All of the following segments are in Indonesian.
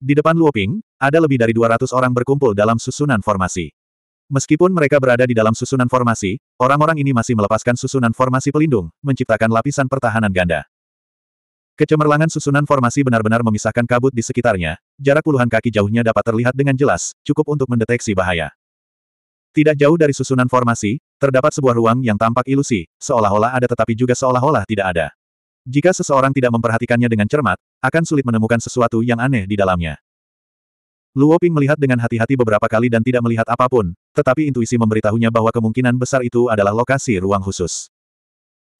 Di depan Luoping, ada lebih dari 200 orang berkumpul dalam susunan formasi. Meskipun mereka berada di dalam susunan formasi, orang-orang ini masih melepaskan susunan formasi pelindung, menciptakan lapisan pertahanan ganda. Kecemerlangan susunan formasi benar-benar memisahkan kabut di sekitarnya, jarak puluhan kaki jauhnya dapat terlihat dengan jelas, cukup untuk mendeteksi bahaya. Tidak jauh dari susunan formasi, terdapat sebuah ruang yang tampak ilusi, seolah-olah ada tetapi juga seolah-olah tidak ada. Jika seseorang tidak memperhatikannya dengan cermat, akan sulit menemukan sesuatu yang aneh di dalamnya. Luo Ping melihat dengan hati-hati beberapa kali dan tidak melihat apapun, tetapi intuisi memberitahunya bahwa kemungkinan besar itu adalah lokasi ruang khusus.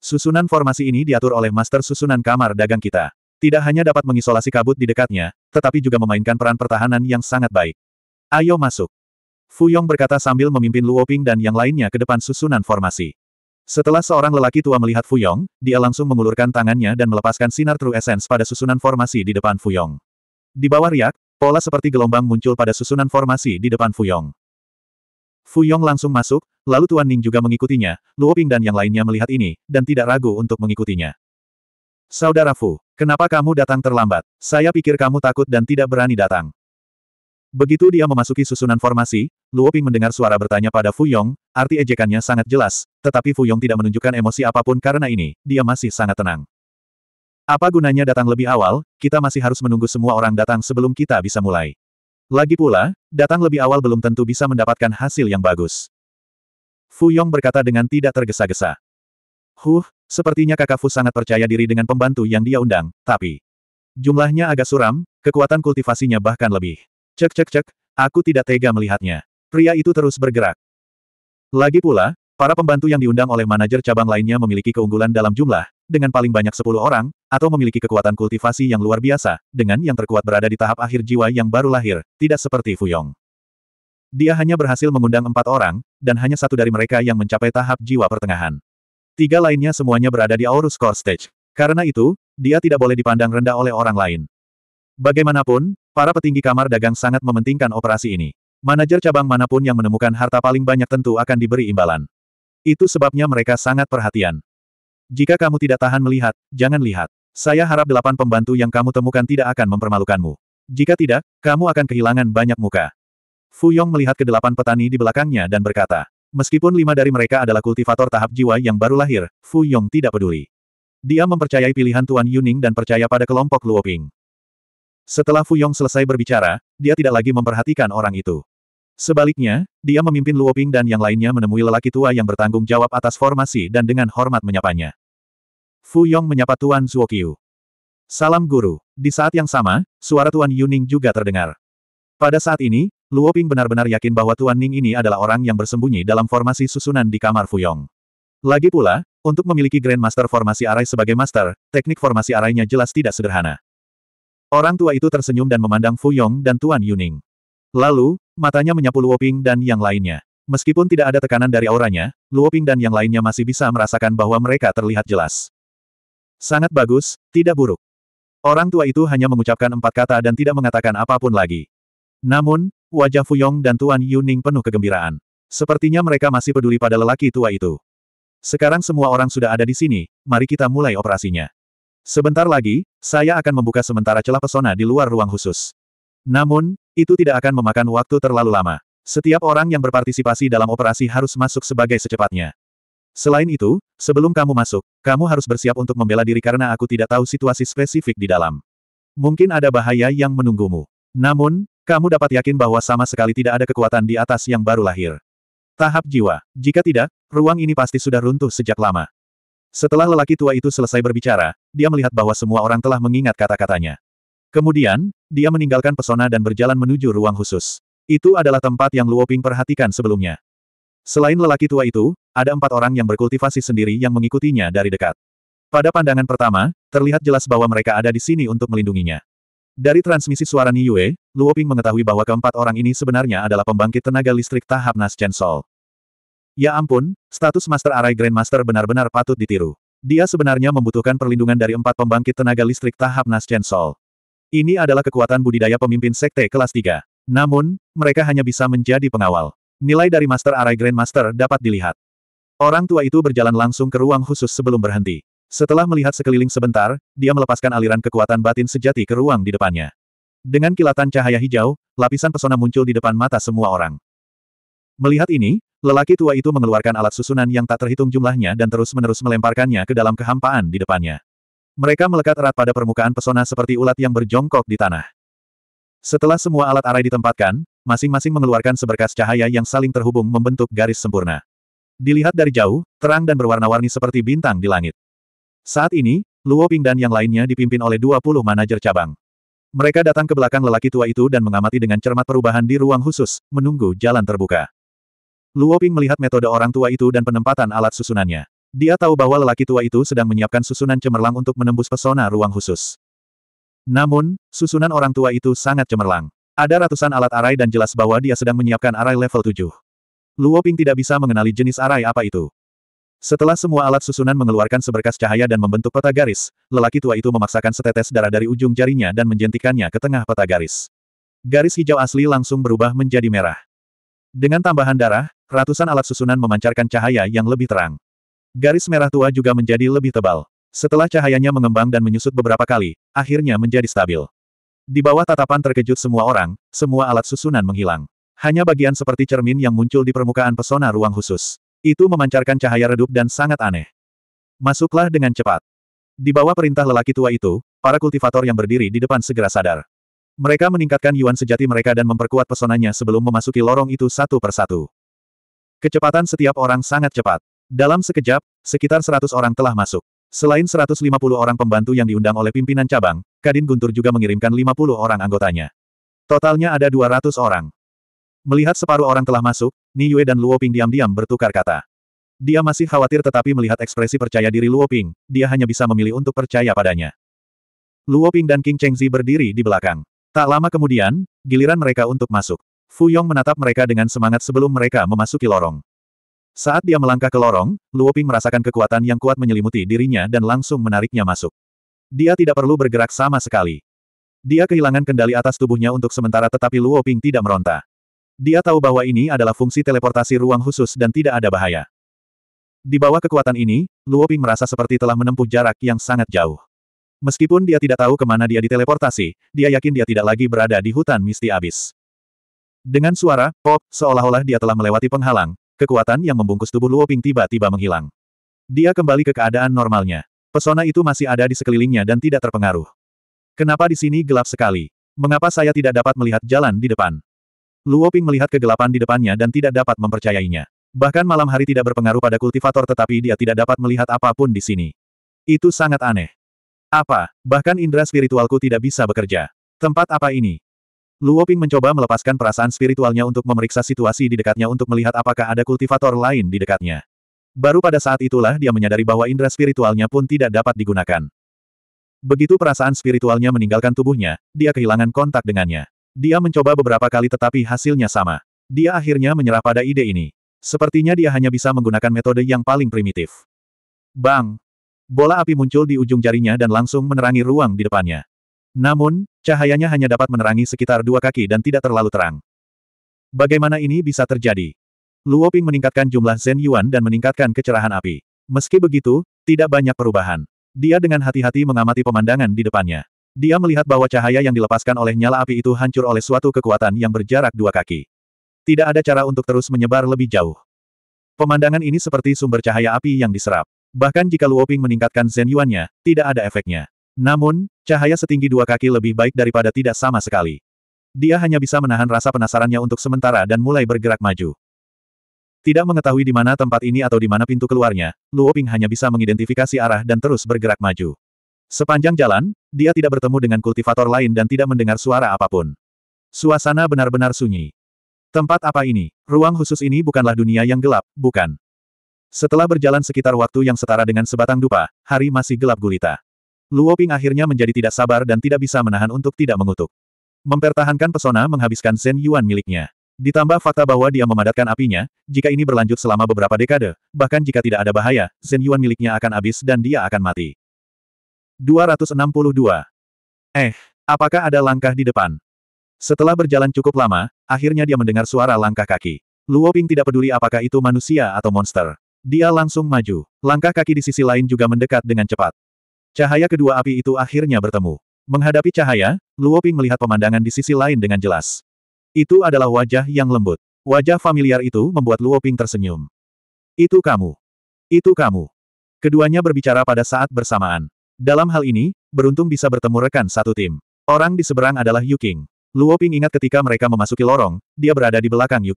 Susunan formasi ini diatur oleh master susunan kamar dagang kita. Tidak hanya dapat mengisolasi kabut di dekatnya, tetapi juga memainkan peran pertahanan yang sangat baik. Ayo masuk. Fu Yong berkata sambil memimpin Luo Ping dan yang lainnya ke depan susunan formasi. Setelah seorang lelaki tua melihat Fuyong, dia langsung mengulurkan tangannya dan melepaskan sinar True Essence pada susunan formasi di depan Fuyong. Di bawah riak, pola seperti gelombang muncul pada susunan formasi di depan Fuyong. Fuyong langsung masuk, lalu Tuan Ning juga mengikutinya, Luo Ping dan yang lainnya melihat ini, dan tidak ragu untuk mengikutinya. Saudara Fu, kenapa kamu datang terlambat? Saya pikir kamu takut dan tidak berani datang. Begitu dia memasuki susunan formasi, Luo Ping mendengar suara bertanya pada Fu Yong. arti ejekannya sangat jelas, tetapi Fu Yong tidak menunjukkan emosi apapun karena ini, dia masih sangat tenang. Apa gunanya datang lebih awal, kita masih harus menunggu semua orang datang sebelum kita bisa mulai. Lagi pula, datang lebih awal belum tentu bisa mendapatkan hasil yang bagus. Fu Yong berkata dengan tidak tergesa-gesa. Huh, sepertinya kakak Fu sangat percaya diri dengan pembantu yang dia undang, tapi... Jumlahnya agak suram, kekuatan kultivasinya bahkan lebih. Cek cek cek, aku tidak tega melihatnya. Pria itu terus bergerak. Lagi pula, para pembantu yang diundang oleh manajer cabang lainnya memiliki keunggulan dalam jumlah, dengan paling banyak 10 orang, atau memiliki kekuatan kultivasi yang luar biasa, dengan yang terkuat berada di tahap akhir jiwa yang baru lahir, tidak seperti Fuyong. Dia hanya berhasil mengundang empat orang, dan hanya satu dari mereka yang mencapai tahap jiwa pertengahan. Tiga lainnya semuanya berada di Aorus Core Stage. Karena itu, dia tidak boleh dipandang rendah oleh orang lain. Bagaimanapun, Para petinggi kamar dagang sangat mementingkan operasi ini. Manajer cabang manapun yang menemukan harta paling banyak tentu akan diberi imbalan. Itu sebabnya mereka sangat perhatian. Jika kamu tidak tahan melihat, jangan lihat. Saya harap delapan pembantu yang kamu temukan tidak akan mempermalukanmu. Jika tidak, kamu akan kehilangan banyak muka. Fu Yong melihat ke delapan petani di belakangnya dan berkata, meskipun lima dari mereka adalah kultivator tahap jiwa yang baru lahir, Fu Yong tidak peduli. Dia mempercayai pilihan Tuan Yuning dan percaya pada kelompok Luoping. Setelah Fuyong selesai berbicara, dia tidak lagi memperhatikan orang itu. Sebaliknya, dia memimpin Luoping dan yang lainnya menemui lelaki tua yang bertanggung jawab atas formasi dan dengan hormat menyapanya. Fuyong menyapa Tuan Zuokiu. Salam guru. Di saat yang sama, suara Tuan Yuning juga terdengar. Pada saat ini, Luoping benar-benar yakin bahwa Tuan Ning ini adalah orang yang bersembunyi dalam formasi susunan di kamar Fuyong. Lagi pula, untuk memiliki Grandmaster formasi arai sebagai master, teknik formasi arainya jelas tidak sederhana. Orang tua itu tersenyum dan memandang Fu Yong dan Tuan Yuning. Lalu, matanya menyapu Luoping dan yang lainnya. Meskipun tidak ada tekanan dari auranya, Luoping dan yang lainnya masih bisa merasakan bahwa mereka terlihat jelas. Sangat bagus, tidak buruk. Orang tua itu hanya mengucapkan empat kata dan tidak mengatakan apapun lagi. Namun, wajah Fu Yong dan Tuan Yuning penuh kegembiraan. Sepertinya mereka masih peduli pada lelaki tua itu. Sekarang semua orang sudah ada di sini, mari kita mulai operasinya. Sebentar lagi, saya akan membuka sementara celah pesona di luar ruang khusus. Namun, itu tidak akan memakan waktu terlalu lama. Setiap orang yang berpartisipasi dalam operasi harus masuk sebagai secepatnya. Selain itu, sebelum kamu masuk, kamu harus bersiap untuk membela diri karena aku tidak tahu situasi spesifik di dalam. Mungkin ada bahaya yang menunggumu. Namun, kamu dapat yakin bahwa sama sekali tidak ada kekuatan di atas yang baru lahir. Tahap jiwa. Jika tidak, ruang ini pasti sudah runtuh sejak lama. Setelah lelaki tua itu selesai berbicara, dia melihat bahwa semua orang telah mengingat kata-katanya. Kemudian, dia meninggalkan pesona dan berjalan menuju ruang khusus. Itu adalah tempat yang Luo Ping perhatikan sebelumnya. Selain lelaki tua itu, ada empat orang yang berkultivasi sendiri yang mengikutinya dari dekat. Pada pandangan pertama, terlihat jelas bahwa mereka ada di sini untuk melindunginya. Dari transmisi suara Ni Yue, Luo Ping mengetahui bahwa keempat orang ini sebenarnya adalah pembangkit tenaga listrik tahap Naschen Sol. Ya ampun, status Master Arai Grandmaster benar-benar patut ditiru. Dia sebenarnya membutuhkan perlindungan dari empat pembangkit tenaga listrik tahap Nascent Sol. Ini adalah kekuatan budidaya pemimpin sekte kelas 3. Namun, mereka hanya bisa menjadi pengawal. Nilai dari Master Arai Grandmaster dapat dilihat. Orang tua itu berjalan langsung ke ruang khusus sebelum berhenti. Setelah melihat sekeliling sebentar, dia melepaskan aliran kekuatan batin sejati ke ruang di depannya. Dengan kilatan cahaya hijau, lapisan pesona muncul di depan mata semua orang. Melihat ini, Lelaki tua itu mengeluarkan alat susunan yang tak terhitung jumlahnya dan terus-menerus melemparkannya ke dalam kehampaan di depannya. Mereka melekat erat pada permukaan pesona seperti ulat yang berjongkok di tanah. Setelah semua alat arai ditempatkan, masing-masing mengeluarkan seberkas cahaya yang saling terhubung membentuk garis sempurna. Dilihat dari jauh, terang dan berwarna-warni seperti bintang di langit. Saat ini, Luo Ping dan yang lainnya dipimpin oleh 20 manajer cabang. Mereka datang ke belakang lelaki tua itu dan mengamati dengan cermat perubahan di ruang khusus, menunggu jalan terbuka. Luo Ping melihat metode orang tua itu dan penempatan alat susunannya. Dia tahu bahwa lelaki tua itu sedang menyiapkan susunan cemerlang untuk menembus pesona ruang khusus. Namun, susunan orang tua itu sangat cemerlang. Ada ratusan alat arai dan jelas bahwa dia sedang menyiapkan arai level 7. Luo Ping tidak bisa mengenali jenis arai apa itu. Setelah semua alat susunan mengeluarkan seberkas cahaya dan membentuk peta garis, lelaki tua itu memaksakan setetes darah dari ujung jarinya dan menjentikannya ke tengah peta garis. Garis hijau asli langsung berubah menjadi merah. Dengan tambahan darah, Ratusan alat susunan memancarkan cahaya yang lebih terang. Garis merah tua juga menjadi lebih tebal. Setelah cahayanya mengembang dan menyusut beberapa kali, akhirnya menjadi stabil. Di bawah tatapan terkejut semua orang, semua alat susunan menghilang. Hanya bagian seperti cermin yang muncul di permukaan pesona ruang khusus. Itu memancarkan cahaya redup dan sangat aneh. Masuklah dengan cepat. Di bawah perintah lelaki tua itu, para kultivator yang berdiri di depan segera sadar. Mereka meningkatkan yuan sejati mereka dan memperkuat pesonanya sebelum memasuki lorong itu satu persatu. Kecepatan setiap orang sangat cepat. Dalam sekejap, sekitar 100 orang telah masuk. Selain 150 orang pembantu yang diundang oleh pimpinan cabang, Kadin Guntur juga mengirimkan 50 orang anggotanya. Totalnya ada 200 orang. Melihat separuh orang telah masuk, Ni Yue dan Luo Ping diam-diam bertukar kata. Dia masih khawatir tetapi melihat ekspresi percaya diri Luo Ping, dia hanya bisa memilih untuk percaya padanya. Luo Ping dan King Chengzi berdiri di belakang. Tak lama kemudian, giliran mereka untuk masuk. Fu Yong menatap mereka dengan semangat sebelum mereka memasuki lorong. Saat dia melangkah ke lorong, Luoping merasakan kekuatan yang kuat menyelimuti dirinya dan langsung menariknya masuk. Dia tidak perlu bergerak sama sekali. Dia kehilangan kendali atas tubuhnya untuk sementara tetapi Luoping tidak meronta. Dia tahu bahwa ini adalah fungsi teleportasi ruang khusus dan tidak ada bahaya. Di bawah kekuatan ini, Luoping merasa seperti telah menempuh jarak yang sangat jauh. Meskipun dia tidak tahu kemana dia diteleportasi, dia yakin dia tidak lagi berada di hutan misti abis. Dengan suara, pop, oh, seolah-olah dia telah melewati penghalang, kekuatan yang membungkus tubuh Luoping tiba-tiba menghilang. Dia kembali ke keadaan normalnya. Pesona itu masih ada di sekelilingnya dan tidak terpengaruh. Kenapa di sini gelap sekali? Mengapa saya tidak dapat melihat jalan di depan? Luoping melihat kegelapan di depannya dan tidak dapat mempercayainya. Bahkan malam hari tidak berpengaruh pada kultivator tetapi dia tidak dapat melihat apapun di sini. Itu sangat aneh. Apa, bahkan indera spiritualku tidak bisa bekerja. Tempat apa ini? Luo Ping mencoba melepaskan perasaan spiritualnya untuk memeriksa situasi di dekatnya untuk melihat apakah ada kultivator lain di dekatnya. Baru pada saat itulah dia menyadari bahwa indera spiritualnya pun tidak dapat digunakan. Begitu perasaan spiritualnya meninggalkan tubuhnya, dia kehilangan kontak dengannya. Dia mencoba beberapa kali tetapi hasilnya sama. Dia akhirnya menyerah pada ide ini. Sepertinya dia hanya bisa menggunakan metode yang paling primitif. Bang! Bola api muncul di ujung jarinya dan langsung menerangi ruang di depannya. Namun, cahayanya hanya dapat menerangi sekitar dua kaki dan tidak terlalu terang. Bagaimana ini bisa terjadi? Luo Ping meningkatkan jumlah Zen Yuan dan meningkatkan kecerahan api. Meski begitu, tidak banyak perubahan. Dia dengan hati-hati mengamati pemandangan di depannya. Dia melihat bahwa cahaya yang dilepaskan oleh nyala api itu hancur oleh suatu kekuatan yang berjarak dua kaki. Tidak ada cara untuk terus menyebar lebih jauh. Pemandangan ini seperti sumber cahaya api yang diserap. Bahkan jika Luoping meningkatkan Zen Yuan-nya, tidak ada efeknya. Namun, Cahaya setinggi dua kaki lebih baik daripada tidak sama sekali. Dia hanya bisa menahan rasa penasarannya untuk sementara dan mulai bergerak maju. Tidak mengetahui di mana tempat ini atau di mana pintu keluarnya, Luo Ping hanya bisa mengidentifikasi arah dan terus bergerak maju. Sepanjang jalan, dia tidak bertemu dengan kultivator lain dan tidak mendengar suara apapun. Suasana benar-benar sunyi. Tempat apa ini? Ruang khusus ini bukanlah dunia yang gelap, bukan? Setelah berjalan sekitar waktu yang setara dengan sebatang dupa, hari masih gelap gulita. Luo Ping akhirnya menjadi tidak sabar dan tidak bisa menahan untuk tidak mengutuk. Mempertahankan pesona menghabiskan Zen Yuan miliknya. Ditambah fakta bahwa dia memadatkan apinya, jika ini berlanjut selama beberapa dekade, bahkan jika tidak ada bahaya, Zen Yuan miliknya akan habis dan dia akan mati. 262. Eh, apakah ada langkah di depan? Setelah berjalan cukup lama, akhirnya dia mendengar suara langkah kaki. Luo Ping tidak peduli apakah itu manusia atau monster. Dia langsung maju. Langkah kaki di sisi lain juga mendekat dengan cepat. Cahaya kedua api itu akhirnya bertemu. Menghadapi cahaya, Luo Ping melihat pemandangan di sisi lain dengan jelas. Itu adalah wajah yang lembut. Wajah familiar itu membuat Luo Ping tersenyum. Itu kamu. Itu kamu. Keduanya berbicara pada saat bersamaan. Dalam hal ini, beruntung bisa bertemu rekan satu tim. Orang di seberang adalah Yu Luoping Luo Ping ingat ketika mereka memasuki lorong, dia berada di belakang Yu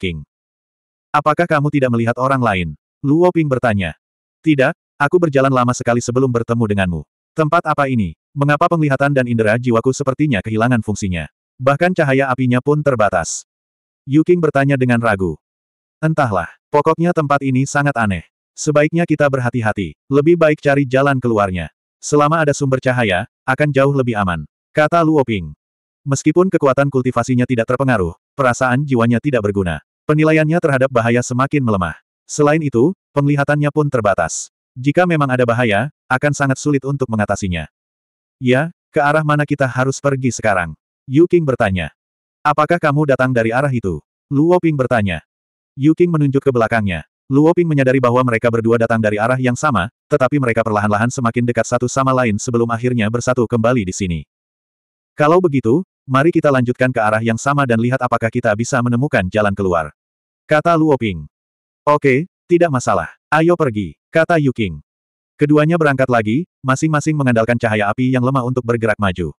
Apakah kamu tidak melihat orang lain? Luo Ping bertanya. Tidak, aku berjalan lama sekali sebelum bertemu denganmu. Tempat apa ini? Mengapa penglihatan dan indera jiwaku sepertinya kehilangan fungsinya? Bahkan cahaya apinya pun terbatas. Yuking bertanya dengan ragu. Entahlah, pokoknya tempat ini sangat aneh. Sebaiknya kita berhati-hati, lebih baik cari jalan keluarnya. Selama ada sumber cahaya, akan jauh lebih aman, kata Luo Ping. Meskipun kekuatan kultivasinya tidak terpengaruh, perasaan jiwanya tidak berguna. Penilaiannya terhadap bahaya semakin melemah. Selain itu, penglihatannya pun terbatas. Jika memang ada bahaya, akan sangat sulit untuk mengatasinya. Ya, ke arah mana kita harus pergi sekarang? Yu Qing bertanya. Apakah kamu datang dari arah itu? Luo Ping bertanya. Yu Qing menunjuk ke belakangnya. Luo Ping menyadari bahwa mereka berdua datang dari arah yang sama, tetapi mereka perlahan-lahan semakin dekat satu sama lain sebelum akhirnya bersatu kembali di sini. Kalau begitu, mari kita lanjutkan ke arah yang sama dan lihat apakah kita bisa menemukan jalan keluar. Kata Luo Ping. Oke, tidak masalah. Ayo pergi, kata Yuking. Keduanya berangkat lagi, masing-masing mengandalkan cahaya api yang lemah untuk bergerak maju.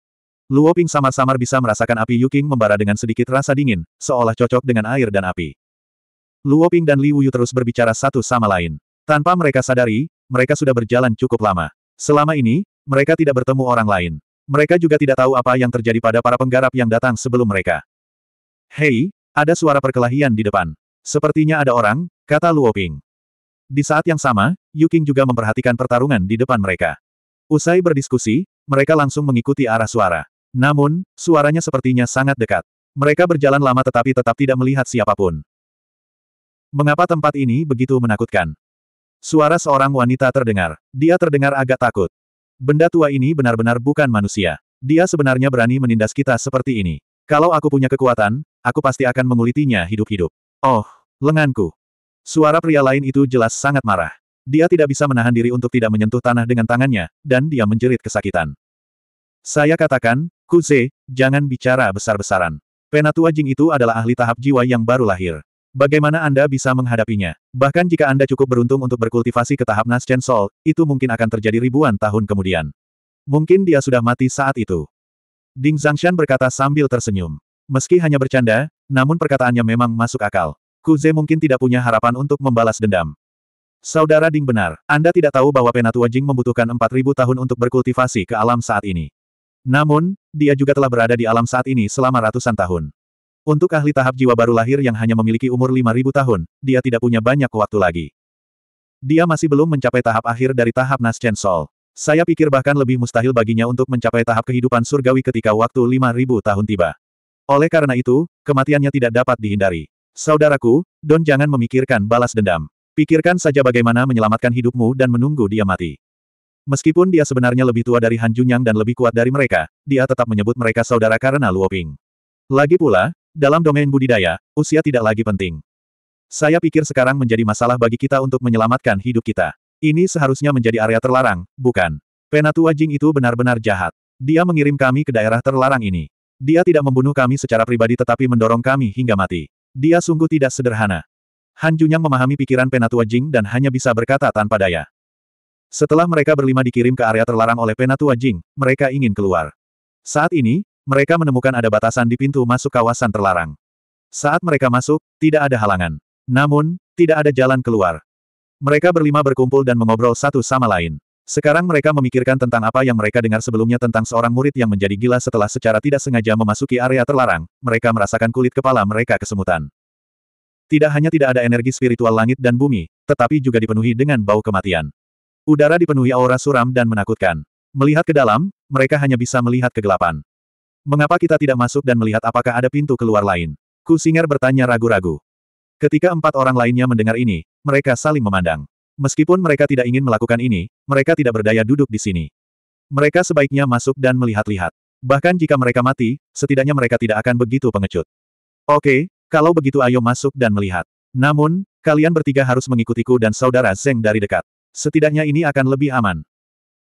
Luo Ping samar-samar bisa merasakan api Yuking membara dengan sedikit rasa dingin, seolah cocok dengan air dan api. Luo Ping dan Li Wuyu terus berbicara satu sama lain. Tanpa mereka sadari, mereka sudah berjalan cukup lama. Selama ini, mereka tidak bertemu orang lain. Mereka juga tidak tahu apa yang terjadi pada para penggarap yang datang sebelum mereka. Hei, ada suara perkelahian di depan. Sepertinya ada orang, kata Luo Ping. Di saat yang sama, Yuking juga memperhatikan pertarungan di depan mereka. Usai berdiskusi, mereka langsung mengikuti arah suara. Namun, suaranya sepertinya sangat dekat. Mereka berjalan lama tetapi tetap tidak melihat siapapun. Mengapa tempat ini begitu menakutkan? Suara seorang wanita terdengar. Dia terdengar agak takut. Benda tua ini benar-benar bukan manusia. Dia sebenarnya berani menindas kita seperti ini. Kalau aku punya kekuatan, aku pasti akan mengulitinya hidup-hidup. Oh, lenganku. Suara pria lain itu jelas sangat marah. Dia tidak bisa menahan diri untuk tidak menyentuh tanah dengan tangannya, dan dia menjerit kesakitan. Saya katakan, Kuze, jangan bicara besar-besaran. Penatua Jing itu adalah ahli tahap jiwa yang baru lahir. Bagaimana Anda bisa menghadapinya? Bahkan jika Anda cukup beruntung untuk berkultivasi ke tahap Naschen Soul, itu mungkin akan terjadi ribuan tahun kemudian. Mungkin dia sudah mati saat itu. Ding Zhangshan berkata sambil tersenyum. Meski hanya bercanda, namun perkataannya memang masuk akal. Kuze mungkin tidak punya harapan untuk membalas dendam. Saudara Ding benar, Anda tidak tahu bahwa Penatua Jing membutuhkan 4.000 tahun untuk berkultivasi ke alam saat ini. Namun, dia juga telah berada di alam saat ini selama ratusan tahun. Untuk ahli tahap jiwa baru lahir yang hanya memiliki umur 5.000 tahun, dia tidak punya banyak waktu lagi. Dia masih belum mencapai tahap akhir dari tahap Naschen Sol. Saya pikir bahkan lebih mustahil baginya untuk mencapai tahap kehidupan surgawi ketika waktu 5.000 tahun tiba. Oleh karena itu, kematiannya tidak dapat dihindari. Saudaraku, Don jangan memikirkan balas dendam. Pikirkan saja bagaimana menyelamatkan hidupmu dan menunggu dia mati. Meskipun dia sebenarnya lebih tua dari Han Junyang dan lebih kuat dari mereka, dia tetap menyebut mereka saudara karena Luoping. Lagi pula, dalam domain budidaya, usia tidak lagi penting. Saya pikir sekarang menjadi masalah bagi kita untuk menyelamatkan hidup kita. Ini seharusnya menjadi area terlarang, bukan? Penatua Jing itu benar-benar jahat. Dia mengirim kami ke daerah terlarang ini. Dia tidak membunuh kami secara pribadi tetapi mendorong kami hingga mati. Dia sungguh tidak sederhana. Han Junyang memahami pikiran Penatua Jing dan hanya bisa berkata tanpa daya. Setelah mereka berlima dikirim ke area terlarang oleh Penatua Jing, mereka ingin keluar. Saat ini, mereka menemukan ada batasan di pintu masuk kawasan terlarang. Saat mereka masuk, tidak ada halangan. Namun, tidak ada jalan keluar. Mereka berlima berkumpul dan mengobrol satu sama lain. Sekarang mereka memikirkan tentang apa yang mereka dengar sebelumnya tentang seorang murid yang menjadi gila setelah secara tidak sengaja memasuki area terlarang, mereka merasakan kulit kepala mereka kesemutan. Tidak hanya tidak ada energi spiritual langit dan bumi, tetapi juga dipenuhi dengan bau kematian. Udara dipenuhi aura suram dan menakutkan. Melihat ke dalam, mereka hanya bisa melihat kegelapan. Mengapa kita tidak masuk dan melihat apakah ada pintu keluar lain? Kusinger bertanya ragu-ragu. Ketika empat orang lainnya mendengar ini, mereka saling memandang. Meskipun mereka tidak ingin melakukan ini, mereka tidak berdaya duduk di sini. Mereka sebaiknya masuk dan melihat-lihat. Bahkan jika mereka mati, setidaknya mereka tidak akan begitu pengecut. Oke, kalau begitu ayo masuk dan melihat. Namun, kalian bertiga harus mengikutiku dan saudara Zeng dari dekat. Setidaknya ini akan lebih aman.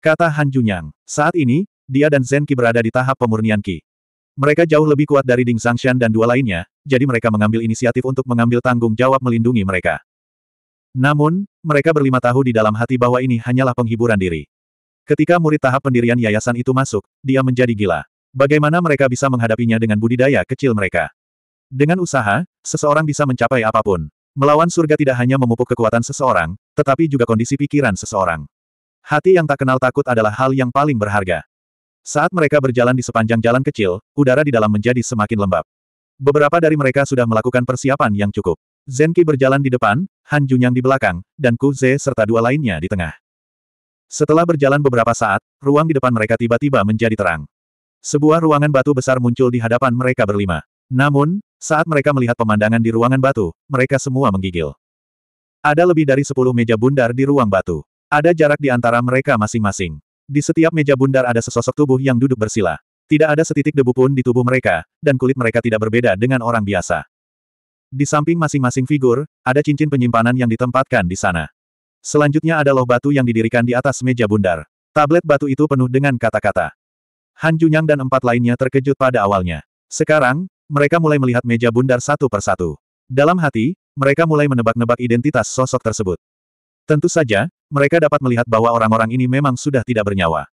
Kata Han Junyang. Saat ini, dia dan Zen Qi berada di tahap pemurnian Qi. Mereka jauh lebih kuat dari Ding Sangshan dan dua lainnya, jadi mereka mengambil inisiatif untuk mengambil tanggung jawab melindungi mereka. Namun, mereka berlima tahu di dalam hati bahwa ini hanyalah penghiburan diri. Ketika murid tahap pendirian yayasan itu masuk, dia menjadi gila. Bagaimana mereka bisa menghadapinya dengan budidaya kecil mereka? Dengan usaha, seseorang bisa mencapai apapun. Melawan surga tidak hanya memupuk kekuatan seseorang, tetapi juga kondisi pikiran seseorang. Hati yang tak kenal takut adalah hal yang paling berharga. Saat mereka berjalan di sepanjang jalan kecil, udara di dalam menjadi semakin lembab. Beberapa dari mereka sudah melakukan persiapan yang cukup. Zenki berjalan di depan, Han Junyang di belakang, dan Ku Ze serta dua lainnya di tengah. Setelah berjalan beberapa saat, ruang di depan mereka tiba-tiba menjadi terang. Sebuah ruangan batu besar muncul di hadapan mereka berlima. Namun, saat mereka melihat pemandangan di ruangan batu, mereka semua menggigil. Ada lebih dari sepuluh meja bundar di ruang batu. Ada jarak di antara mereka masing-masing. Di setiap meja bundar ada sesosok tubuh yang duduk bersila. Tidak ada setitik debu pun di tubuh mereka, dan kulit mereka tidak berbeda dengan orang biasa. Di samping masing-masing figur, ada cincin penyimpanan yang ditempatkan di sana. Selanjutnya ada loh batu yang didirikan di atas meja bundar. Tablet batu itu penuh dengan kata-kata. Han Junyang dan empat lainnya terkejut pada awalnya. Sekarang, mereka mulai melihat meja bundar satu persatu. Dalam hati, mereka mulai menebak-nebak identitas sosok tersebut. Tentu saja, mereka dapat melihat bahwa orang-orang ini memang sudah tidak bernyawa.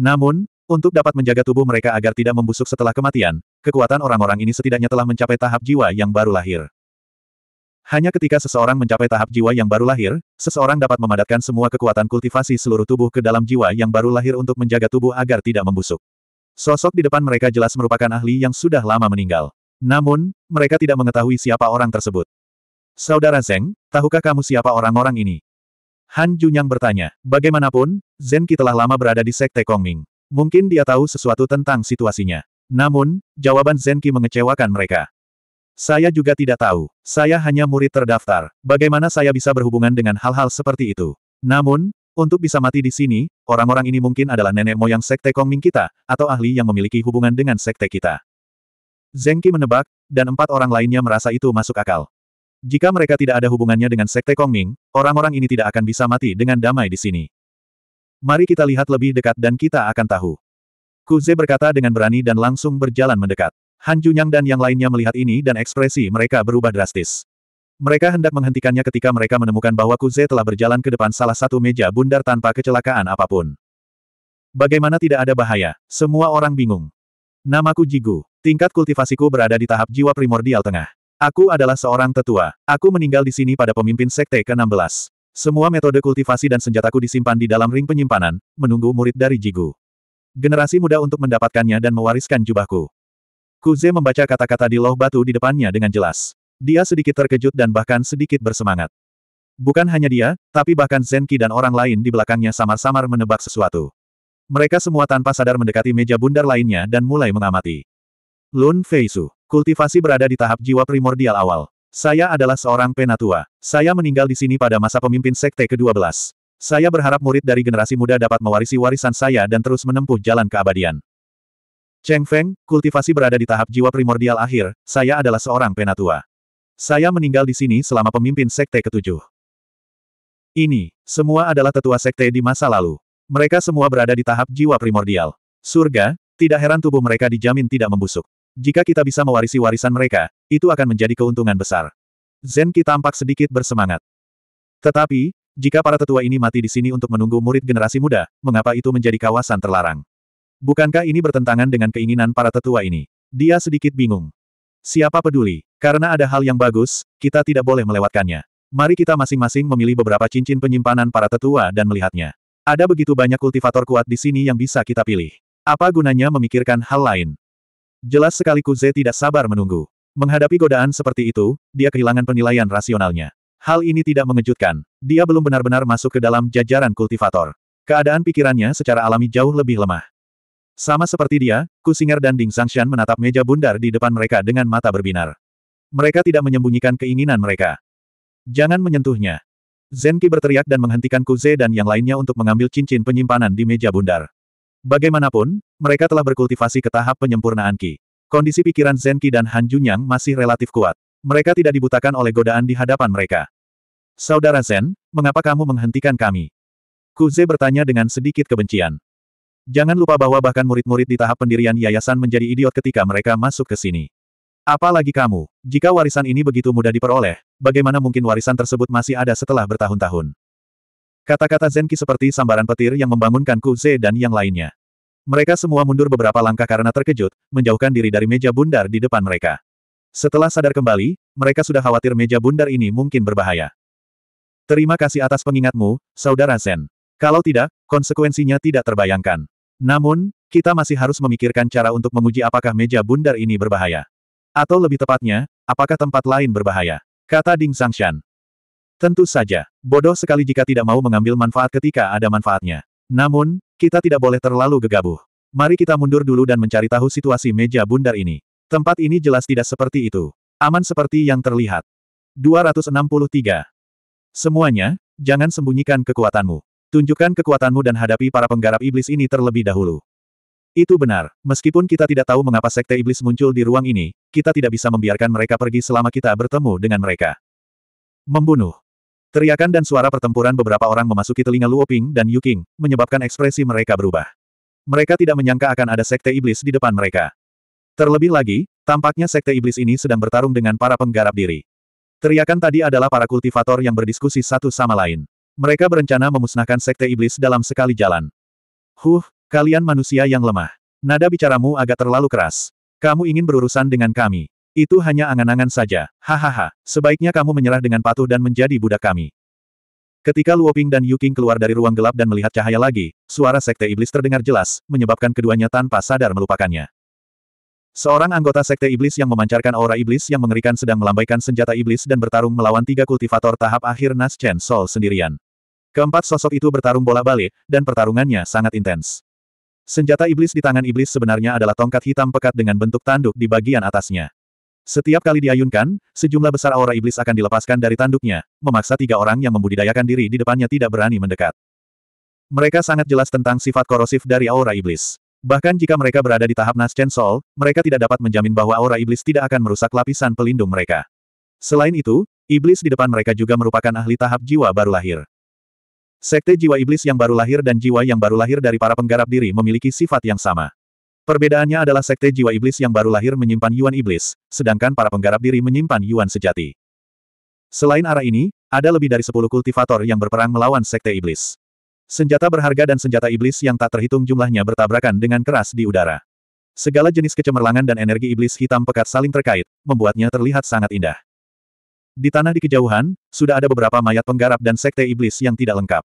Namun, untuk dapat menjaga tubuh mereka agar tidak membusuk setelah kematian, kekuatan orang-orang ini setidaknya telah mencapai tahap jiwa yang baru lahir. Hanya ketika seseorang mencapai tahap jiwa yang baru lahir, seseorang dapat memadatkan semua kekuatan kultivasi seluruh tubuh ke dalam jiwa yang baru lahir untuk menjaga tubuh agar tidak membusuk. Sosok di depan mereka jelas merupakan ahli yang sudah lama meninggal. Namun, mereka tidak mengetahui siapa orang tersebut. Saudara Zeng, tahukah kamu siapa orang-orang ini? Han Junyang bertanya. Bagaimanapun, Zenki telah lama berada di Sekte Kongming. Mungkin dia tahu sesuatu tentang situasinya. Namun, jawaban Zenki mengecewakan mereka. Saya juga tidak tahu. Saya hanya murid terdaftar. Bagaimana saya bisa berhubungan dengan hal-hal seperti itu? Namun, untuk bisa mati di sini, orang-orang ini mungkin adalah nenek moyang sekte Kongming kita, atau ahli yang memiliki hubungan dengan sekte kita. Zengki menebak, dan empat orang lainnya merasa itu masuk akal. Jika mereka tidak ada hubungannya dengan sekte Kongming, orang-orang ini tidak akan bisa mati dengan damai di sini. Mari kita lihat lebih dekat dan kita akan tahu. Kuze berkata dengan berani dan langsung berjalan mendekat. Han Junyang dan yang lainnya melihat ini dan ekspresi mereka berubah drastis. Mereka hendak menghentikannya ketika mereka menemukan bahwa Kuze telah berjalan ke depan salah satu meja bundar tanpa kecelakaan apapun. Bagaimana tidak ada bahaya? Semua orang bingung. Namaku Jigu. Tingkat kultivasiku berada di tahap jiwa primordial tengah. Aku adalah seorang tetua. Aku meninggal di sini pada pemimpin sekte ke-16. Semua metode kultivasi dan senjataku disimpan di dalam ring penyimpanan, menunggu murid dari Jigu. Generasi muda untuk mendapatkannya dan mewariskan jubahku. Kuze membaca kata-kata di loh batu di depannya dengan jelas. Dia sedikit terkejut dan bahkan sedikit bersemangat. Bukan hanya dia, tapi bahkan Zenki dan orang lain di belakangnya samar-samar menebak sesuatu. Mereka semua tanpa sadar mendekati meja bundar lainnya dan mulai mengamati. Lun Feisu, kultivasi berada di tahap jiwa primordial awal. Saya adalah seorang penatua. Saya meninggal di sini pada masa pemimpin sekte ke-12. Saya berharap murid dari generasi muda dapat mewarisi warisan saya dan terus menempuh jalan keabadian. Cheng Feng, kultivasi berada di tahap jiwa primordial akhir, saya adalah seorang penatua. Saya meninggal di sini selama pemimpin Sekte ketujuh. Ini, semua adalah tetua Sekte di masa lalu. Mereka semua berada di tahap jiwa primordial. Surga, tidak heran tubuh mereka dijamin tidak membusuk. Jika kita bisa mewarisi warisan mereka, itu akan menjadi keuntungan besar. Zen Zenki tampak sedikit bersemangat. Tetapi, jika para tetua ini mati di sini untuk menunggu murid generasi muda, mengapa itu menjadi kawasan terlarang? Bukankah ini bertentangan dengan keinginan para tetua ini? Dia sedikit bingung. Siapa peduli? Karena ada hal yang bagus, kita tidak boleh melewatkannya. Mari kita masing-masing memilih beberapa cincin penyimpanan para tetua dan melihatnya. Ada begitu banyak kultivator kuat di sini yang bisa kita pilih. Apa gunanya memikirkan hal lain? Jelas sekali Kuze tidak sabar menunggu. Menghadapi godaan seperti itu, dia kehilangan penilaian rasionalnya. Hal ini tidak mengejutkan. Dia belum benar-benar masuk ke dalam jajaran kultivator. Keadaan pikirannya secara alami jauh lebih lemah. Sama seperti dia, Kusinger dan Ding Sangshan menatap meja bundar di depan mereka dengan mata berbinar. Mereka tidak menyembunyikan keinginan mereka. Jangan menyentuhnya. Zenki berteriak dan menghentikan Kuze dan yang lainnya untuk mengambil cincin penyimpanan di meja bundar. Bagaimanapun, mereka telah berkultivasi ke tahap penyempurnaan Ki. Kondisi pikiran Zenki dan Han Junyang masih relatif kuat. Mereka tidak dibutakan oleh godaan di hadapan mereka. Saudara Zen, mengapa kamu menghentikan kami? Kuze bertanya dengan sedikit kebencian. Jangan lupa bahwa bahkan murid-murid di tahap pendirian yayasan menjadi idiot ketika mereka masuk ke sini. Apalagi kamu, jika warisan ini begitu mudah diperoleh, bagaimana mungkin warisan tersebut masih ada setelah bertahun-tahun? Kata-kata Zenki seperti sambaran petir yang membangunkan Kuze dan yang lainnya. Mereka semua mundur beberapa langkah karena terkejut, menjauhkan diri dari meja bundar di depan mereka. Setelah sadar kembali, mereka sudah khawatir meja bundar ini mungkin berbahaya. Terima kasih atas pengingatmu, Saudara Zen. Kalau tidak, konsekuensinya tidak terbayangkan. Namun, kita masih harus memikirkan cara untuk menguji apakah meja bundar ini berbahaya. Atau lebih tepatnya, apakah tempat lain berbahaya? Kata Ding Sangshan. Tentu saja, bodoh sekali jika tidak mau mengambil manfaat ketika ada manfaatnya. Namun, kita tidak boleh terlalu gegabah. Mari kita mundur dulu dan mencari tahu situasi meja bundar ini. Tempat ini jelas tidak seperti itu. Aman seperti yang terlihat. 263. Semuanya, jangan sembunyikan kekuatanmu. Tunjukkan kekuatanmu dan hadapi para penggarap iblis ini terlebih dahulu. Itu benar, meskipun kita tidak tahu mengapa sekte iblis muncul di ruang ini, kita tidak bisa membiarkan mereka pergi selama kita bertemu dengan mereka. Membunuh. Teriakan dan suara pertempuran beberapa orang memasuki telinga Luoping dan Yuking, menyebabkan ekspresi mereka berubah. Mereka tidak menyangka akan ada sekte iblis di depan mereka. Terlebih lagi, tampaknya sekte iblis ini sedang bertarung dengan para penggarap diri. Teriakan tadi adalah para kultivator yang berdiskusi satu sama lain. Mereka berencana memusnahkan sekte iblis dalam sekali jalan. Huh, kalian manusia yang lemah. Nada bicaramu agak terlalu keras. Kamu ingin berurusan dengan kami. Itu hanya angan-angan saja. Hahaha, sebaiknya kamu menyerah dengan patuh dan menjadi budak kami. Ketika Luoping dan Yuking keluar dari ruang gelap dan melihat cahaya lagi, suara sekte iblis terdengar jelas, menyebabkan keduanya tanpa sadar melupakannya. Seorang anggota sekte iblis yang memancarkan aura iblis yang mengerikan sedang melambaikan senjata iblis dan bertarung melawan tiga kultivator tahap akhir Nas Chen Sol sendirian. Keempat sosok itu bertarung bola balik, dan pertarungannya sangat intens. Senjata iblis di tangan iblis sebenarnya adalah tongkat hitam pekat dengan bentuk tanduk di bagian atasnya. Setiap kali diayunkan, sejumlah besar aura iblis akan dilepaskan dari tanduknya, memaksa tiga orang yang membudidayakan diri di depannya tidak berani mendekat. Mereka sangat jelas tentang sifat korosif dari aura iblis. Bahkan jika mereka berada di tahap Naschen Sol, mereka tidak dapat menjamin bahwa aura iblis tidak akan merusak lapisan pelindung mereka. Selain itu, iblis di depan mereka juga merupakan ahli tahap jiwa baru lahir. Sekte jiwa iblis yang baru lahir dan jiwa yang baru lahir dari para penggarap diri memiliki sifat yang sama. Perbedaannya adalah sekte jiwa iblis yang baru lahir menyimpan yuan iblis, sedangkan para penggarap diri menyimpan yuan sejati. Selain arah ini, ada lebih dari 10 kultivator yang berperang melawan sekte iblis. Senjata berharga dan senjata iblis yang tak terhitung jumlahnya bertabrakan dengan keras di udara. Segala jenis kecemerlangan dan energi iblis hitam pekat saling terkait, membuatnya terlihat sangat indah. Di tanah di kejauhan, sudah ada beberapa mayat penggarap dan sekte iblis yang tidak lengkap.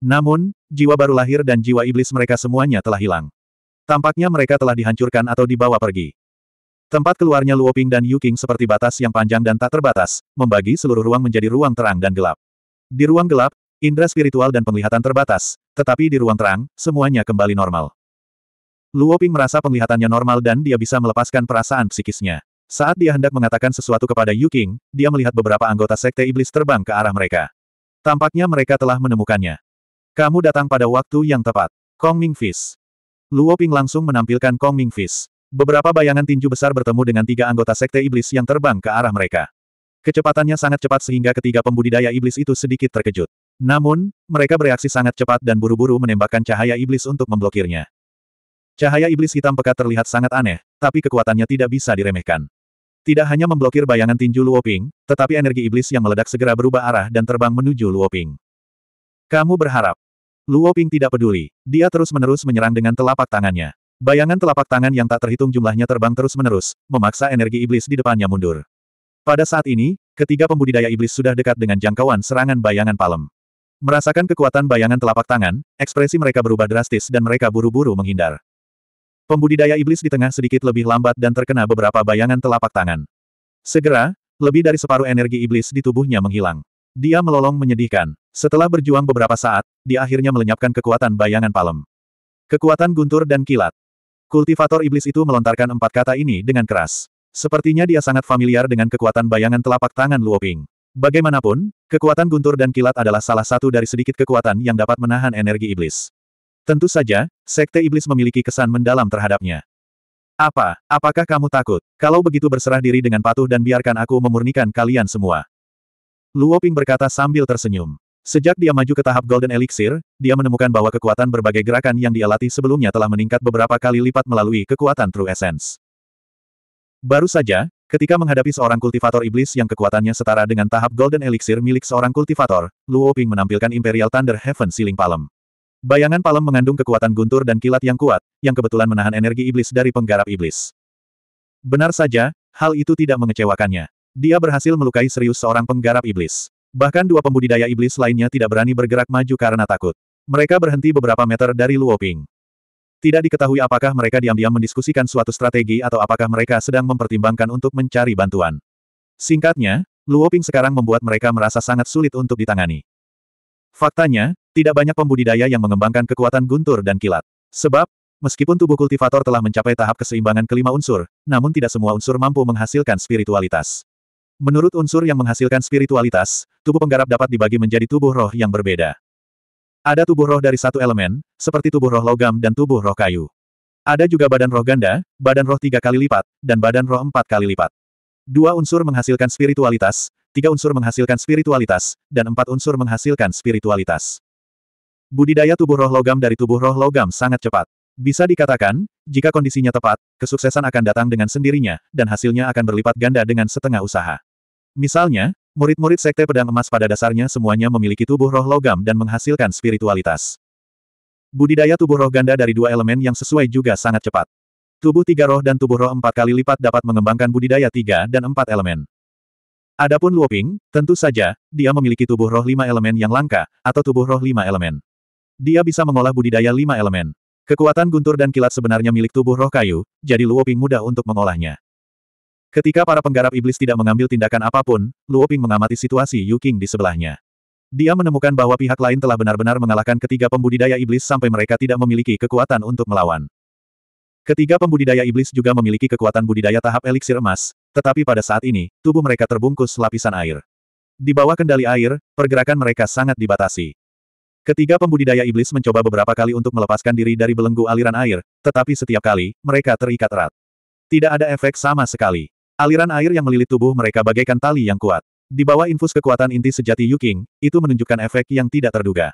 Namun, jiwa baru lahir dan jiwa iblis mereka semuanya telah hilang. Tampaknya mereka telah dihancurkan atau dibawa pergi. Tempat keluarnya Luoping dan Yuking seperti batas yang panjang dan tak terbatas, membagi seluruh ruang menjadi ruang terang dan gelap. Di ruang gelap, indera spiritual dan penglihatan terbatas, tetapi di ruang terang, semuanya kembali normal. Luoping merasa penglihatannya normal dan dia bisa melepaskan perasaan psikisnya. Saat dia hendak mengatakan sesuatu kepada Yu Qing, dia melihat beberapa anggota Sekte Iblis terbang ke arah mereka. Tampaknya mereka telah menemukannya. Kamu datang pada waktu yang tepat. Kong Ming Fish. Luo Ping langsung menampilkan Kong Ming Fish. Beberapa bayangan tinju besar bertemu dengan tiga anggota Sekte Iblis yang terbang ke arah mereka. Kecepatannya sangat cepat sehingga ketiga pembudidaya iblis itu sedikit terkejut. Namun, mereka bereaksi sangat cepat dan buru-buru menembakkan cahaya iblis untuk memblokirnya. Cahaya iblis hitam pekat terlihat sangat aneh, tapi kekuatannya tidak bisa diremehkan. Tidak hanya memblokir bayangan tinju Luoping, tetapi energi iblis yang meledak segera berubah arah dan terbang menuju Luoping. Kamu berharap. Luoping tidak peduli. Dia terus-menerus menyerang dengan telapak tangannya. Bayangan telapak tangan yang tak terhitung jumlahnya terbang terus-menerus, memaksa energi iblis di depannya mundur. Pada saat ini, ketiga pembudidaya iblis sudah dekat dengan jangkauan serangan bayangan palem. Merasakan kekuatan bayangan telapak tangan, ekspresi mereka berubah drastis dan mereka buru-buru menghindar. Pembudidaya iblis di tengah sedikit lebih lambat dan terkena beberapa bayangan telapak tangan. Segera, lebih dari separuh energi iblis di tubuhnya menghilang. Dia melolong menyedihkan. Setelah berjuang beberapa saat, dia akhirnya melenyapkan kekuatan bayangan palem. Kekuatan guntur dan kilat. Kultivator iblis itu melontarkan empat kata ini dengan keras. Sepertinya dia sangat familiar dengan kekuatan bayangan telapak tangan Luoping. Bagaimanapun, kekuatan guntur dan kilat adalah salah satu dari sedikit kekuatan yang dapat menahan energi iblis. Tentu saja, Sekte Iblis memiliki kesan mendalam terhadapnya. Apa, apakah kamu takut? Kalau begitu berserah diri dengan patuh dan biarkan aku memurnikan kalian semua. Luo Ping berkata sambil tersenyum. Sejak dia maju ke tahap Golden Elixir, dia menemukan bahwa kekuatan berbagai gerakan yang dia latih sebelumnya telah meningkat beberapa kali lipat melalui kekuatan True Essence. Baru saja, ketika menghadapi seorang kultivator iblis yang kekuatannya setara dengan tahap Golden Elixir milik seorang kultivator, Luo Ping menampilkan Imperial Thunder Heaven Ceiling Palm. Bayangan palem mengandung kekuatan guntur dan kilat yang kuat, yang kebetulan menahan energi iblis dari penggarap iblis. Benar saja, hal itu tidak mengecewakannya. Dia berhasil melukai serius seorang penggarap iblis. Bahkan dua pembudidaya iblis lainnya tidak berani bergerak maju karena takut. Mereka berhenti beberapa meter dari Luoping. Tidak diketahui apakah mereka diam-diam mendiskusikan suatu strategi atau apakah mereka sedang mempertimbangkan untuk mencari bantuan. Singkatnya, Luoping sekarang membuat mereka merasa sangat sulit untuk ditangani. Faktanya, tidak banyak pembudidaya yang mengembangkan kekuatan guntur dan kilat. Sebab, meskipun tubuh kultivator telah mencapai tahap keseimbangan kelima unsur, namun tidak semua unsur mampu menghasilkan spiritualitas. Menurut unsur yang menghasilkan spiritualitas, tubuh penggarap dapat dibagi menjadi tubuh roh yang berbeda. Ada tubuh roh dari satu elemen, seperti tubuh roh logam dan tubuh roh kayu. Ada juga badan roh ganda, badan roh tiga kali lipat, dan badan roh empat kali lipat. Dua unsur menghasilkan spiritualitas, tiga unsur menghasilkan spiritualitas, dan empat unsur menghasilkan spiritualitas. Budidaya tubuh roh logam dari tubuh roh logam sangat cepat. Bisa dikatakan, jika kondisinya tepat, kesuksesan akan datang dengan sendirinya, dan hasilnya akan berlipat ganda dengan setengah usaha. Misalnya, murid-murid sekte pedang emas pada dasarnya semuanya memiliki tubuh roh logam dan menghasilkan spiritualitas. Budidaya tubuh roh ganda dari dua elemen yang sesuai juga sangat cepat. Tubuh tiga roh dan tubuh roh empat kali lipat dapat mengembangkan budidaya tiga dan empat elemen. Adapun Luoping, tentu saja, dia memiliki tubuh roh lima elemen yang langka, atau tubuh roh lima elemen. Dia bisa mengolah budidaya lima elemen. Kekuatan guntur dan kilat sebenarnya milik tubuh roh kayu, jadi Luoping mudah untuk mengolahnya. Ketika para penggarap iblis tidak mengambil tindakan apapun, Luoping mengamati situasi Yu King di sebelahnya. Dia menemukan bahwa pihak lain telah benar-benar mengalahkan ketiga pembudidaya iblis sampai mereka tidak memiliki kekuatan untuk melawan. Ketiga pembudidaya iblis juga memiliki kekuatan budidaya tahap eliksir emas, tetapi pada saat ini, tubuh mereka terbungkus lapisan air. Di bawah kendali air, pergerakan mereka sangat dibatasi. Ketiga pembudidaya iblis mencoba beberapa kali untuk melepaskan diri dari belenggu aliran air, tetapi setiap kali, mereka terikat erat. Tidak ada efek sama sekali. Aliran air yang melilit tubuh mereka bagaikan tali yang kuat. Di bawah infus kekuatan inti sejati Yuking, itu menunjukkan efek yang tidak terduga.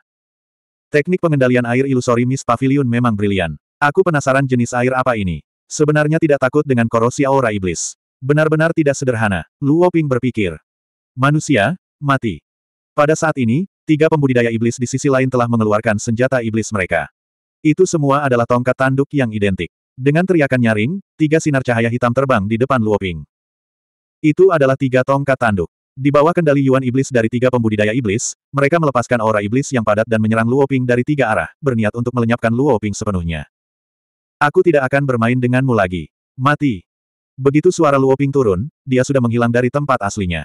Teknik pengendalian air ilusori Miss Pavilion memang brilian. Aku penasaran jenis air apa ini. Sebenarnya tidak takut dengan korosi aura iblis. Benar-benar tidak sederhana, Luo Ping berpikir. Manusia, mati. Pada saat ini, Tiga pembudidaya iblis di sisi lain telah mengeluarkan senjata iblis mereka. Itu semua adalah tongkat tanduk yang identik. Dengan teriakan nyaring, tiga sinar cahaya hitam terbang di depan Luoping. Itu adalah tiga tongkat tanduk. Di bawah kendali Yuan Iblis dari tiga pembudidaya iblis, mereka melepaskan aura iblis yang padat dan menyerang Luoping dari tiga arah, berniat untuk melenyapkan Luoping sepenuhnya. Aku tidak akan bermain denganmu lagi. Mati. Begitu suara Luoping turun, dia sudah menghilang dari tempat aslinya.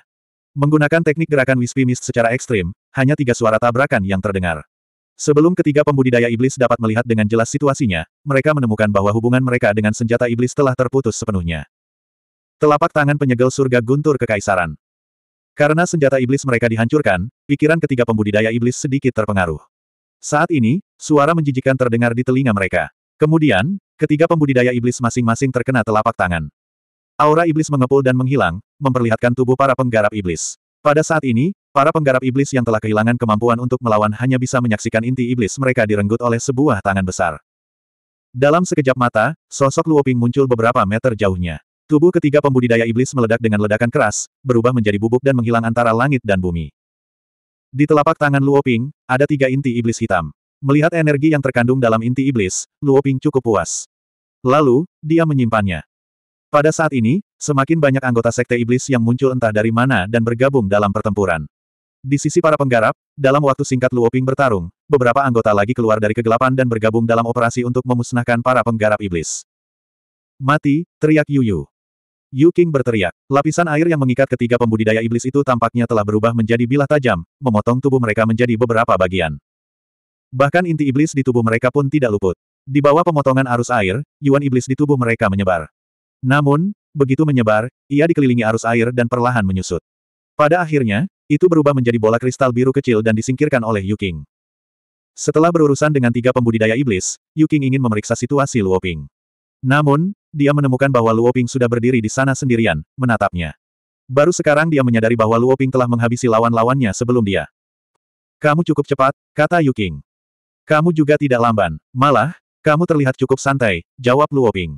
Menggunakan teknik gerakan wispy Mist secara ekstrim, hanya tiga suara tabrakan yang terdengar. Sebelum ketiga pembudidaya iblis dapat melihat dengan jelas situasinya, mereka menemukan bahwa hubungan mereka dengan senjata iblis telah terputus sepenuhnya. Telapak tangan penyegel surga guntur kekaisaran. Karena senjata iblis mereka dihancurkan, pikiran ketiga pembudidaya iblis sedikit terpengaruh. Saat ini, suara menjijikan terdengar di telinga mereka. Kemudian, ketiga pembudidaya iblis masing-masing terkena telapak tangan. Aura iblis mengepul dan menghilang, memperlihatkan tubuh para penggarap iblis. Pada saat ini, para penggarap iblis yang telah kehilangan kemampuan untuk melawan hanya bisa menyaksikan inti iblis mereka direnggut oleh sebuah tangan besar. Dalam sekejap mata, sosok Luoping muncul beberapa meter jauhnya. Tubuh ketiga pembudidaya iblis meledak dengan ledakan keras, berubah menjadi bubuk dan menghilang antara langit dan bumi. Di telapak tangan Luoping, ada tiga inti iblis hitam. Melihat energi yang terkandung dalam inti iblis, Luoping cukup puas. Lalu, dia menyimpannya. Pada saat ini, semakin banyak anggota sekte iblis yang muncul entah dari mana dan bergabung dalam pertempuran. Di sisi para penggarap, dalam waktu singkat Luoping bertarung, beberapa anggota lagi keluar dari kegelapan dan bergabung dalam operasi untuk memusnahkan para penggarap iblis. Mati, teriak Yu Yu. Yu King berteriak. Lapisan air yang mengikat ketiga pembudidaya iblis itu tampaknya telah berubah menjadi bilah tajam, memotong tubuh mereka menjadi beberapa bagian. Bahkan inti iblis di tubuh mereka pun tidak luput. Di bawah pemotongan arus air, yuan iblis di tubuh mereka menyebar. Namun, begitu menyebar, ia dikelilingi arus air dan perlahan menyusut. Pada akhirnya, itu berubah menjadi bola kristal biru kecil dan disingkirkan oleh Yuking. Setelah berurusan dengan tiga pembudidaya iblis, Yuking ingin memeriksa situasi Luoping. Namun, dia menemukan bahwa Luoping sudah berdiri di sana sendirian, menatapnya. Baru sekarang dia menyadari bahwa Luoping telah menghabisi lawan-lawannya sebelum dia. Kamu cukup cepat, kata Yuking. Kamu juga tidak lamban, malah, kamu terlihat cukup santai, jawab Luoping.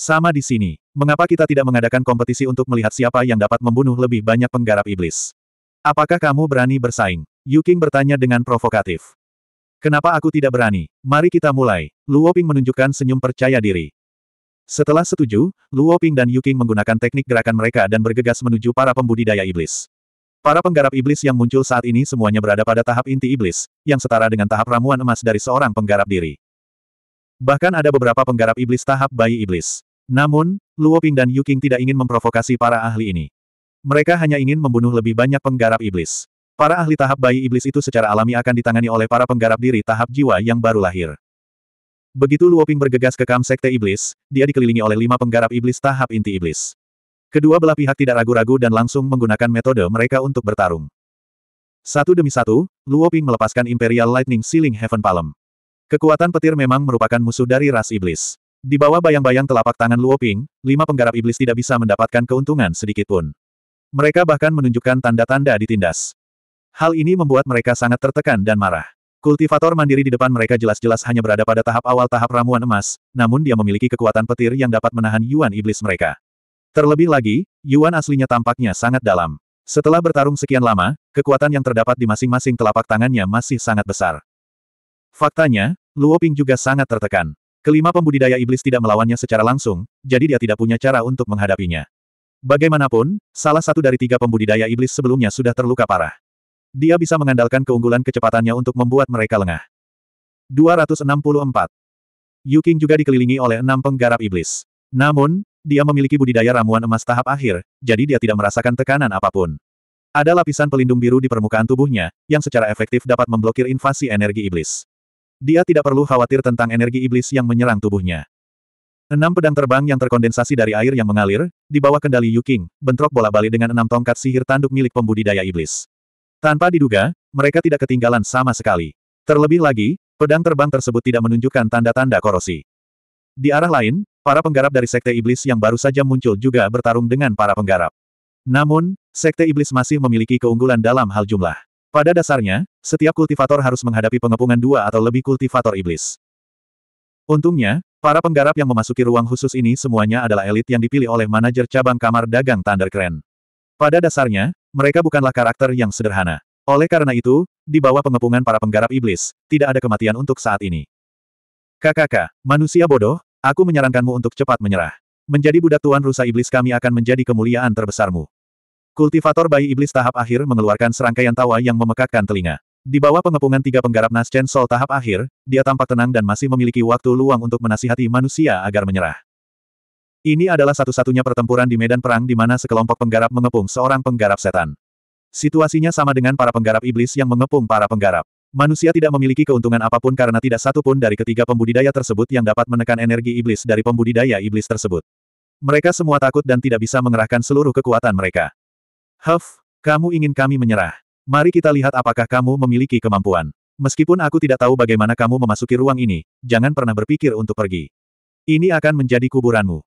Sama di sini. Mengapa kita tidak mengadakan kompetisi untuk melihat siapa yang dapat membunuh lebih banyak penggarap iblis? Apakah kamu berani bersaing? Yuking bertanya dengan provokatif. Kenapa aku tidak berani? Mari kita mulai. Luo Ping menunjukkan senyum percaya diri. Setelah setuju, Luo Ping dan Yuking menggunakan teknik gerakan mereka dan bergegas menuju para pembudidaya iblis. Para penggarap iblis yang muncul saat ini semuanya berada pada tahap inti iblis, yang setara dengan tahap ramuan emas dari seorang penggarap diri. Bahkan ada beberapa penggarap iblis tahap bayi iblis. Namun, Luo Ping dan Qing tidak ingin memprovokasi para ahli ini. Mereka hanya ingin membunuh lebih banyak penggarap iblis. Para ahli tahap bayi iblis itu secara alami akan ditangani oleh para penggarap diri tahap jiwa yang baru lahir. Begitu Luo Ping bergegas ke kam sekte iblis, dia dikelilingi oleh lima penggarap iblis tahap inti iblis. Kedua belah pihak tidak ragu-ragu dan langsung menggunakan metode mereka untuk bertarung. Satu demi satu, Luo Ping melepaskan Imperial Lightning Ceiling Heaven Palm. Kekuatan petir memang merupakan musuh dari ras iblis. Di bawah bayang-bayang telapak tangan Luo Ping, lima penggarap iblis tidak bisa mendapatkan keuntungan sedikitpun. Mereka bahkan menunjukkan tanda-tanda ditindas. Hal ini membuat mereka sangat tertekan dan marah. Kultivator mandiri di depan mereka jelas-jelas hanya berada pada tahap awal tahap ramuan emas, namun dia memiliki kekuatan petir yang dapat menahan Yuan iblis mereka. Terlebih lagi, Yuan aslinya tampaknya sangat dalam. Setelah bertarung sekian lama, kekuatan yang terdapat di masing-masing telapak tangannya masih sangat besar. Faktanya, Luo Ping juga sangat tertekan. Kelima pembudidaya iblis tidak melawannya secara langsung, jadi dia tidak punya cara untuk menghadapinya. Bagaimanapun, salah satu dari tiga pembudidaya iblis sebelumnya sudah terluka parah. Dia bisa mengandalkan keunggulan kecepatannya untuk membuat mereka lengah. 264. Yuking juga dikelilingi oleh enam penggarap iblis. Namun, dia memiliki budidaya ramuan emas tahap akhir, jadi dia tidak merasakan tekanan apapun. Ada lapisan pelindung biru di permukaan tubuhnya, yang secara efektif dapat memblokir invasi energi iblis. Dia tidak perlu khawatir tentang energi iblis yang menyerang tubuhnya. Enam pedang terbang yang terkondensasi dari air yang mengalir, di bawah kendali Yuking, bentrok bola balik dengan enam tongkat sihir tanduk milik pembudidaya iblis. Tanpa diduga, mereka tidak ketinggalan sama sekali. Terlebih lagi, pedang terbang tersebut tidak menunjukkan tanda-tanda korosi. Di arah lain, para penggarap dari Sekte Iblis yang baru saja muncul juga bertarung dengan para penggarap. Namun, Sekte Iblis masih memiliki keunggulan dalam hal jumlah. Pada dasarnya, setiap kultivator harus menghadapi pengepungan dua atau lebih kultivator iblis. Untungnya, para penggarap yang memasuki ruang khusus ini semuanya adalah elit yang dipilih oleh manajer cabang kamar dagang Thundercran. Pada dasarnya, mereka bukanlah karakter yang sederhana. Oleh karena itu, di bawah pengepungan para penggarap iblis, tidak ada kematian untuk saat ini. Kakak, manusia bodoh, aku menyarankanmu untuk cepat menyerah. Menjadi budak tuan rusa iblis kami akan menjadi kemuliaan terbesarmu. Kultivator bayi iblis tahap akhir mengeluarkan serangkaian tawa yang memekakkan telinga. Di bawah pengepungan tiga penggarap Naschen Sol tahap akhir, dia tampak tenang dan masih memiliki waktu luang untuk menasihati manusia agar menyerah. Ini adalah satu-satunya pertempuran di medan perang di mana sekelompok penggarap mengepung seorang penggarap setan. Situasinya sama dengan para penggarap iblis yang mengepung para penggarap. Manusia tidak memiliki keuntungan apapun karena tidak satu pun dari ketiga pembudidaya tersebut yang dapat menekan energi iblis dari pembudidaya iblis tersebut. Mereka semua takut dan tidak bisa mengerahkan seluruh kekuatan mereka. Huff, kamu ingin kami menyerah. Mari kita lihat apakah kamu memiliki kemampuan. Meskipun aku tidak tahu bagaimana kamu memasuki ruang ini, jangan pernah berpikir untuk pergi. Ini akan menjadi kuburanmu.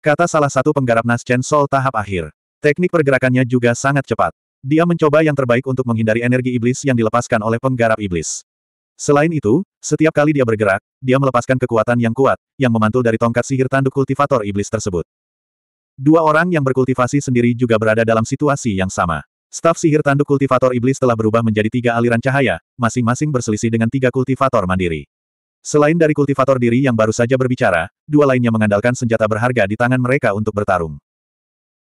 Kata salah satu penggarap naschen Sol tahap akhir. Teknik pergerakannya juga sangat cepat. Dia mencoba yang terbaik untuk menghindari energi iblis yang dilepaskan oleh penggarap iblis. Selain itu, setiap kali dia bergerak, dia melepaskan kekuatan yang kuat, yang memantul dari tongkat sihir tanduk kultivator iblis tersebut. Dua orang yang berkultivasi sendiri juga berada dalam situasi yang sama. Staf sihir tanduk kultivator iblis telah berubah menjadi tiga aliran cahaya, masing-masing berselisih dengan tiga kultivator mandiri. Selain dari kultivator diri yang baru saja berbicara, dua lainnya mengandalkan senjata berharga di tangan mereka untuk bertarung.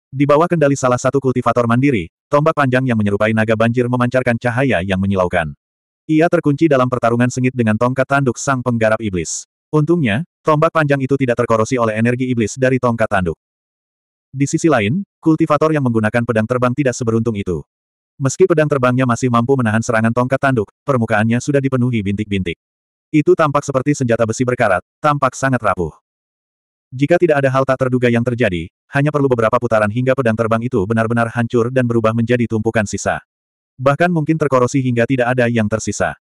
Di bawah kendali salah satu kultivator mandiri, tombak panjang yang menyerupai naga banjir memancarkan cahaya yang menyilaukan. Ia terkunci dalam pertarungan sengit dengan tongkat tanduk sang penggarap iblis. Untungnya, tombak panjang itu tidak terkorosi oleh energi iblis dari tongkat tanduk. Di sisi lain, Kultivator yang menggunakan pedang terbang tidak seberuntung itu. Meski pedang terbangnya masih mampu menahan serangan tongkat tanduk, permukaannya sudah dipenuhi bintik-bintik. Itu tampak seperti senjata besi berkarat, tampak sangat rapuh. Jika tidak ada hal tak terduga yang terjadi, hanya perlu beberapa putaran hingga pedang terbang itu benar-benar hancur dan berubah menjadi tumpukan sisa. Bahkan mungkin terkorosi hingga tidak ada yang tersisa.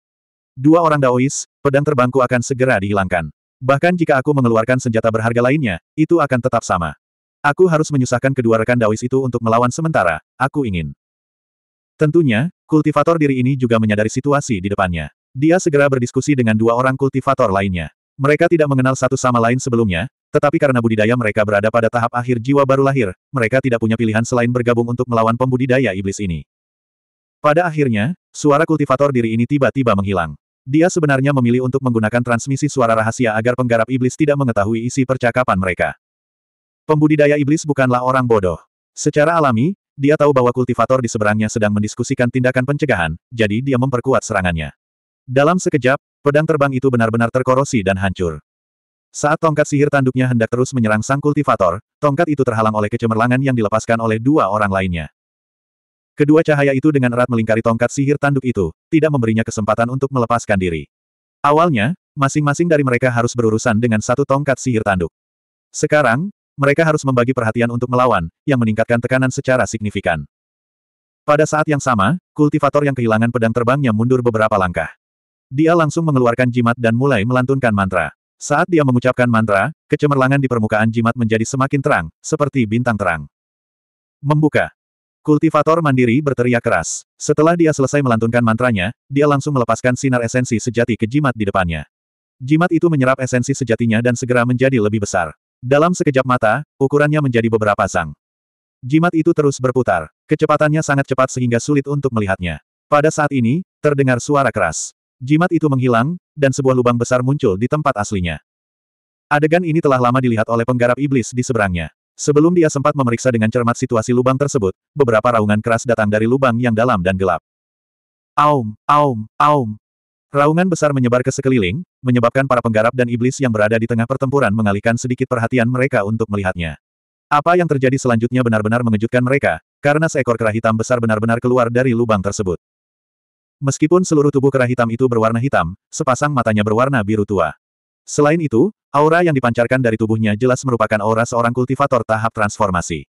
Dua orang Daois, pedang terbangku akan segera dihilangkan. Bahkan jika aku mengeluarkan senjata berharga lainnya, itu akan tetap sama. Aku harus menyusahkan kedua rekan Daois itu untuk melawan sementara, aku ingin. Tentunya, kultivator diri ini juga menyadari situasi di depannya. Dia segera berdiskusi dengan dua orang kultivator lainnya. Mereka tidak mengenal satu sama lain sebelumnya, tetapi karena budidaya mereka berada pada tahap akhir jiwa baru lahir, mereka tidak punya pilihan selain bergabung untuk melawan pembudidaya iblis ini. Pada akhirnya, suara kultivator diri ini tiba-tiba menghilang. Dia sebenarnya memilih untuk menggunakan transmisi suara rahasia agar penggarap iblis tidak mengetahui isi percakapan mereka. Pembudidaya iblis bukanlah orang bodoh. Secara alami, dia tahu bahwa kultivator di seberangnya sedang mendiskusikan tindakan pencegahan, jadi dia memperkuat serangannya. Dalam sekejap, pedang terbang itu benar-benar terkorosi dan hancur. Saat tongkat sihir tanduknya hendak terus menyerang sang kultivator, tongkat itu terhalang oleh kecemerlangan yang dilepaskan oleh dua orang lainnya. Kedua cahaya itu dengan erat melingkari tongkat sihir tanduk itu, tidak memberinya kesempatan untuk melepaskan diri. Awalnya, masing-masing dari mereka harus berurusan dengan satu tongkat sihir tanduk. Sekarang, mereka harus membagi perhatian untuk melawan, yang meningkatkan tekanan secara signifikan. Pada saat yang sama, kultivator yang kehilangan pedang terbangnya mundur beberapa langkah. Dia langsung mengeluarkan jimat dan mulai melantunkan mantra. Saat dia mengucapkan mantra, kecemerlangan di permukaan jimat menjadi semakin terang, seperti bintang terang. Membuka. Kultivator mandiri berteriak keras. Setelah dia selesai melantunkan mantranya, dia langsung melepaskan sinar esensi sejati ke jimat di depannya. Jimat itu menyerap esensi sejatinya dan segera menjadi lebih besar. Dalam sekejap mata, ukurannya menjadi beberapa sang. Jimat itu terus berputar. Kecepatannya sangat cepat sehingga sulit untuk melihatnya. Pada saat ini, terdengar suara keras. Jimat itu menghilang, dan sebuah lubang besar muncul di tempat aslinya. Adegan ini telah lama dilihat oleh penggarap iblis di seberangnya. Sebelum dia sempat memeriksa dengan cermat situasi lubang tersebut, beberapa raungan keras datang dari lubang yang dalam dan gelap. Aum, aum, aum. Raungan besar menyebar ke sekeliling, menyebabkan para penggarap dan iblis yang berada di tengah pertempuran mengalihkan sedikit perhatian mereka untuk melihatnya. Apa yang terjadi selanjutnya benar-benar mengejutkan mereka, karena seekor kera hitam besar benar-benar keluar dari lubang tersebut. Meskipun seluruh tubuh kera hitam itu berwarna hitam, sepasang matanya berwarna biru tua. Selain itu, aura yang dipancarkan dari tubuhnya jelas merupakan aura seorang kultivator tahap transformasi.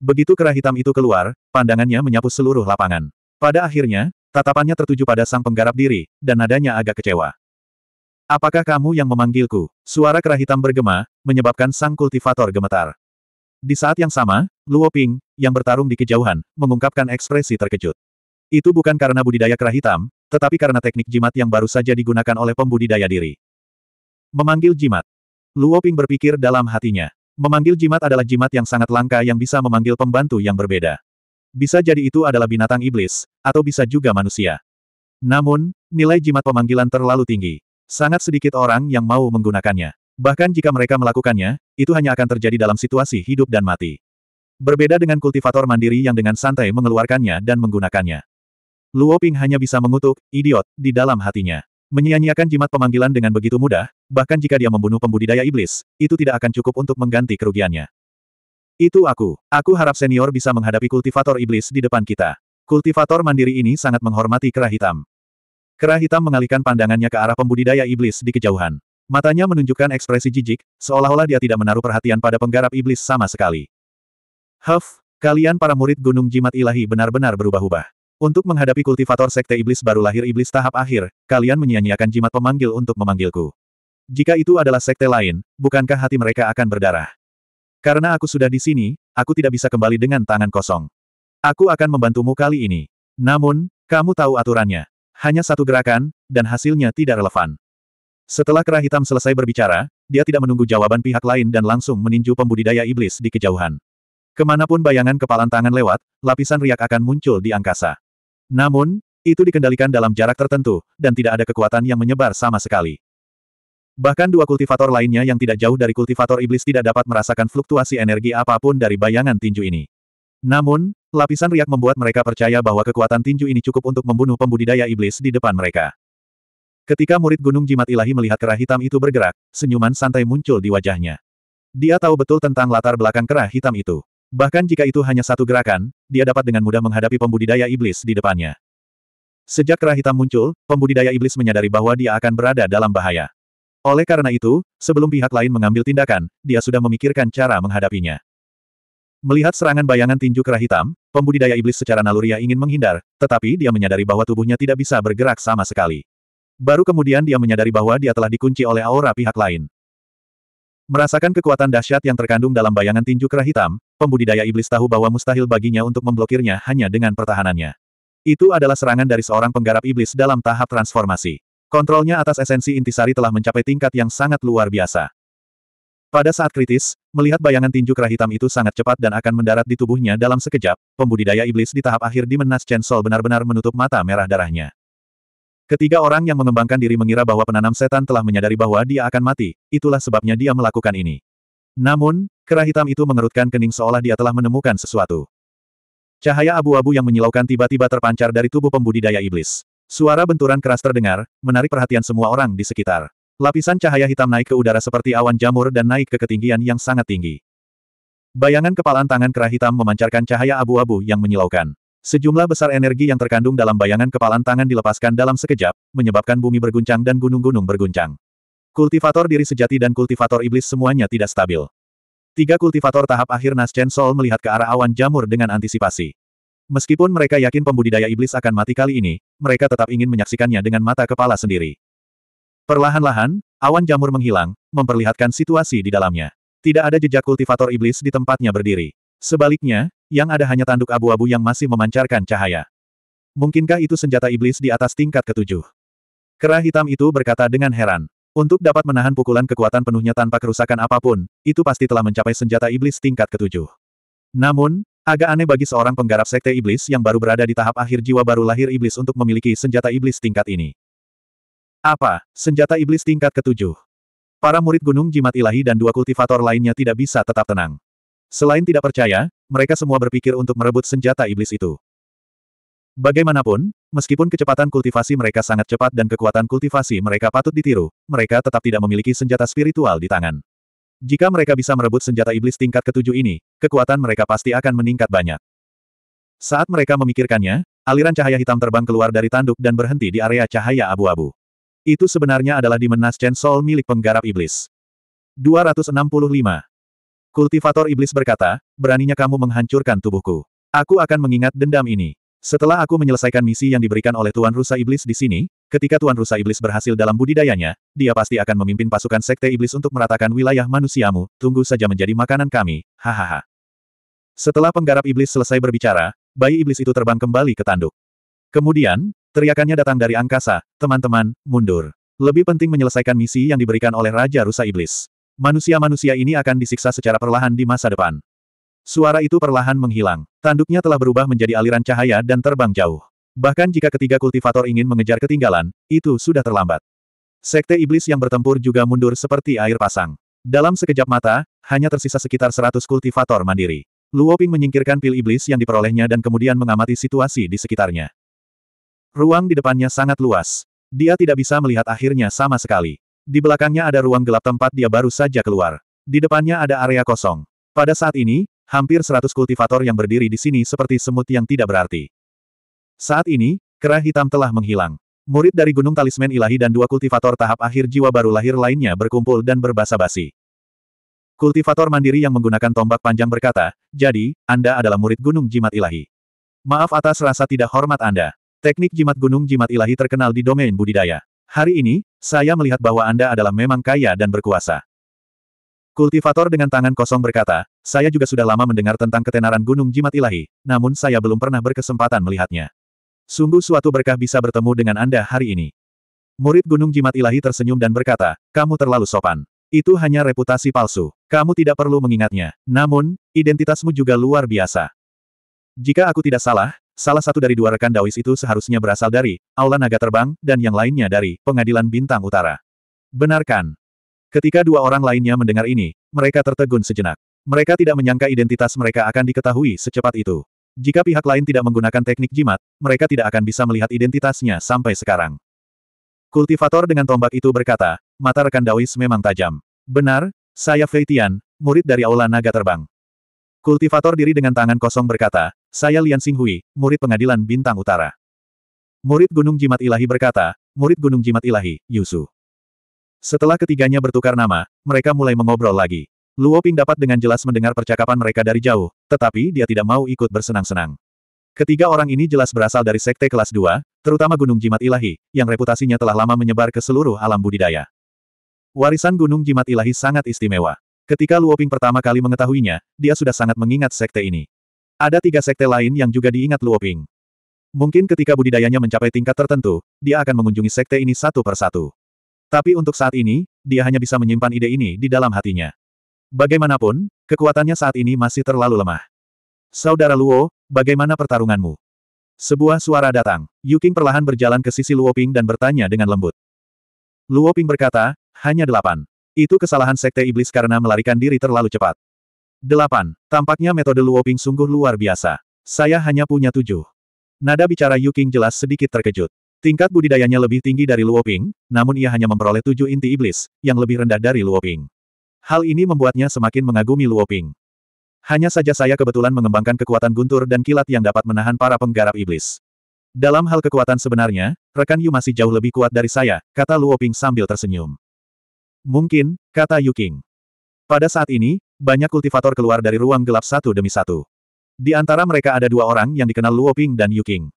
Begitu kera hitam itu keluar, pandangannya menyapu seluruh lapangan. Pada akhirnya, Tatapannya tertuju pada sang penggarap diri, dan nadanya agak kecewa. Apakah kamu yang memanggilku? Suara kerah hitam bergema, menyebabkan sang kultivator gemetar. Di saat yang sama, Luo Ping, yang bertarung di kejauhan, mengungkapkan ekspresi terkejut. Itu bukan karena budidaya kerah hitam, tetapi karena teknik jimat yang baru saja digunakan oleh pembudidaya diri. Memanggil jimat. Luo Ping berpikir dalam hatinya. Memanggil jimat adalah jimat yang sangat langka yang bisa memanggil pembantu yang berbeda. Bisa jadi itu adalah binatang iblis, atau bisa juga manusia. Namun, nilai jimat pemanggilan terlalu tinggi. Sangat sedikit orang yang mau menggunakannya. Bahkan jika mereka melakukannya, itu hanya akan terjadi dalam situasi hidup dan mati. Berbeda dengan kultivator mandiri yang dengan santai mengeluarkannya dan menggunakannya. Luo Ping hanya bisa mengutuk, idiot, di dalam hatinya. Menyia-nyiakan jimat pemanggilan dengan begitu mudah, bahkan jika dia membunuh pembudidaya iblis, itu tidak akan cukup untuk mengganti kerugiannya. Itu aku. Aku harap senior bisa menghadapi kultivator iblis di depan kita. Kultivator mandiri ini sangat menghormati kera hitam. Kera hitam mengalihkan pandangannya ke arah pembudidaya iblis di kejauhan. Matanya menunjukkan ekspresi jijik, seolah-olah dia tidak menaruh perhatian pada penggarap iblis sama sekali. Huff, kalian para murid Gunung Jimat Ilahi benar-benar berubah-ubah. Untuk menghadapi kultivator sekte iblis baru lahir iblis tahap akhir, kalian menyia-nyiakan jimat pemanggil untuk memanggilku. Jika itu adalah sekte lain, bukankah hati mereka akan berdarah? Karena aku sudah di sini, aku tidak bisa kembali dengan tangan kosong. Aku akan membantumu kali ini. Namun, kamu tahu aturannya. Hanya satu gerakan, dan hasilnya tidak relevan. Setelah kera hitam selesai berbicara, dia tidak menunggu jawaban pihak lain dan langsung meninju pembudidaya iblis di kejauhan. Kemanapun bayangan kepalan tangan lewat, lapisan riak akan muncul di angkasa. Namun, itu dikendalikan dalam jarak tertentu, dan tidak ada kekuatan yang menyebar sama sekali. Bahkan dua kultivator lainnya yang tidak jauh dari kultivator iblis tidak dapat merasakan fluktuasi energi apapun dari bayangan tinju ini. Namun, lapisan riak membuat mereka percaya bahwa kekuatan tinju ini cukup untuk membunuh pembudidaya iblis di depan mereka. Ketika murid Gunung Jimat Ilahi melihat kerah hitam itu bergerak, senyuman santai muncul di wajahnya. Dia tahu betul tentang latar belakang kerah hitam itu. Bahkan jika itu hanya satu gerakan, dia dapat dengan mudah menghadapi pembudidaya iblis di depannya. Sejak kerah hitam muncul, pembudidaya iblis menyadari bahwa dia akan berada dalam bahaya. Oleh karena itu, sebelum pihak lain mengambil tindakan, dia sudah memikirkan cara menghadapinya. Melihat serangan bayangan tinju kera hitam, pembudidaya iblis secara naluriah ingin menghindar, tetapi dia menyadari bahwa tubuhnya tidak bisa bergerak sama sekali. Baru kemudian dia menyadari bahwa dia telah dikunci oleh aura pihak lain. Merasakan kekuatan dahsyat yang terkandung dalam bayangan tinju kera hitam, pembudidaya iblis tahu bahwa mustahil baginya untuk memblokirnya hanya dengan pertahanannya. Itu adalah serangan dari seorang penggarap iblis dalam tahap transformasi. Kontrolnya atas esensi intisari telah mencapai tingkat yang sangat luar biasa. Pada saat kritis, melihat bayangan tinju kera hitam itu sangat cepat dan akan mendarat di tubuhnya dalam sekejap, pembudidaya iblis di tahap akhir di Menas Chen Sol benar-benar menutup mata merah darahnya. Ketiga orang yang mengembangkan diri mengira bahwa penanam setan telah menyadari bahwa dia akan mati, itulah sebabnya dia melakukan ini. Namun, kera hitam itu mengerutkan kening seolah dia telah menemukan sesuatu. Cahaya abu-abu yang menyilaukan tiba-tiba terpancar dari tubuh pembudidaya iblis. Suara benturan keras terdengar, menarik perhatian semua orang di sekitar. Lapisan cahaya hitam naik ke udara seperti awan jamur dan naik ke ketinggian yang sangat tinggi. Bayangan kepalan tangan kera hitam memancarkan cahaya abu-abu yang menyilaukan. Sejumlah besar energi yang terkandung dalam bayangan kepalan tangan dilepaskan dalam sekejap, menyebabkan bumi berguncang dan gunung-gunung berguncang. Kultivator diri sejati dan kultivator iblis semuanya tidak stabil. Tiga kultivator tahap akhir Naschen Sol melihat ke arah awan jamur dengan antisipasi. Meskipun mereka yakin pembudidaya iblis akan mati kali ini, mereka tetap ingin menyaksikannya dengan mata kepala sendiri. Perlahan-lahan, awan jamur menghilang, memperlihatkan situasi di dalamnya. Tidak ada jejak kultivator iblis di tempatnya berdiri. Sebaliknya, yang ada hanya tanduk abu-abu yang masih memancarkan cahaya. Mungkinkah itu senjata iblis di atas tingkat ketujuh? Kera hitam itu berkata dengan heran. Untuk dapat menahan pukulan kekuatan penuhnya tanpa kerusakan apapun, itu pasti telah mencapai senjata iblis tingkat ketujuh. Namun, Agak aneh bagi seorang penggarap sekte iblis yang baru berada di tahap akhir jiwa baru lahir iblis untuk memiliki senjata iblis tingkat ini. Apa? Senjata iblis tingkat ketujuh. Para murid Gunung Jimat Ilahi dan dua kultivator lainnya tidak bisa tetap tenang. Selain tidak percaya, mereka semua berpikir untuk merebut senjata iblis itu. Bagaimanapun, meskipun kecepatan kultivasi mereka sangat cepat dan kekuatan kultivasi mereka patut ditiru, mereka tetap tidak memiliki senjata spiritual di tangan. Jika mereka bisa merebut senjata iblis tingkat ketujuh ini, kekuatan mereka pasti akan meningkat banyak. Saat mereka memikirkannya, aliran cahaya hitam terbang keluar dari tanduk dan berhenti di area cahaya abu-abu. Itu sebenarnya adalah Dimenas Chen Sol milik penggarap iblis. 265. Kultivator iblis berkata, beraninya kamu menghancurkan tubuhku. Aku akan mengingat dendam ini. Setelah aku menyelesaikan misi yang diberikan oleh Tuan Rusa Iblis di sini, ketika Tuan Rusa Iblis berhasil dalam budidayanya, dia pasti akan memimpin pasukan Sekte Iblis untuk meratakan wilayah manusiamu, tunggu saja menjadi makanan kami, hahaha. Setelah penggarap iblis selesai berbicara, bayi iblis itu terbang kembali ke tanduk. Kemudian, teriakannya datang dari angkasa, teman-teman, mundur. Lebih penting menyelesaikan misi yang diberikan oleh Raja Rusa Iblis. Manusia-manusia ini akan disiksa secara perlahan di masa depan. Suara itu perlahan menghilang. Tanduknya telah berubah menjadi aliran cahaya dan terbang jauh. Bahkan jika ketiga kultivator ingin mengejar ketinggalan, itu sudah terlambat. Sekte iblis yang bertempur juga mundur seperti air pasang. Dalam sekejap mata, hanya tersisa sekitar seratus kultivator mandiri. Luoping menyingkirkan pil iblis yang diperolehnya dan kemudian mengamati situasi di sekitarnya. Ruang di depannya sangat luas. Dia tidak bisa melihat akhirnya sama sekali. Di belakangnya ada ruang gelap tempat dia baru saja keluar. Di depannya ada area kosong. Pada saat ini, Hampir seratus kultivator yang berdiri di sini seperti semut yang tidak berarti. Saat ini, kerah hitam telah menghilang. Murid dari Gunung Talisman Ilahi dan dua kultivator tahap akhir jiwa baru lahir lainnya berkumpul dan berbasa-basi. Kultivator mandiri yang menggunakan tombak panjang berkata, jadi, Anda adalah murid Gunung Jimat Ilahi. Maaf atas rasa tidak hormat Anda. Teknik jimat Gunung Jimat Ilahi terkenal di domain budidaya. Hari ini, saya melihat bahwa Anda adalah memang kaya dan berkuasa. Kultivator dengan tangan kosong berkata, saya juga sudah lama mendengar tentang ketenaran Gunung Jimat Ilahi, namun saya belum pernah berkesempatan melihatnya. Sungguh suatu berkah bisa bertemu dengan Anda hari ini. Murid Gunung Jimat Ilahi tersenyum dan berkata, kamu terlalu sopan. Itu hanya reputasi palsu. Kamu tidak perlu mengingatnya. Namun, identitasmu juga luar biasa. Jika aku tidak salah, salah satu dari dua rekan Daois itu seharusnya berasal dari Aula Naga Terbang, dan yang lainnya dari Pengadilan Bintang Utara. Benarkan, Ketika dua orang lainnya mendengar ini, mereka tertegun sejenak. Mereka tidak menyangka identitas mereka akan diketahui secepat itu. Jika pihak lain tidak menggunakan teknik jimat, mereka tidak akan bisa melihat identitasnya sampai sekarang. Kultivator dengan tombak itu berkata, mata rekan Dawis memang tajam. Benar, saya Feitian, murid dari Aula Naga Terbang. Kultivator diri dengan tangan kosong berkata, saya Lian Xinghui, murid pengadilan Bintang Utara. Murid Gunung Jimat Ilahi berkata, murid Gunung Jimat Ilahi, Yusuf. Setelah ketiganya bertukar nama, mereka mulai mengobrol lagi. Luo Ping dapat dengan jelas mendengar percakapan mereka dari jauh, tetapi dia tidak mau ikut bersenang-senang. Ketiga orang ini jelas berasal dari sekte kelas 2, terutama Gunung Jimat Ilahi, yang reputasinya telah lama menyebar ke seluruh alam budidaya. Warisan Gunung Jimat Ilahi sangat istimewa. Ketika Luo Ping pertama kali mengetahuinya, dia sudah sangat mengingat sekte ini. Ada tiga sekte lain yang juga diingat Luo Ping. Mungkin ketika budidayanya mencapai tingkat tertentu, dia akan mengunjungi sekte ini satu persatu. Tapi untuk saat ini, dia hanya bisa menyimpan ide ini di dalam hatinya. Bagaimanapun, kekuatannya saat ini masih terlalu lemah. Saudara Luo, bagaimana pertarunganmu? Sebuah suara datang. Yuking perlahan berjalan ke sisi Luo Ping dan bertanya dengan lembut. Luo Ping berkata, hanya delapan. Itu kesalahan sekte iblis karena melarikan diri terlalu cepat. Delapan. Tampaknya metode Luo Ping sungguh luar biasa. Saya hanya punya tujuh. Nada bicara Yuking jelas sedikit terkejut. Tingkat budidayanya lebih tinggi dari Luoping, namun ia hanya memperoleh tujuh inti iblis, yang lebih rendah dari Luoping. Hal ini membuatnya semakin mengagumi Luoping. Hanya saja saya kebetulan mengembangkan kekuatan guntur dan kilat yang dapat menahan para penggarap iblis. Dalam hal kekuatan sebenarnya, rekan Yu masih jauh lebih kuat dari saya, kata Luoping sambil tersenyum. Mungkin, kata Yu King. Pada saat ini, banyak kultivator keluar dari ruang gelap satu demi satu. Di antara mereka ada dua orang yang dikenal Luoping dan Yu King.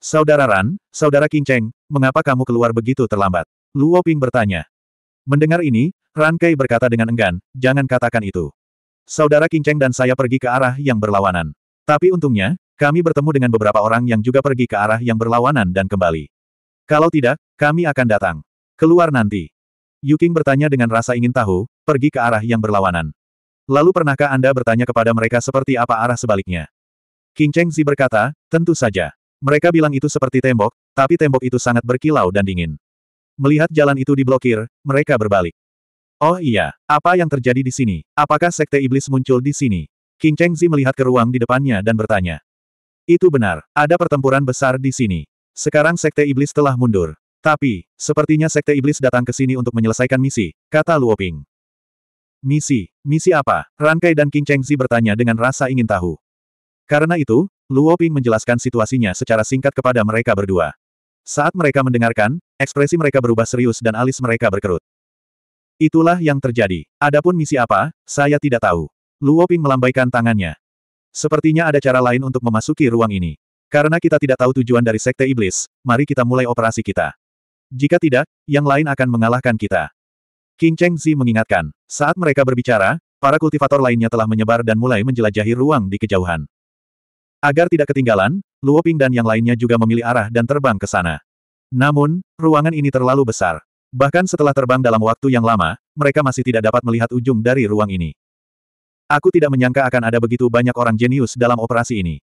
Saudara Ran, Saudara King Cheng, mengapa kamu keluar begitu terlambat? Luo Ping bertanya. Mendengar ini, Ran Kai berkata dengan enggan, jangan katakan itu. Saudara King Cheng dan saya pergi ke arah yang berlawanan. Tapi untungnya, kami bertemu dengan beberapa orang yang juga pergi ke arah yang berlawanan dan kembali. Kalau tidak, kami akan datang. Keluar nanti. Qing bertanya dengan rasa ingin tahu, pergi ke arah yang berlawanan. Lalu pernahkah Anda bertanya kepada mereka seperti apa arah sebaliknya? King Cheng Zi berkata, tentu saja. Mereka bilang itu seperti tembok, tapi tembok itu sangat berkilau dan dingin. Melihat jalan itu diblokir, mereka berbalik. Oh iya, apa yang terjadi di sini? Apakah sekte iblis muncul di sini? King Chengzi melihat ke ruang di depannya dan bertanya. Itu benar, ada pertempuran besar di sini. Sekarang sekte iblis telah mundur. Tapi, sepertinya sekte iblis datang ke sini untuk menyelesaikan misi, kata Luo Ping. Misi, misi apa? Rankai dan King Chengzi bertanya dengan rasa ingin tahu. Karena itu, Luo Ping menjelaskan situasinya secara singkat kepada mereka berdua. Saat mereka mendengarkan, ekspresi mereka berubah serius dan alis mereka berkerut. Itulah yang terjadi. Adapun misi apa, saya tidak tahu. Luo Ping melambaikan tangannya. Sepertinya ada cara lain untuk memasuki ruang ini. Karena kita tidak tahu tujuan dari Sekte Iblis, mari kita mulai operasi kita. Jika tidak, yang lain akan mengalahkan kita. King Cheng Zi mengingatkan, saat mereka berbicara, para kultivator lainnya telah menyebar dan mulai menjelajahi ruang di kejauhan. Agar tidak ketinggalan, Luo Ping dan yang lainnya juga memilih arah dan terbang ke sana. Namun, ruangan ini terlalu besar. Bahkan setelah terbang dalam waktu yang lama, mereka masih tidak dapat melihat ujung dari ruang ini. Aku tidak menyangka akan ada begitu banyak orang jenius dalam operasi ini.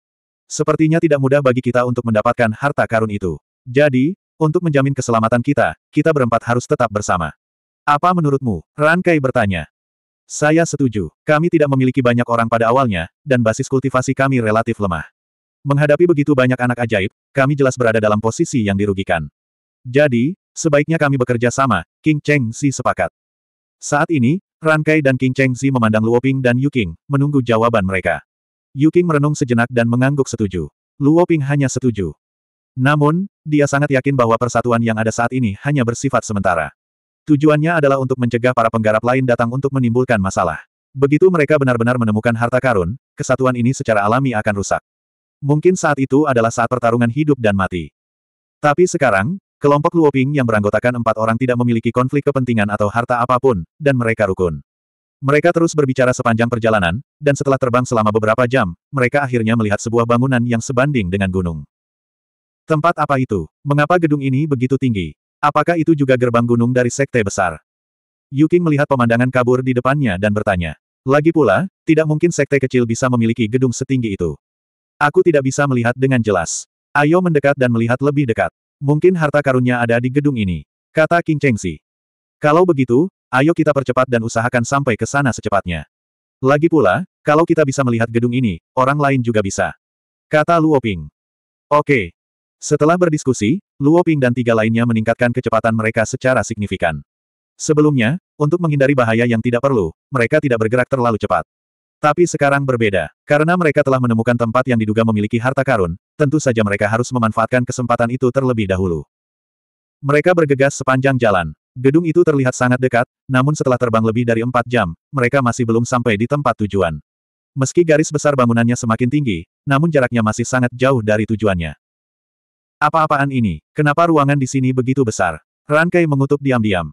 Sepertinya tidak mudah bagi kita untuk mendapatkan harta karun itu. Jadi, untuk menjamin keselamatan kita, kita berempat harus tetap bersama. Apa menurutmu? Rankai bertanya. Saya setuju. Kami tidak memiliki banyak orang pada awalnya, dan basis kultivasi kami relatif lemah. Menghadapi begitu banyak anak ajaib, kami jelas berada dalam posisi yang dirugikan. Jadi, sebaiknya kami bekerja sama, King Cheng Si sepakat. Saat ini, Ran Kai dan King Cheng Si memandang Luo Ping dan Yuking, menunggu jawaban mereka. Yuking merenung sejenak dan mengangguk setuju. Luo Ping hanya setuju. Namun, dia sangat yakin bahwa persatuan yang ada saat ini hanya bersifat sementara. Tujuannya adalah untuk mencegah para penggarap lain datang untuk menimbulkan masalah. Begitu mereka benar-benar menemukan harta karun, kesatuan ini secara alami akan rusak. Mungkin saat itu adalah saat pertarungan hidup dan mati. Tapi sekarang, kelompok Luoping yang beranggotakan empat orang tidak memiliki konflik kepentingan atau harta apapun, dan mereka rukun. Mereka terus berbicara sepanjang perjalanan, dan setelah terbang selama beberapa jam, mereka akhirnya melihat sebuah bangunan yang sebanding dengan gunung. Tempat apa itu? Mengapa gedung ini begitu tinggi? Apakah itu juga gerbang gunung dari sekte besar? Yuking melihat pemandangan kabur di depannya dan bertanya. Lagi pula, tidak mungkin sekte kecil bisa memiliki gedung setinggi itu. Aku tidak bisa melihat dengan jelas. Ayo mendekat dan melihat lebih dekat. Mungkin harta karunnya ada di gedung ini. Kata King Chengxi. Kalau begitu, ayo kita percepat dan usahakan sampai ke sana secepatnya. Lagi pula, kalau kita bisa melihat gedung ini, orang lain juga bisa. Kata Luo Ping. Oke, setelah berdiskusi, Luo Ping dan tiga lainnya meningkatkan kecepatan mereka secara signifikan. Sebelumnya, untuk menghindari bahaya yang tidak perlu, mereka tidak bergerak terlalu cepat. Tapi sekarang berbeda, karena mereka telah menemukan tempat yang diduga memiliki harta karun, tentu saja mereka harus memanfaatkan kesempatan itu terlebih dahulu. Mereka bergegas sepanjang jalan. Gedung itu terlihat sangat dekat, namun setelah terbang lebih dari empat jam, mereka masih belum sampai di tempat tujuan. Meski garis besar bangunannya semakin tinggi, namun jaraknya masih sangat jauh dari tujuannya. Apa-apaan ini? Kenapa ruangan di sini begitu besar? Rankai mengutuk diam-diam.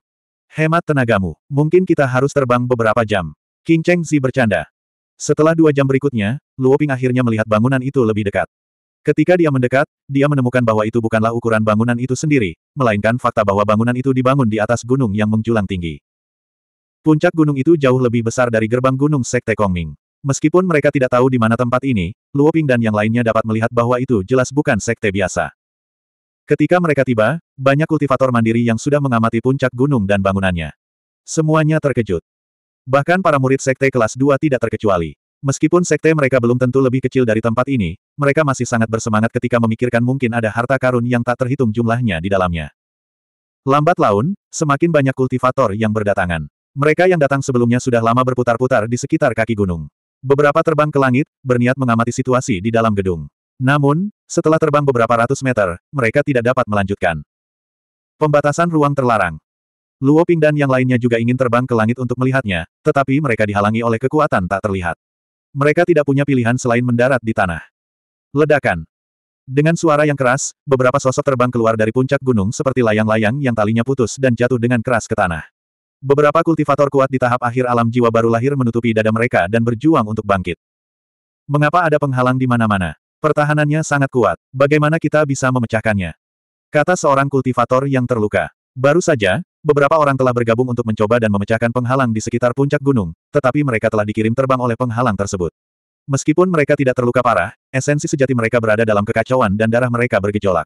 Hemat tenagamu. Mungkin kita harus terbang beberapa jam. King Cheng Zi bercanda. Setelah dua jam berikutnya, Luoping akhirnya melihat bangunan itu lebih dekat. Ketika dia mendekat, dia menemukan bahwa itu bukanlah ukuran bangunan itu sendiri, melainkan fakta bahwa bangunan itu dibangun di atas gunung yang menjulang tinggi. Puncak gunung itu jauh lebih besar dari gerbang gunung Sekte Kongming. Meskipun mereka tidak tahu di mana tempat ini, Luoping dan yang lainnya dapat melihat bahwa itu jelas bukan sekte biasa. Ketika mereka tiba, banyak kultivator mandiri yang sudah mengamati puncak gunung dan bangunannya. Semuanya terkejut. Bahkan para murid sekte kelas 2 tidak terkecuali. Meskipun sekte mereka belum tentu lebih kecil dari tempat ini, mereka masih sangat bersemangat ketika memikirkan mungkin ada harta karun yang tak terhitung jumlahnya di dalamnya. Lambat laun, semakin banyak kultivator yang berdatangan. Mereka yang datang sebelumnya sudah lama berputar-putar di sekitar kaki gunung. Beberapa terbang ke langit, berniat mengamati situasi di dalam gedung. Namun, setelah terbang beberapa ratus meter, mereka tidak dapat melanjutkan. Pembatasan ruang terlarang. Luo Ping dan yang lainnya juga ingin terbang ke langit untuk melihatnya, tetapi mereka dihalangi oleh kekuatan tak terlihat. Mereka tidak punya pilihan selain mendarat di tanah. Ledakan. Dengan suara yang keras, beberapa sosok terbang keluar dari puncak gunung seperti layang-layang yang talinya putus dan jatuh dengan keras ke tanah. Beberapa kultivator kuat di tahap akhir alam jiwa baru lahir menutupi dada mereka dan berjuang untuk bangkit. Mengapa ada penghalang di mana-mana? Pertahanannya sangat kuat. Bagaimana kita bisa memecahkannya? Kata seorang kultivator yang terluka. Baru saja, beberapa orang telah bergabung untuk mencoba dan memecahkan penghalang di sekitar puncak gunung, tetapi mereka telah dikirim terbang oleh penghalang tersebut. Meskipun mereka tidak terluka parah, esensi sejati mereka berada dalam kekacauan dan darah mereka bergejolak.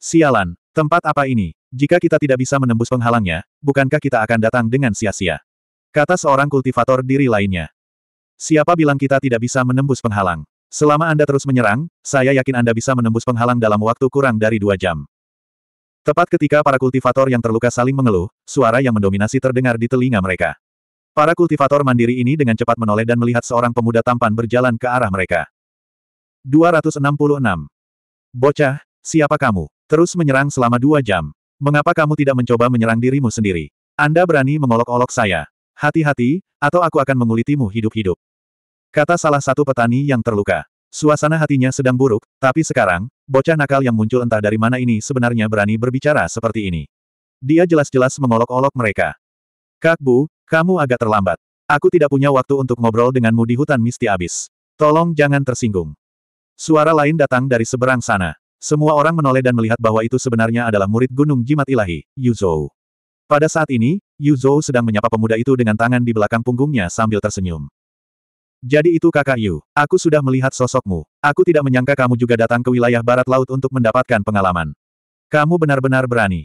Sialan, tempat apa ini? Jika kita tidak bisa menembus penghalangnya, bukankah kita akan datang dengan sia-sia? Kata seorang kultivator diri lainnya. Siapa bilang kita tidak bisa menembus penghalang? Selama Anda terus menyerang, saya yakin Anda bisa menembus penghalang dalam waktu kurang dari dua jam. Tepat ketika para kultivator yang terluka saling mengeluh, suara yang mendominasi terdengar di telinga mereka. Para kultivator mandiri ini dengan cepat menoleh dan melihat seorang pemuda tampan berjalan ke arah mereka. 266. Bocah, siapa kamu? Terus menyerang selama dua jam. Mengapa kamu tidak mencoba menyerang dirimu sendiri? Anda berani mengolok-olok saya. Hati-hati, atau aku akan mengulitimu hidup-hidup. Kata salah satu petani yang terluka. Suasana hatinya sedang buruk, tapi sekarang, bocah nakal yang muncul entah dari mana ini sebenarnya berani berbicara seperti ini. Dia jelas-jelas mengolok-olok mereka. Kak Bu, kamu agak terlambat. Aku tidak punya waktu untuk ngobrol denganmu di hutan misti abis. Tolong jangan tersinggung. Suara lain datang dari seberang sana. Semua orang menoleh dan melihat bahwa itu sebenarnya adalah murid gunung jimat ilahi, yuzhou Pada saat ini, yuzhou sedang menyapa pemuda itu dengan tangan di belakang punggungnya sambil tersenyum. Jadi itu kakak Yu. Aku sudah melihat sosokmu. Aku tidak menyangka kamu juga datang ke wilayah barat laut untuk mendapatkan pengalaman. Kamu benar-benar berani.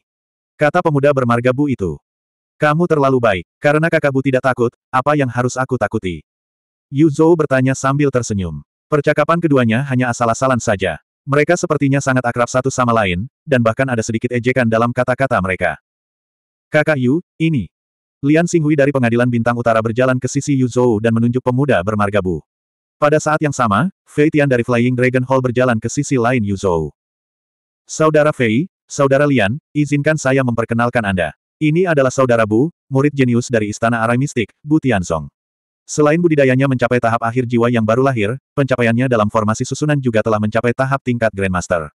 Kata pemuda bermarga Bu itu. Kamu terlalu baik. Karena kakak Bu tidak takut, apa yang harus aku takuti? Yu Zhou bertanya sambil tersenyum. Percakapan keduanya hanya asal-asalan saja. Mereka sepertinya sangat akrab satu sama lain, dan bahkan ada sedikit ejekan dalam kata-kata mereka. Kakak Yu, ini, Lian Xinghui dari pengadilan bintang utara berjalan ke sisi Yu Zhou dan menunjuk pemuda bermarga Bu. Pada saat yang sama, Fei Tian dari Flying Dragon Hall berjalan ke sisi lain Yu Zhou. Saudara Fei, Saudara Lian, izinkan saya memperkenalkan Anda. Ini adalah Saudara Bu, murid jenius dari Istana Arai Mistik, Bu Tianzong. Selain budidayanya mencapai tahap akhir jiwa yang baru lahir, pencapaiannya dalam formasi susunan juga telah mencapai tahap tingkat Grandmaster.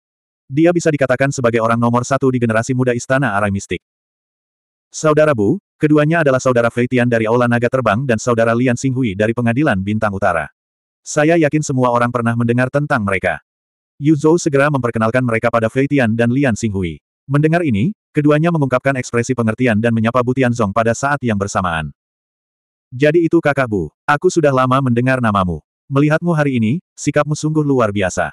Dia bisa dikatakan sebagai orang nomor satu di generasi muda Istana Arai Mistik. Saudara Bu, keduanya adalah saudara Feitian dari Aula Naga Terbang dan saudara Lian Singhui dari Pengadilan Bintang Utara. Saya yakin semua orang pernah mendengar tentang mereka. Yu Zhou segera memperkenalkan mereka pada Feitian dan Lian Singhui. Mendengar ini, keduanya mengungkapkan ekspresi pengertian dan menyapa Bu Tianzong pada saat yang bersamaan. Jadi itu kakak Bu, aku sudah lama mendengar namamu. Melihatmu hari ini, sikapmu sungguh luar biasa.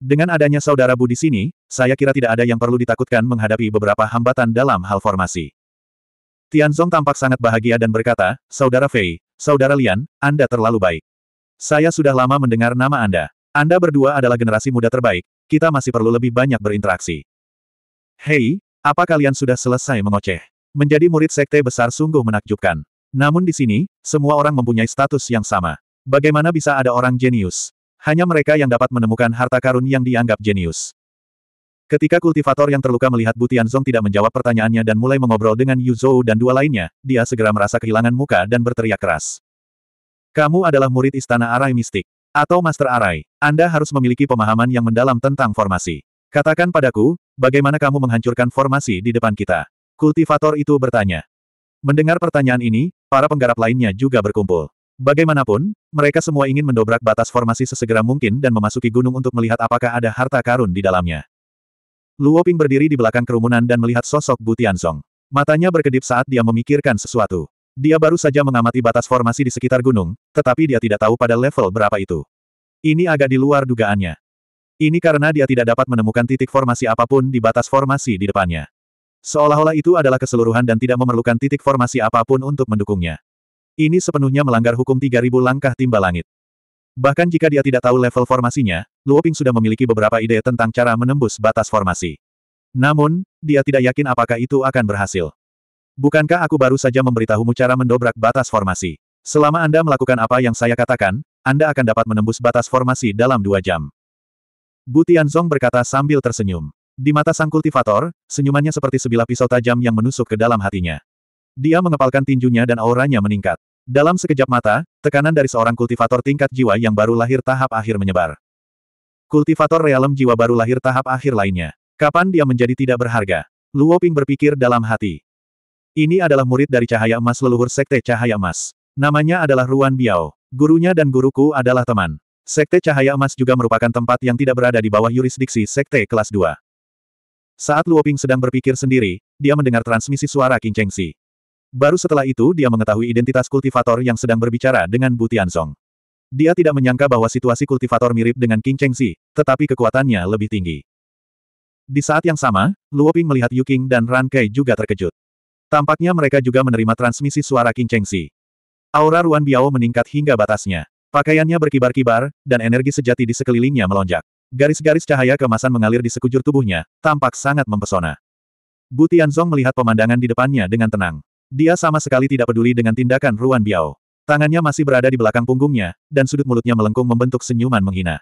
Dengan adanya saudara Bu di sini, saya kira tidak ada yang perlu ditakutkan menghadapi beberapa hambatan dalam hal formasi. Zong tampak sangat bahagia dan berkata, Saudara Fei, Saudara Lian, Anda terlalu baik. Saya sudah lama mendengar nama Anda. Anda berdua adalah generasi muda terbaik, kita masih perlu lebih banyak berinteraksi. Hei, apa kalian sudah selesai mengoceh? Menjadi murid sekte besar sungguh menakjubkan. Namun di sini, semua orang mempunyai status yang sama. Bagaimana bisa ada orang jenius? Hanya mereka yang dapat menemukan harta karun yang dianggap jenius. Ketika kultivator yang terluka melihat Zong tidak menjawab pertanyaannya dan mulai mengobrol dengan Yu Zhou dan dua lainnya, dia segera merasa kehilangan muka dan berteriak keras. Kamu adalah murid Istana Arai Mistik. Atau Master Arai, Anda harus memiliki pemahaman yang mendalam tentang formasi. Katakan padaku, bagaimana kamu menghancurkan formasi di depan kita? Kultivator itu bertanya. Mendengar pertanyaan ini, para penggarap lainnya juga berkumpul. Bagaimanapun, mereka semua ingin mendobrak batas formasi sesegera mungkin dan memasuki gunung untuk melihat apakah ada harta karun di dalamnya. Luo Ping berdiri di belakang kerumunan dan melihat sosok Bu Tianzong. Matanya berkedip saat dia memikirkan sesuatu. Dia baru saja mengamati batas formasi di sekitar gunung, tetapi dia tidak tahu pada level berapa itu. Ini agak di luar dugaannya. Ini karena dia tidak dapat menemukan titik formasi apapun di batas formasi di depannya. Seolah-olah itu adalah keseluruhan dan tidak memerlukan titik formasi apapun untuk mendukungnya. Ini sepenuhnya melanggar hukum 3000 langkah timba langit. Bahkan jika dia tidak tahu level formasinya, Luoping sudah memiliki beberapa ide tentang cara menembus batas formasi. Namun, dia tidak yakin apakah itu akan berhasil. Bukankah aku baru saja memberitahumu cara mendobrak batas formasi? Selama Anda melakukan apa yang saya katakan, Anda akan dapat menembus batas formasi dalam dua jam. Bu Tianzong berkata sambil tersenyum. Di mata sang kultivator, senyumannya seperti sebilah pisau tajam yang menusuk ke dalam hatinya. Dia mengepalkan tinjunya dan auranya meningkat. Dalam sekejap mata, tekanan dari seorang kultivator tingkat jiwa yang baru lahir tahap akhir menyebar. Kultivator realem jiwa baru lahir tahap akhir lainnya. Kapan dia menjadi tidak berharga? Luo Ping berpikir dalam hati. Ini adalah murid dari cahaya emas leluhur Sekte Cahaya Emas. Namanya adalah Ruan Biao. Gurunya dan guruku adalah teman. Sekte Cahaya Emas juga merupakan tempat yang tidak berada di bawah yurisdiksi Sekte kelas 2. Saat Luo Ping sedang berpikir sendiri, dia mendengar transmisi suara King Si. Baru setelah itu dia mengetahui identitas kultivator yang sedang berbicara dengan Bu Tianzong. Dia tidak menyangka bahwa situasi kultivator mirip dengan King Cheng Si, tetapi kekuatannya lebih tinggi. Di saat yang sama, Luo Ping melihat Qing dan Ran Kai juga terkejut. Tampaknya mereka juga menerima transmisi suara King Cheng Si. Aura Ruan Biao meningkat hingga batasnya. Pakaiannya berkibar-kibar, dan energi sejati di sekelilingnya melonjak. Garis-garis cahaya kemasan mengalir di sekujur tubuhnya, tampak sangat mempesona. Bu Tianzong melihat pemandangan di depannya dengan tenang. Dia sama sekali tidak peduli dengan tindakan Ruan Biao. Tangannya masih berada di belakang punggungnya, dan sudut mulutnya melengkung membentuk senyuman menghina.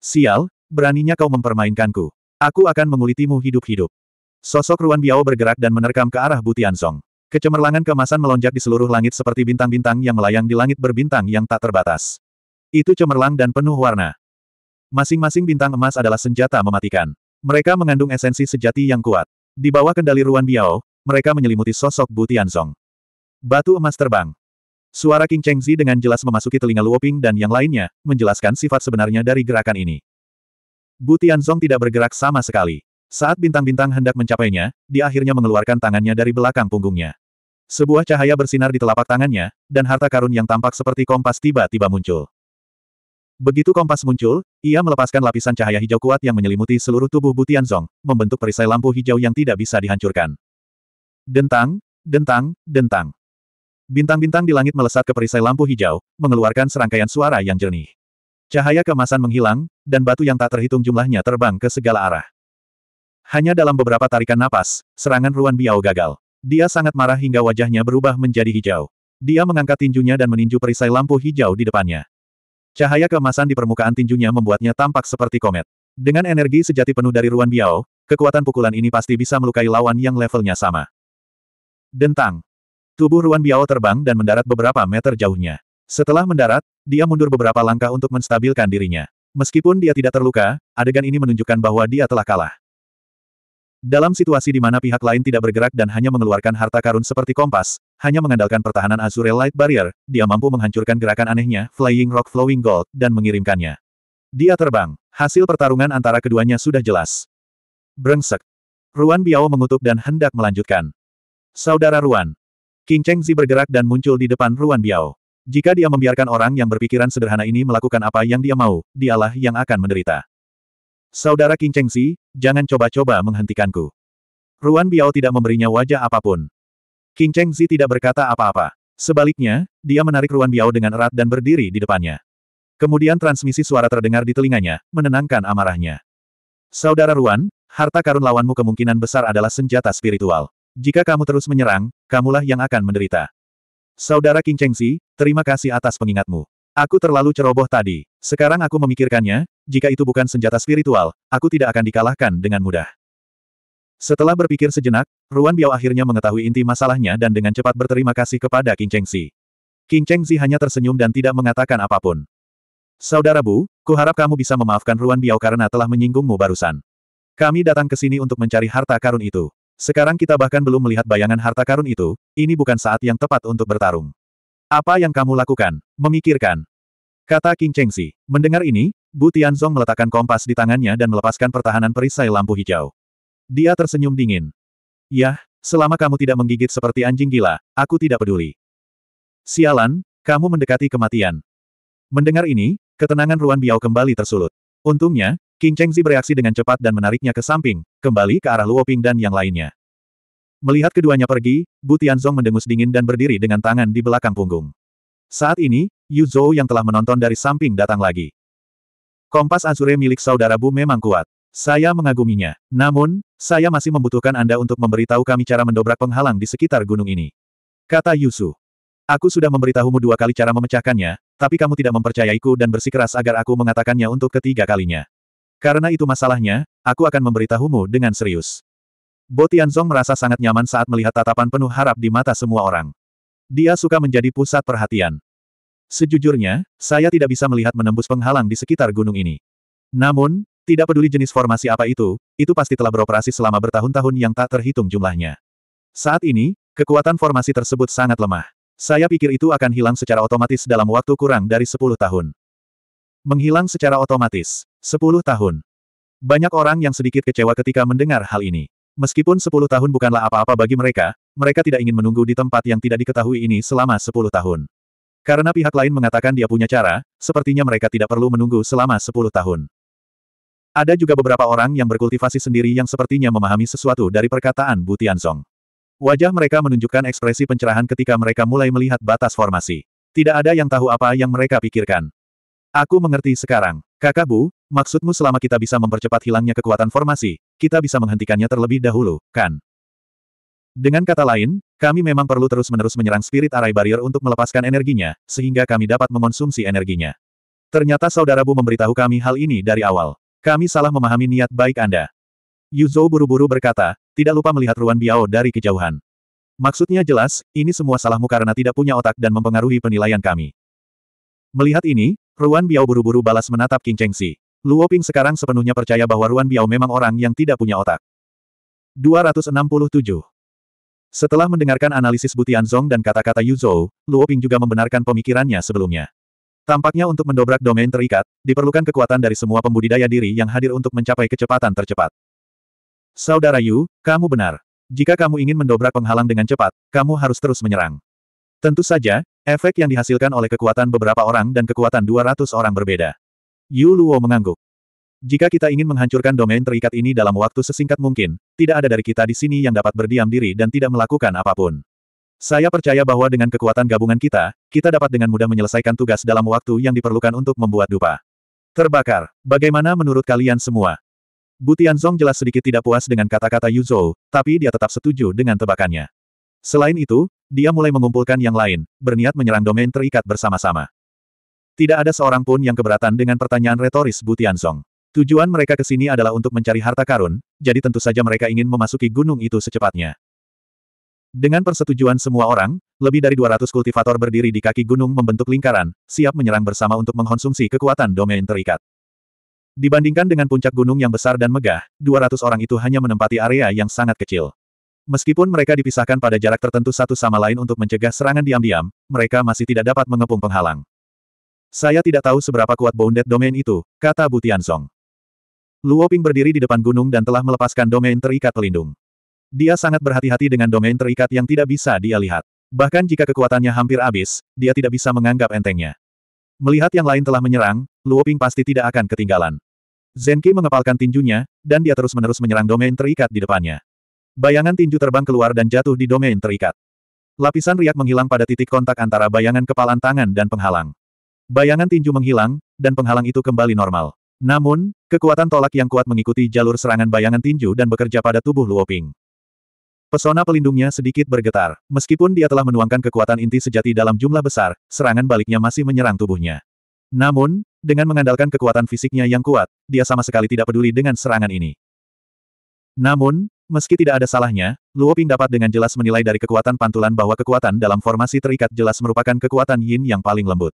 Sial, beraninya kau mempermainkanku. Aku akan mengulitimu hidup-hidup. Sosok Ruan Biao bergerak dan menerkam ke arah Song. Kecemerlangan kemasan melonjak di seluruh langit seperti bintang-bintang yang melayang di langit berbintang yang tak terbatas. Itu cemerlang dan penuh warna. Masing-masing bintang emas adalah senjata mematikan. Mereka mengandung esensi sejati yang kuat. Di bawah kendali Ruan Biao, mereka menyelimuti sosok Bu Tianzong. Batu emas terbang. Suara King Chengzi dengan jelas memasuki telinga Luoping dan yang lainnya, menjelaskan sifat sebenarnya dari gerakan ini. Bu Tianzong tidak bergerak sama sekali. Saat bintang-bintang hendak mencapainya, dia akhirnya mengeluarkan tangannya dari belakang punggungnya. Sebuah cahaya bersinar di telapak tangannya, dan harta karun yang tampak seperti kompas tiba-tiba muncul. Begitu kompas muncul, ia melepaskan lapisan cahaya hijau kuat yang menyelimuti seluruh tubuh Butianzong, membentuk perisai lampu hijau yang tidak bisa dihancurkan. Dentang, dentang, dentang. Bintang-bintang di langit melesat ke perisai lampu hijau, mengeluarkan serangkaian suara yang jernih. Cahaya kemasan menghilang, dan batu yang tak terhitung jumlahnya terbang ke segala arah. Hanya dalam beberapa tarikan napas, serangan Ruan Biao gagal. Dia sangat marah hingga wajahnya berubah menjadi hijau. Dia mengangkat tinjunya dan meninju perisai lampu hijau di depannya. Cahaya kemasan di permukaan tinjunya membuatnya tampak seperti komet. Dengan energi sejati penuh dari Ruan Biao, kekuatan pukulan ini pasti bisa melukai lawan yang levelnya sama. Dentang. Tubuh Ruan Biao terbang dan mendarat beberapa meter jauhnya. Setelah mendarat, dia mundur beberapa langkah untuk menstabilkan dirinya. Meskipun dia tidak terluka, adegan ini menunjukkan bahwa dia telah kalah. Dalam situasi di mana pihak lain tidak bergerak dan hanya mengeluarkan harta karun seperti kompas, hanya mengandalkan pertahanan Azure Light Barrier, dia mampu menghancurkan gerakan anehnya, Flying Rock Flowing Gold, dan mengirimkannya. Dia terbang. Hasil pertarungan antara keduanya sudah jelas. Brengsek. Ruan Biao mengutuk dan hendak melanjutkan. Saudara Ruan. King Chengzi bergerak dan muncul di depan Ruan Biao. Jika dia membiarkan orang yang berpikiran sederhana ini melakukan apa yang dia mau, dialah yang akan menderita. Saudara King Chengzi, jangan coba-coba menghentikanku. Ruan Biao tidak memberinya wajah apapun. King Chengzi tidak berkata apa-apa. Sebaliknya, dia menarik Ruan Biao dengan erat dan berdiri di depannya. Kemudian transmisi suara terdengar di telinganya, menenangkan amarahnya. Saudara Ruan, harta karun lawanmu kemungkinan besar adalah senjata spiritual. Jika kamu terus menyerang, kamulah yang akan menderita. Saudara King Chengzi. terima kasih atas pengingatmu. Aku terlalu ceroboh tadi. Sekarang aku memikirkannya, jika itu bukan senjata spiritual, aku tidak akan dikalahkan dengan mudah. Setelah berpikir sejenak, Ruan Biao akhirnya mengetahui inti masalahnya dan dengan cepat berterima kasih kepada King Chengzi. King Chengzi hanya tersenyum dan tidak mengatakan apapun. Saudara Bu, kuharap kamu bisa memaafkan Ruan Biao karena telah menyinggungmu barusan. Kami datang ke sini untuk mencari harta karun itu. Sekarang kita bahkan belum melihat bayangan harta karun itu, ini bukan saat yang tepat untuk bertarung. Apa yang kamu lakukan? Memikirkan. Kata King Chengxi. Mendengar ini, Bu Tianzong meletakkan kompas di tangannya dan melepaskan pertahanan perisai lampu hijau. Dia tersenyum dingin. Yah, selama kamu tidak menggigit seperti anjing gila, aku tidak peduli. Sialan, kamu mendekati kematian. Mendengar ini, ketenangan Ruan Biao kembali tersulut. Untungnya, King Chengzi bereaksi dengan cepat dan menariknya ke samping, kembali ke arah Luo Ping dan yang lainnya. Melihat keduanya pergi, Bu Tianzong mendengus dingin dan berdiri dengan tangan di belakang punggung. Saat ini, Yu Zhou yang telah menonton dari samping datang lagi. Kompas Azure milik saudara Bu memang kuat. Saya mengaguminya. Namun, saya masih membutuhkan Anda untuk memberitahu kami cara mendobrak penghalang di sekitar gunung ini. Kata Yusu. Aku sudah memberitahumu dua kali cara memecahkannya, tapi kamu tidak mempercayaiku dan bersikeras agar aku mengatakannya untuk ketiga kalinya. Karena itu masalahnya, aku akan memberitahumu dengan serius. Bo Tianzong merasa sangat nyaman saat melihat tatapan penuh harap di mata semua orang. Dia suka menjadi pusat perhatian. Sejujurnya, saya tidak bisa melihat menembus penghalang di sekitar gunung ini. Namun, tidak peduli jenis formasi apa itu, itu pasti telah beroperasi selama bertahun-tahun yang tak terhitung jumlahnya. Saat ini, kekuatan formasi tersebut sangat lemah. Saya pikir itu akan hilang secara otomatis dalam waktu kurang dari 10 tahun. Menghilang secara otomatis. 10 tahun. Banyak orang yang sedikit kecewa ketika mendengar hal ini. Meskipun 10 tahun bukanlah apa-apa bagi mereka, mereka tidak ingin menunggu di tempat yang tidak diketahui ini selama 10 tahun. Karena pihak lain mengatakan dia punya cara, sepertinya mereka tidak perlu menunggu selama 10 tahun. Ada juga beberapa orang yang berkultivasi sendiri yang sepertinya memahami sesuatu dari perkataan Bu Tianzong. Wajah mereka menunjukkan ekspresi pencerahan ketika mereka mulai melihat batas formasi. Tidak ada yang tahu apa yang mereka pikirkan. Aku mengerti sekarang. Kakak Bu, maksudmu selama kita bisa mempercepat hilangnya kekuatan formasi, kita bisa menghentikannya terlebih dahulu, kan? Dengan kata lain, kami memang perlu terus-menerus menyerang spirit arai barrier untuk melepaskan energinya, sehingga kami dapat mengonsumsi energinya. Ternyata saudara Bu memberitahu kami hal ini dari awal. Kami salah memahami niat baik Anda. Yuzo buru-buru berkata, tidak lupa melihat Ruan Biao dari kejauhan. Maksudnya jelas, ini semua salahmu karena tidak punya otak dan mempengaruhi penilaian kami. Melihat ini, Ruan Biao buru-buru balas menatap King Si. Luo Ping sekarang sepenuhnya percaya bahwa Ruan Biao memang orang yang tidak punya otak. 267. Setelah mendengarkan analisis Butian Zong dan kata-kata Yu Zhou, Luo Ping juga membenarkan pemikirannya sebelumnya. Tampaknya untuk mendobrak domain terikat, diperlukan kekuatan dari semua pembudidaya diri yang hadir untuk mencapai kecepatan tercepat. Saudara Yu, kamu benar. Jika kamu ingin mendobrak penghalang dengan cepat, kamu harus terus menyerang. Tentu saja, efek yang dihasilkan oleh kekuatan beberapa orang dan kekuatan 200 orang berbeda. Yu Luo mengangguk. Jika kita ingin menghancurkan domain terikat ini dalam waktu sesingkat mungkin, tidak ada dari kita di sini yang dapat berdiam diri dan tidak melakukan apapun. Saya percaya bahwa dengan kekuatan gabungan kita, kita dapat dengan mudah menyelesaikan tugas dalam waktu yang diperlukan untuk membuat dupa. Terbakar. Bagaimana menurut kalian semua? Bu Tianzong jelas sedikit tidak puas dengan kata-kata Yu Zhou, tapi dia tetap setuju dengan tebakannya. Selain itu, dia mulai mengumpulkan yang lain, berniat menyerang domain terikat bersama-sama. Tidak ada seorang pun yang keberatan dengan pertanyaan retoris Bu Tianzong. Tujuan mereka ke sini adalah untuk mencari harta karun, jadi tentu saja mereka ingin memasuki gunung itu secepatnya. Dengan persetujuan semua orang, lebih dari 200 kultivator berdiri di kaki gunung membentuk lingkaran, siap menyerang bersama untuk mengkonsumsi kekuatan domain terikat. Dibandingkan dengan puncak gunung yang besar dan megah, 200 orang itu hanya menempati area yang sangat kecil. Meskipun mereka dipisahkan pada jarak tertentu satu sama lain untuk mencegah serangan diam-diam, mereka masih tidak dapat mengepung penghalang. Saya tidak tahu seberapa kuat bounded domain itu, kata Song. Luo Ping berdiri di depan gunung dan telah melepaskan domain terikat pelindung. Dia sangat berhati-hati dengan domain terikat yang tidak bisa dia lihat. Bahkan jika kekuatannya hampir habis, dia tidak bisa menganggap entengnya. Melihat yang lain telah menyerang, Luo Ping pasti tidak akan ketinggalan. Zenki mengepalkan tinjunya, dan dia terus-menerus menyerang domain terikat di depannya. Bayangan tinju terbang keluar dan jatuh di domain terikat. Lapisan riak menghilang pada titik kontak antara bayangan kepalan tangan dan penghalang. Bayangan tinju menghilang, dan penghalang itu kembali normal. Namun, kekuatan tolak yang kuat mengikuti jalur serangan bayangan tinju dan bekerja pada tubuh Luoping. Pesona pelindungnya sedikit bergetar. Meskipun dia telah menuangkan kekuatan inti sejati dalam jumlah besar, serangan baliknya masih menyerang tubuhnya. Namun, dengan mengandalkan kekuatan fisiknya yang kuat, dia sama sekali tidak peduli dengan serangan ini. Namun, meski tidak ada salahnya, Luo Ping dapat dengan jelas menilai dari kekuatan pantulan bahwa kekuatan dalam formasi terikat jelas merupakan kekuatan yin yang paling lembut.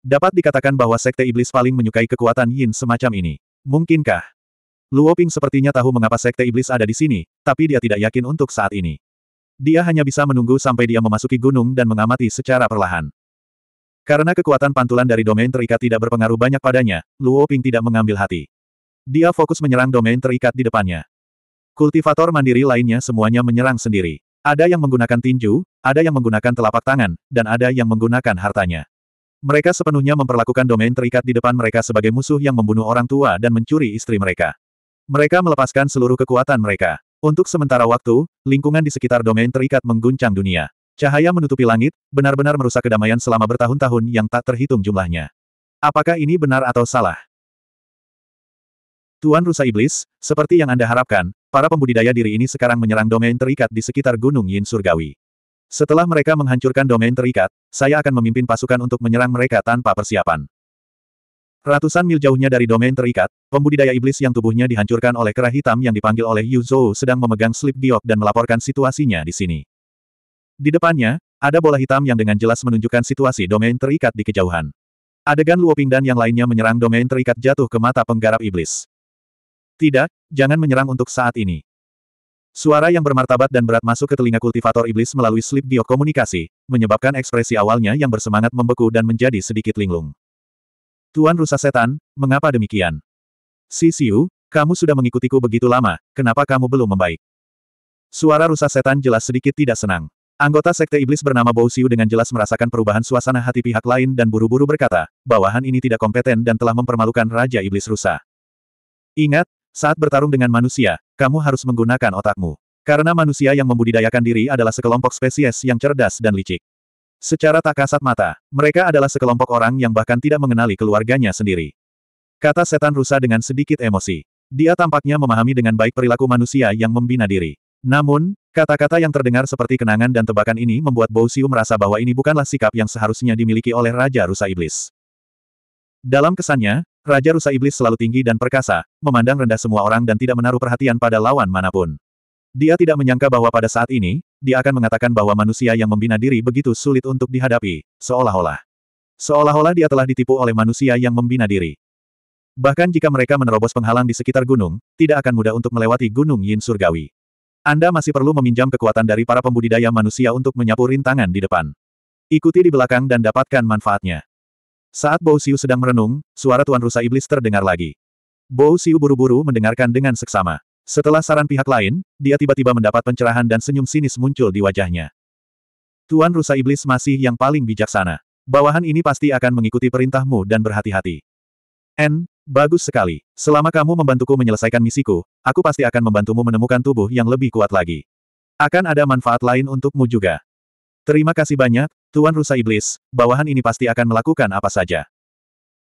Dapat dikatakan bahwa Sekte Iblis paling menyukai kekuatan yin semacam ini. Mungkinkah? Luo Ping sepertinya tahu mengapa Sekte Iblis ada di sini, tapi dia tidak yakin untuk saat ini. Dia hanya bisa menunggu sampai dia memasuki gunung dan mengamati secara perlahan. Karena kekuatan pantulan dari domain terikat tidak berpengaruh banyak padanya, Luo Ping tidak mengambil hati. Dia fokus menyerang domain terikat di depannya. Kultivator mandiri lainnya semuanya menyerang sendiri. Ada yang menggunakan tinju, ada yang menggunakan telapak tangan, dan ada yang menggunakan hartanya. Mereka sepenuhnya memperlakukan domain terikat di depan mereka sebagai musuh yang membunuh orang tua dan mencuri istri mereka. Mereka melepaskan seluruh kekuatan mereka. Untuk sementara waktu, lingkungan di sekitar domain terikat mengguncang dunia. Cahaya menutupi langit, benar-benar merusak kedamaian selama bertahun-tahun yang tak terhitung jumlahnya. Apakah ini benar atau salah? Tuan Rusa Iblis, seperti yang Anda harapkan, para pembudidaya diri ini sekarang menyerang domain terikat di sekitar Gunung Yin Surgawi. Setelah mereka menghancurkan domain terikat, saya akan memimpin pasukan untuk menyerang mereka tanpa persiapan. Ratusan mil jauhnya dari domain terikat, pembudidaya iblis yang tubuhnya dihancurkan oleh kera hitam yang dipanggil oleh Yu Zhou sedang memegang slip giok dan melaporkan situasinya di sini. Di depannya, ada bola hitam yang dengan jelas menunjukkan situasi domain terikat di kejauhan. Adegan Luoping dan yang lainnya menyerang domain terikat jatuh ke mata penggarap iblis. Tidak, jangan menyerang untuk saat ini. Suara yang bermartabat dan berat masuk ke telinga kultivator iblis melalui slip komunikasi, menyebabkan ekspresi awalnya yang bersemangat membeku dan menjadi sedikit linglung. Tuan rusa setan, mengapa demikian? Si Siu, kamu sudah mengikutiku begitu lama, kenapa kamu belum membaik? Suara rusa setan jelas sedikit tidak senang. Anggota Sekte Iblis bernama Bo dengan jelas merasakan perubahan suasana hati pihak lain dan buru-buru berkata, bawahan ini tidak kompeten dan telah mempermalukan Raja Iblis Rusa. Ingat, saat bertarung dengan manusia, kamu harus menggunakan otakmu. Karena manusia yang membudidayakan diri adalah sekelompok spesies yang cerdas dan licik. Secara tak kasat mata, mereka adalah sekelompok orang yang bahkan tidak mengenali keluarganya sendiri. Kata setan rusa dengan sedikit emosi. Dia tampaknya memahami dengan baik perilaku manusia yang membina diri. Namun, Kata-kata yang terdengar seperti kenangan dan tebakan ini membuat Bo Xiu merasa bahwa ini bukanlah sikap yang seharusnya dimiliki oleh Raja Rusa Iblis. Dalam kesannya, Raja Rusa Iblis selalu tinggi dan perkasa, memandang rendah semua orang dan tidak menaruh perhatian pada lawan manapun. Dia tidak menyangka bahwa pada saat ini, dia akan mengatakan bahwa manusia yang membina diri begitu sulit untuk dihadapi, seolah-olah. Seolah-olah dia telah ditipu oleh manusia yang membina diri. Bahkan jika mereka menerobos penghalang di sekitar gunung, tidak akan mudah untuk melewati gunung Yin Surgawi. Anda masih perlu meminjam kekuatan dari para pembudidaya manusia untuk menyapu rintangan di depan. Ikuti di belakang dan dapatkan manfaatnya. Saat Bo Xiu sedang merenung, suara Tuan Rusa Iblis terdengar lagi. Bo Xiu buru-buru mendengarkan dengan seksama. Setelah saran pihak lain, dia tiba-tiba mendapat pencerahan dan senyum sinis muncul di wajahnya. Tuan Rusa Iblis masih yang paling bijaksana. Bawahan ini pasti akan mengikuti perintahmu dan berhati-hati. N, Bagus sekali. Selama kamu membantuku menyelesaikan misiku, aku pasti akan membantumu menemukan tubuh yang lebih kuat lagi. Akan ada manfaat lain untukmu juga. Terima kasih banyak, Tuan Rusa Iblis, bawahan ini pasti akan melakukan apa saja.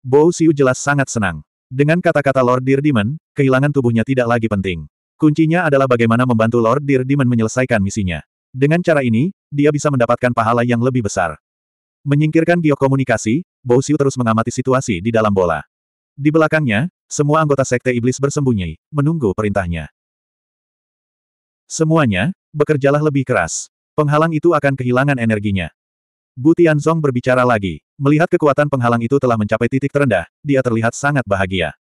Bo Xiu jelas sangat senang. Dengan kata-kata Lord Dear Demon, kehilangan tubuhnya tidak lagi penting. Kuncinya adalah bagaimana membantu Lord Dear Demon menyelesaikan misinya. Dengan cara ini, dia bisa mendapatkan pahala yang lebih besar. Menyingkirkan biokomunikasi, Bo Xiu terus mengamati situasi di dalam bola. Di belakangnya, semua anggota Sekte Iblis bersembunyi, menunggu perintahnya. Semuanya, bekerjalah lebih keras. Penghalang itu akan kehilangan energinya. Bu Tianzong berbicara lagi. Melihat kekuatan penghalang itu telah mencapai titik terendah, dia terlihat sangat bahagia.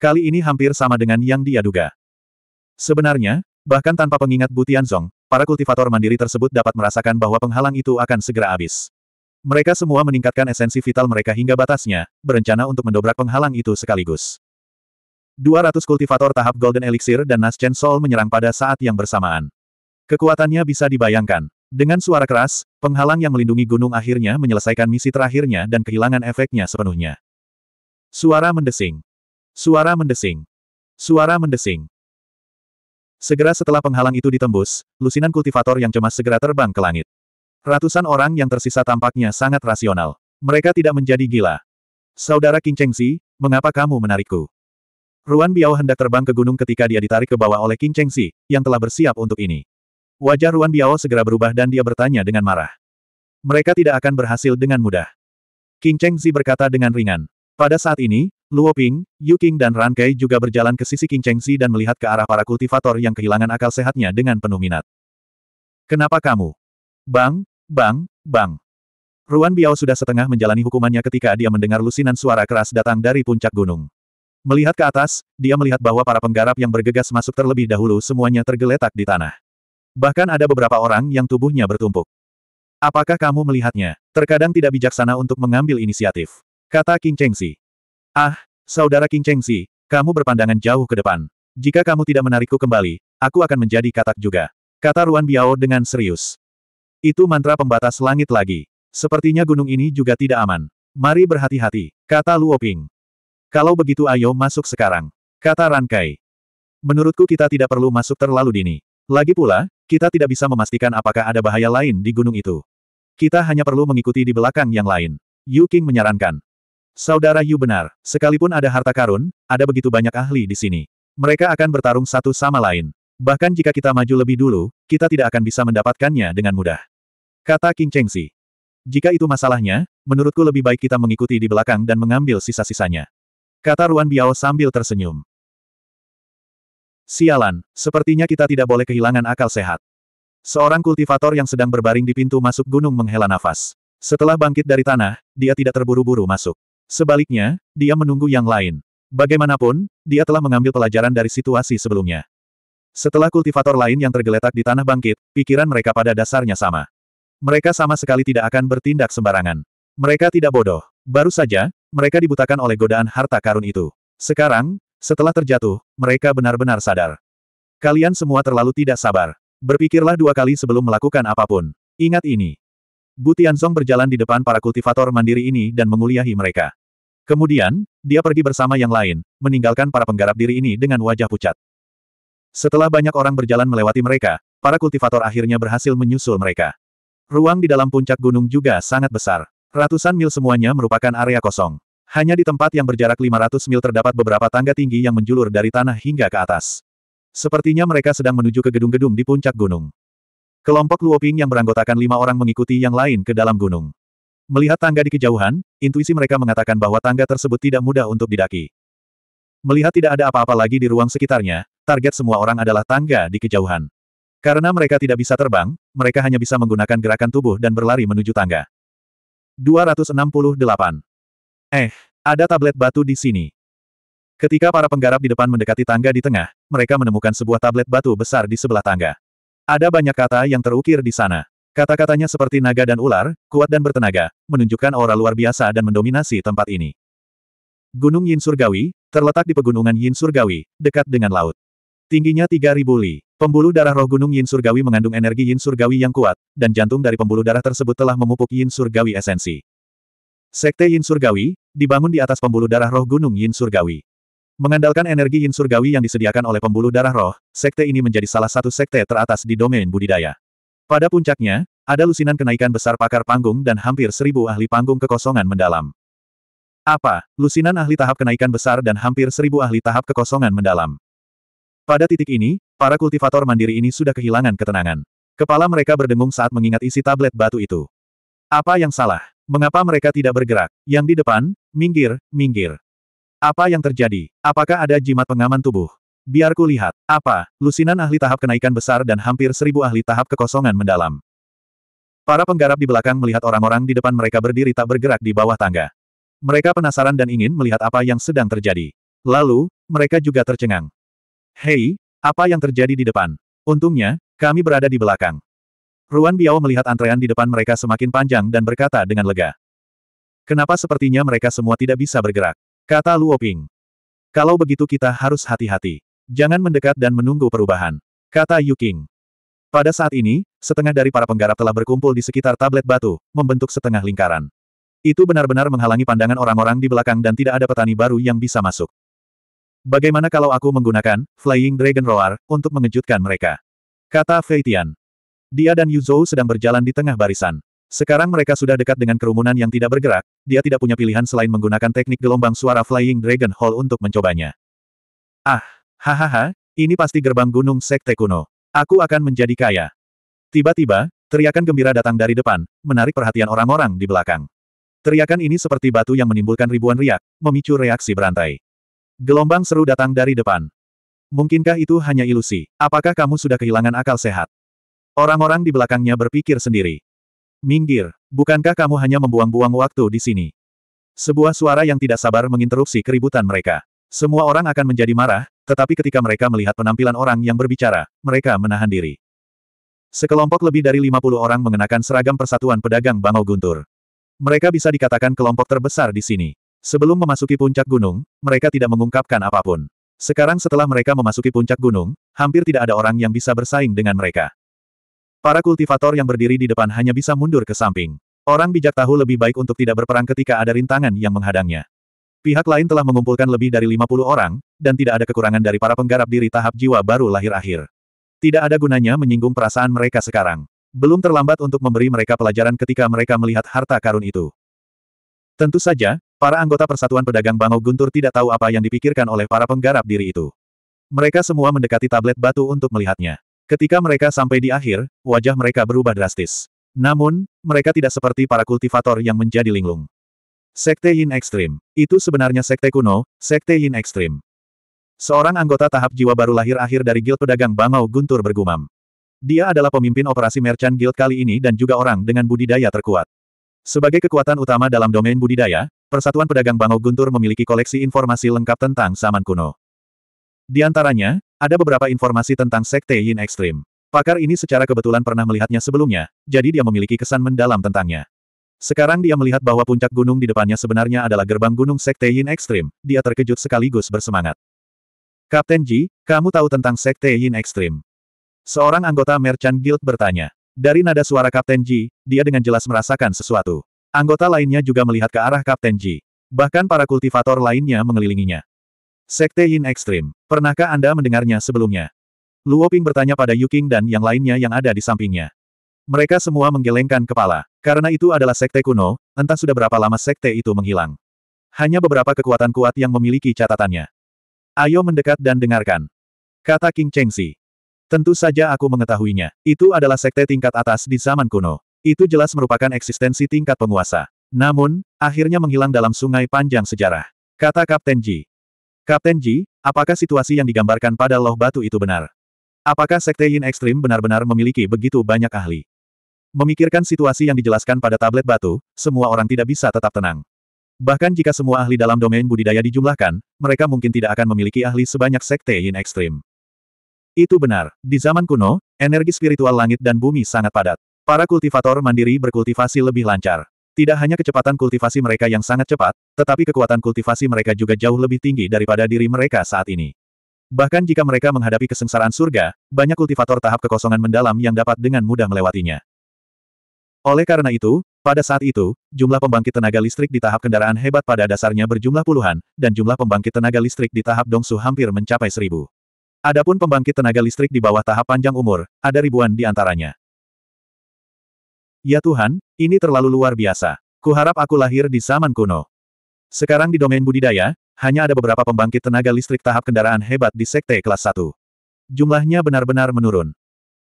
Kali ini hampir sama dengan yang dia duga. Sebenarnya, bahkan tanpa pengingat Bu Tianzong, para kultivator mandiri tersebut dapat merasakan bahwa penghalang itu akan segera habis. Mereka semua meningkatkan esensi vital mereka hingga batasnya, berencana untuk mendobrak penghalang itu sekaligus. 200 kultivator tahap Golden Elixir dan Chen Soul menyerang pada saat yang bersamaan. Kekuatannya bisa dibayangkan. Dengan suara keras, penghalang yang melindungi gunung akhirnya menyelesaikan misi terakhirnya dan kehilangan efeknya sepenuhnya. Suara mendesing. Suara mendesing. Suara mendesing. Segera setelah penghalang itu ditembus, lusinan kultivator yang cemas segera terbang ke langit. Ratusan orang yang tersisa tampaknya sangat rasional. Mereka tidak menjadi gila. Saudara King Cheng Chengxi, mengapa kamu menarikku? Ruan Biao hendak terbang ke gunung ketika dia ditarik ke bawah oleh King Cheng Chengxi, yang telah bersiap untuk ini. Wajah Ruan Biao segera berubah dan dia bertanya dengan marah. Mereka tidak akan berhasil dengan mudah. King Cheng Chengzi berkata dengan ringan. Pada saat ini, Luo Ping, Yu Qing dan Ran Kai juga berjalan ke sisi King Cheng Chengzi dan melihat ke arah para kultivator yang kehilangan akal sehatnya dengan penuh minat. Kenapa kamu? Bang, Bang, bang. Ruan Biao sudah setengah menjalani hukumannya ketika dia mendengar lusinan suara keras datang dari puncak gunung. Melihat ke atas, dia melihat bahwa para penggarap yang bergegas masuk terlebih dahulu semuanya tergeletak di tanah. Bahkan ada beberapa orang yang tubuhnya bertumpuk. Apakah kamu melihatnya? Terkadang tidak bijaksana untuk mengambil inisiatif. Kata King Chengxi. Ah, saudara King Chengxi, kamu berpandangan jauh ke depan. Jika kamu tidak menarikku kembali, aku akan menjadi katak juga. Kata Ruan Biao dengan serius. Itu mantra pembatas langit lagi. Sepertinya gunung ini juga tidak aman. Mari berhati-hati, kata Luo Ping. Kalau begitu ayo masuk sekarang, kata Rankai. Menurutku kita tidak perlu masuk terlalu dini. Lagi pula, kita tidak bisa memastikan apakah ada bahaya lain di gunung itu. Kita hanya perlu mengikuti di belakang yang lain. Yu King menyarankan. Saudara Yu benar, sekalipun ada harta karun, ada begitu banyak ahli di sini. Mereka akan bertarung satu sama lain. Bahkan jika kita maju lebih dulu, kita tidak akan bisa mendapatkannya dengan mudah. Kata King Si. Jika itu masalahnya, menurutku lebih baik kita mengikuti di belakang dan mengambil sisa-sisanya. Kata Ruan Biao sambil tersenyum. Sialan, sepertinya kita tidak boleh kehilangan akal sehat. Seorang kultivator yang sedang berbaring di pintu masuk gunung menghela nafas. Setelah bangkit dari tanah, dia tidak terburu-buru masuk. Sebaliknya, dia menunggu yang lain. Bagaimanapun, dia telah mengambil pelajaran dari situasi sebelumnya. Setelah kultivator lain yang tergeletak di tanah bangkit, pikiran mereka pada dasarnya sama. Mereka sama sekali tidak akan bertindak sembarangan. Mereka tidak bodoh. Baru saja, mereka dibutakan oleh godaan harta karun itu. Sekarang, setelah terjatuh, mereka benar-benar sadar. Kalian semua terlalu tidak sabar. Berpikirlah dua kali sebelum melakukan apapun. Ingat ini. Bu Tianzong berjalan di depan para kultivator mandiri ini dan menguliahi mereka. Kemudian, dia pergi bersama yang lain, meninggalkan para penggarap diri ini dengan wajah pucat. Setelah banyak orang berjalan melewati mereka, para kultivator akhirnya berhasil menyusul mereka. Ruang di dalam puncak gunung juga sangat besar. Ratusan mil semuanya merupakan area kosong. Hanya di tempat yang berjarak 500 mil terdapat beberapa tangga tinggi yang menjulur dari tanah hingga ke atas. Sepertinya mereka sedang menuju ke gedung-gedung di puncak gunung. Kelompok Luoping yang beranggotakan lima orang mengikuti yang lain ke dalam gunung. Melihat tangga di kejauhan, intuisi mereka mengatakan bahwa tangga tersebut tidak mudah untuk didaki. Melihat tidak ada apa-apa lagi di ruang sekitarnya, target semua orang adalah tangga di kejauhan. Karena mereka tidak bisa terbang, mereka hanya bisa menggunakan gerakan tubuh dan berlari menuju tangga. 268. Eh, ada tablet batu di sini. Ketika para penggarap di depan mendekati tangga di tengah, mereka menemukan sebuah tablet batu besar di sebelah tangga. Ada banyak kata yang terukir di sana. Kata-katanya seperti naga dan ular, kuat dan bertenaga, menunjukkan aura luar biasa dan mendominasi tempat ini. Gunung Yin Surgawi, terletak di pegunungan Yin Surgawi, dekat dengan laut. Tingginya 3000 li. Pembuluh darah roh gunung yin surgawi mengandung energi yin surgawi yang kuat, dan jantung dari pembuluh darah tersebut telah memupuk yin surgawi esensi. Sekte yin surgawi, dibangun di atas pembuluh darah roh gunung yin surgawi. Mengandalkan energi yin surgawi yang disediakan oleh pembuluh darah roh, sekte ini menjadi salah satu sekte teratas di domain budidaya. Pada puncaknya, ada lusinan kenaikan besar pakar panggung dan hampir seribu ahli panggung kekosongan mendalam. Apa? Lusinan ahli tahap kenaikan besar dan hampir seribu ahli tahap kekosongan mendalam. Pada titik ini, para kultivator mandiri ini sudah kehilangan ketenangan. Kepala mereka berdengung saat mengingat isi tablet batu itu. Apa yang salah? Mengapa mereka tidak bergerak? Yang di depan, minggir, minggir. Apa yang terjadi? Apakah ada jimat pengaman tubuh? Biarku lihat. Apa? Lusinan ahli tahap kenaikan besar dan hampir seribu ahli tahap kekosongan mendalam. Para penggarap di belakang melihat orang-orang di depan mereka berdiri tak bergerak di bawah tangga. Mereka penasaran dan ingin melihat apa yang sedang terjadi. Lalu, mereka juga tercengang. Hei, apa yang terjadi di depan? Untungnya, kami berada di belakang. Ruan Biao melihat antrean di depan mereka semakin panjang dan berkata dengan lega. Kenapa sepertinya mereka semua tidak bisa bergerak? Kata Luo Ping. Kalau begitu kita harus hati-hati. Jangan mendekat dan menunggu perubahan. Kata Yu Qing. Pada saat ini, setengah dari para penggarap telah berkumpul di sekitar tablet batu, membentuk setengah lingkaran. Itu benar-benar menghalangi pandangan orang-orang di belakang dan tidak ada petani baru yang bisa masuk. Bagaimana kalau aku menggunakan Flying Dragon Roar untuk mengejutkan mereka? Kata Fei Tian. Dia dan Yuzhou sedang berjalan di tengah barisan. Sekarang mereka sudah dekat dengan kerumunan yang tidak bergerak, dia tidak punya pilihan selain menggunakan teknik gelombang suara Flying Dragon Hall untuk mencobanya. Ah, hahaha, ini pasti gerbang gunung sekte kuno. Aku akan menjadi kaya. Tiba-tiba, teriakan gembira datang dari depan, menarik perhatian orang-orang di belakang. Teriakan ini seperti batu yang menimbulkan ribuan riak, memicu reaksi berantai. Gelombang seru datang dari depan. Mungkinkah itu hanya ilusi? Apakah kamu sudah kehilangan akal sehat? Orang-orang di belakangnya berpikir sendiri. Minggir, bukankah kamu hanya membuang-buang waktu di sini? Sebuah suara yang tidak sabar menginterupsi keributan mereka. Semua orang akan menjadi marah, tetapi ketika mereka melihat penampilan orang yang berbicara, mereka menahan diri. Sekelompok lebih dari 50 orang mengenakan seragam Persatuan Pedagang Bangau Guntur. Mereka bisa dikatakan kelompok terbesar di sini. Sebelum memasuki puncak gunung, mereka tidak mengungkapkan apapun. Sekarang setelah mereka memasuki puncak gunung, hampir tidak ada orang yang bisa bersaing dengan mereka. Para kultivator yang berdiri di depan hanya bisa mundur ke samping. Orang bijak tahu lebih baik untuk tidak berperang ketika ada rintangan yang menghadangnya. Pihak lain telah mengumpulkan lebih dari 50 orang, dan tidak ada kekurangan dari para penggarap diri tahap jiwa baru lahir akhir. Tidak ada gunanya menyinggung perasaan mereka sekarang. Belum terlambat untuk memberi mereka pelajaran ketika mereka melihat harta karun itu. Tentu saja, Para anggota Persatuan Pedagang Bangau Guntur tidak tahu apa yang dipikirkan oleh para penggarap diri itu. Mereka semua mendekati tablet batu untuk melihatnya. Ketika mereka sampai di akhir, wajah mereka berubah drastis. Namun, mereka tidak seperti para kultivator yang menjadi linglung. Sekte Yin Ekstrim. Itu sebenarnya sekte kuno, Sekte Yin Ekstrim. Seorang anggota tahap jiwa baru lahir akhir dari Guild Pedagang Bangau Guntur bergumam. Dia adalah pemimpin operasi merchant guild kali ini dan juga orang dengan budidaya terkuat. Sebagai kekuatan utama dalam domain budidaya, Persatuan Pedagang Bangau Guntur memiliki koleksi informasi lengkap tentang zaman kuno. Di antaranya, ada beberapa informasi tentang Sekte Yin Ekstrim. Pakar ini secara kebetulan pernah melihatnya sebelumnya, jadi dia memiliki kesan mendalam tentangnya. Sekarang dia melihat bahwa puncak gunung di depannya sebenarnya adalah gerbang gunung Sekte Yin Ekstrim, dia terkejut sekaligus bersemangat. Kapten Ji, kamu tahu tentang Sekte Yin Ekstrim? Seorang anggota Merchant Guild bertanya. Dari nada suara Kapten Ji, dia dengan jelas merasakan sesuatu. Anggota lainnya juga melihat ke arah Kapten Ji. Bahkan para kultivator lainnya mengelilinginya. Sekte Yin Ekstrim, pernahkah Anda mendengarnya sebelumnya? Luo Ping bertanya pada Qing dan yang lainnya yang ada di sampingnya. Mereka semua menggelengkan kepala, karena itu adalah sekte kuno, entah sudah berapa lama sekte itu menghilang. Hanya beberapa kekuatan kuat yang memiliki catatannya. Ayo mendekat dan dengarkan. Kata King Si. Tentu saja aku mengetahuinya. Itu adalah sekte tingkat atas di zaman kuno. Itu jelas merupakan eksistensi tingkat penguasa. Namun, akhirnya menghilang dalam sungai panjang sejarah. Kata Kapten Ji. Kapten Ji, apakah situasi yang digambarkan pada loh batu itu benar? Apakah Sekte Yin Ekstrim benar-benar memiliki begitu banyak ahli? Memikirkan situasi yang dijelaskan pada tablet batu, semua orang tidak bisa tetap tenang. Bahkan jika semua ahli dalam domain budidaya dijumlahkan, mereka mungkin tidak akan memiliki ahli sebanyak Sekte Yin Ekstrim. Itu benar, di zaman kuno, energi spiritual langit dan bumi sangat padat. Para kultivator mandiri berkultivasi lebih lancar. Tidak hanya kecepatan kultivasi mereka yang sangat cepat, tetapi kekuatan kultivasi mereka juga jauh lebih tinggi daripada diri mereka saat ini. Bahkan jika mereka menghadapi kesengsaraan surga, banyak kultivator tahap kekosongan mendalam yang dapat dengan mudah melewatinya. Oleh karena itu, pada saat itu, jumlah pembangkit tenaga listrik di tahap kendaraan hebat pada dasarnya berjumlah puluhan, dan jumlah pembangkit tenaga listrik di tahap dongsu hampir mencapai seribu. Adapun pembangkit tenaga listrik di bawah tahap panjang umur, ada ribuan di antaranya. Ya Tuhan, ini terlalu luar biasa. Kuharap aku lahir di zaman kuno. Sekarang di domain budidaya, hanya ada beberapa pembangkit tenaga listrik tahap kendaraan hebat di sekte kelas 1. Jumlahnya benar-benar menurun.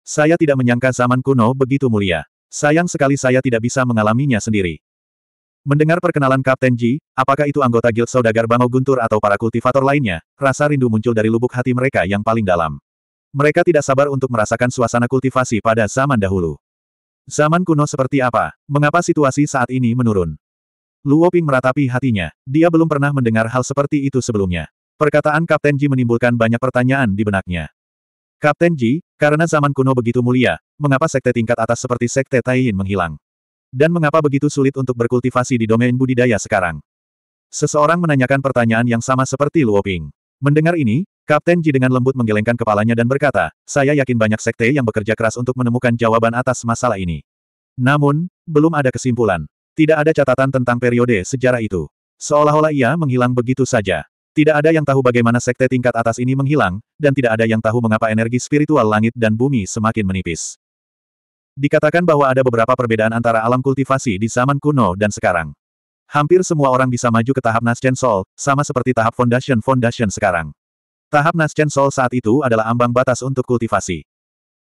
Saya tidak menyangka zaman kuno begitu mulia. Sayang sekali saya tidak bisa mengalaminya sendiri. Mendengar perkenalan Kapten Ji, apakah itu anggota Guild Saudagar Bango Guntur atau para kultivator lainnya, rasa rindu muncul dari lubuk hati mereka yang paling dalam. Mereka tidak sabar untuk merasakan suasana kultivasi pada zaman dahulu. Zaman kuno seperti apa? Mengapa situasi saat ini menurun? Luo Ping meratapi hatinya. Dia belum pernah mendengar hal seperti itu sebelumnya. Perkataan Kapten Ji menimbulkan banyak pertanyaan di benaknya. Kapten Ji, karena zaman kuno begitu mulia, mengapa sekte tingkat atas seperti sekte Taiyin menghilang? Dan mengapa begitu sulit untuk berkultivasi di domain budidaya sekarang? Seseorang menanyakan pertanyaan yang sama seperti Luo Ping. Mendengar ini, Kapten Ji dengan lembut menggelengkan kepalanya dan berkata, saya yakin banyak sekte yang bekerja keras untuk menemukan jawaban atas masalah ini. Namun, belum ada kesimpulan. Tidak ada catatan tentang periode sejarah itu. Seolah-olah ia menghilang begitu saja. Tidak ada yang tahu bagaimana sekte tingkat atas ini menghilang, dan tidak ada yang tahu mengapa energi spiritual langit dan bumi semakin menipis. Dikatakan bahwa ada beberapa perbedaan antara alam kultivasi di zaman kuno dan sekarang. Hampir semua orang bisa maju ke tahap Nascent Soul, sama seperti tahap Foundation Foundation sekarang. Tahap Naschen Soul saat itu adalah ambang batas untuk kultivasi.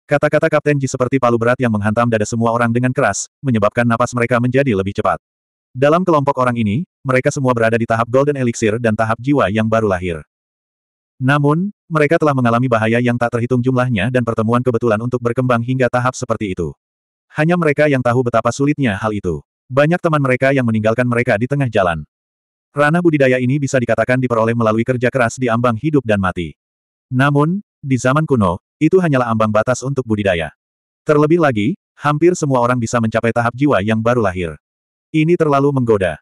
Kata-kata Kapten Ji seperti palu berat yang menghantam dada semua orang dengan keras, menyebabkan napas mereka menjadi lebih cepat. Dalam kelompok orang ini, mereka semua berada di tahap Golden Elixir dan tahap jiwa yang baru lahir. Namun, mereka telah mengalami bahaya yang tak terhitung jumlahnya dan pertemuan kebetulan untuk berkembang hingga tahap seperti itu. Hanya mereka yang tahu betapa sulitnya hal itu. Banyak teman mereka yang meninggalkan mereka di tengah jalan. Rana budidaya ini bisa dikatakan diperoleh melalui kerja keras di ambang hidup dan mati. Namun, di zaman kuno, itu hanyalah ambang batas untuk budidaya. Terlebih lagi, hampir semua orang bisa mencapai tahap jiwa yang baru lahir. Ini terlalu menggoda.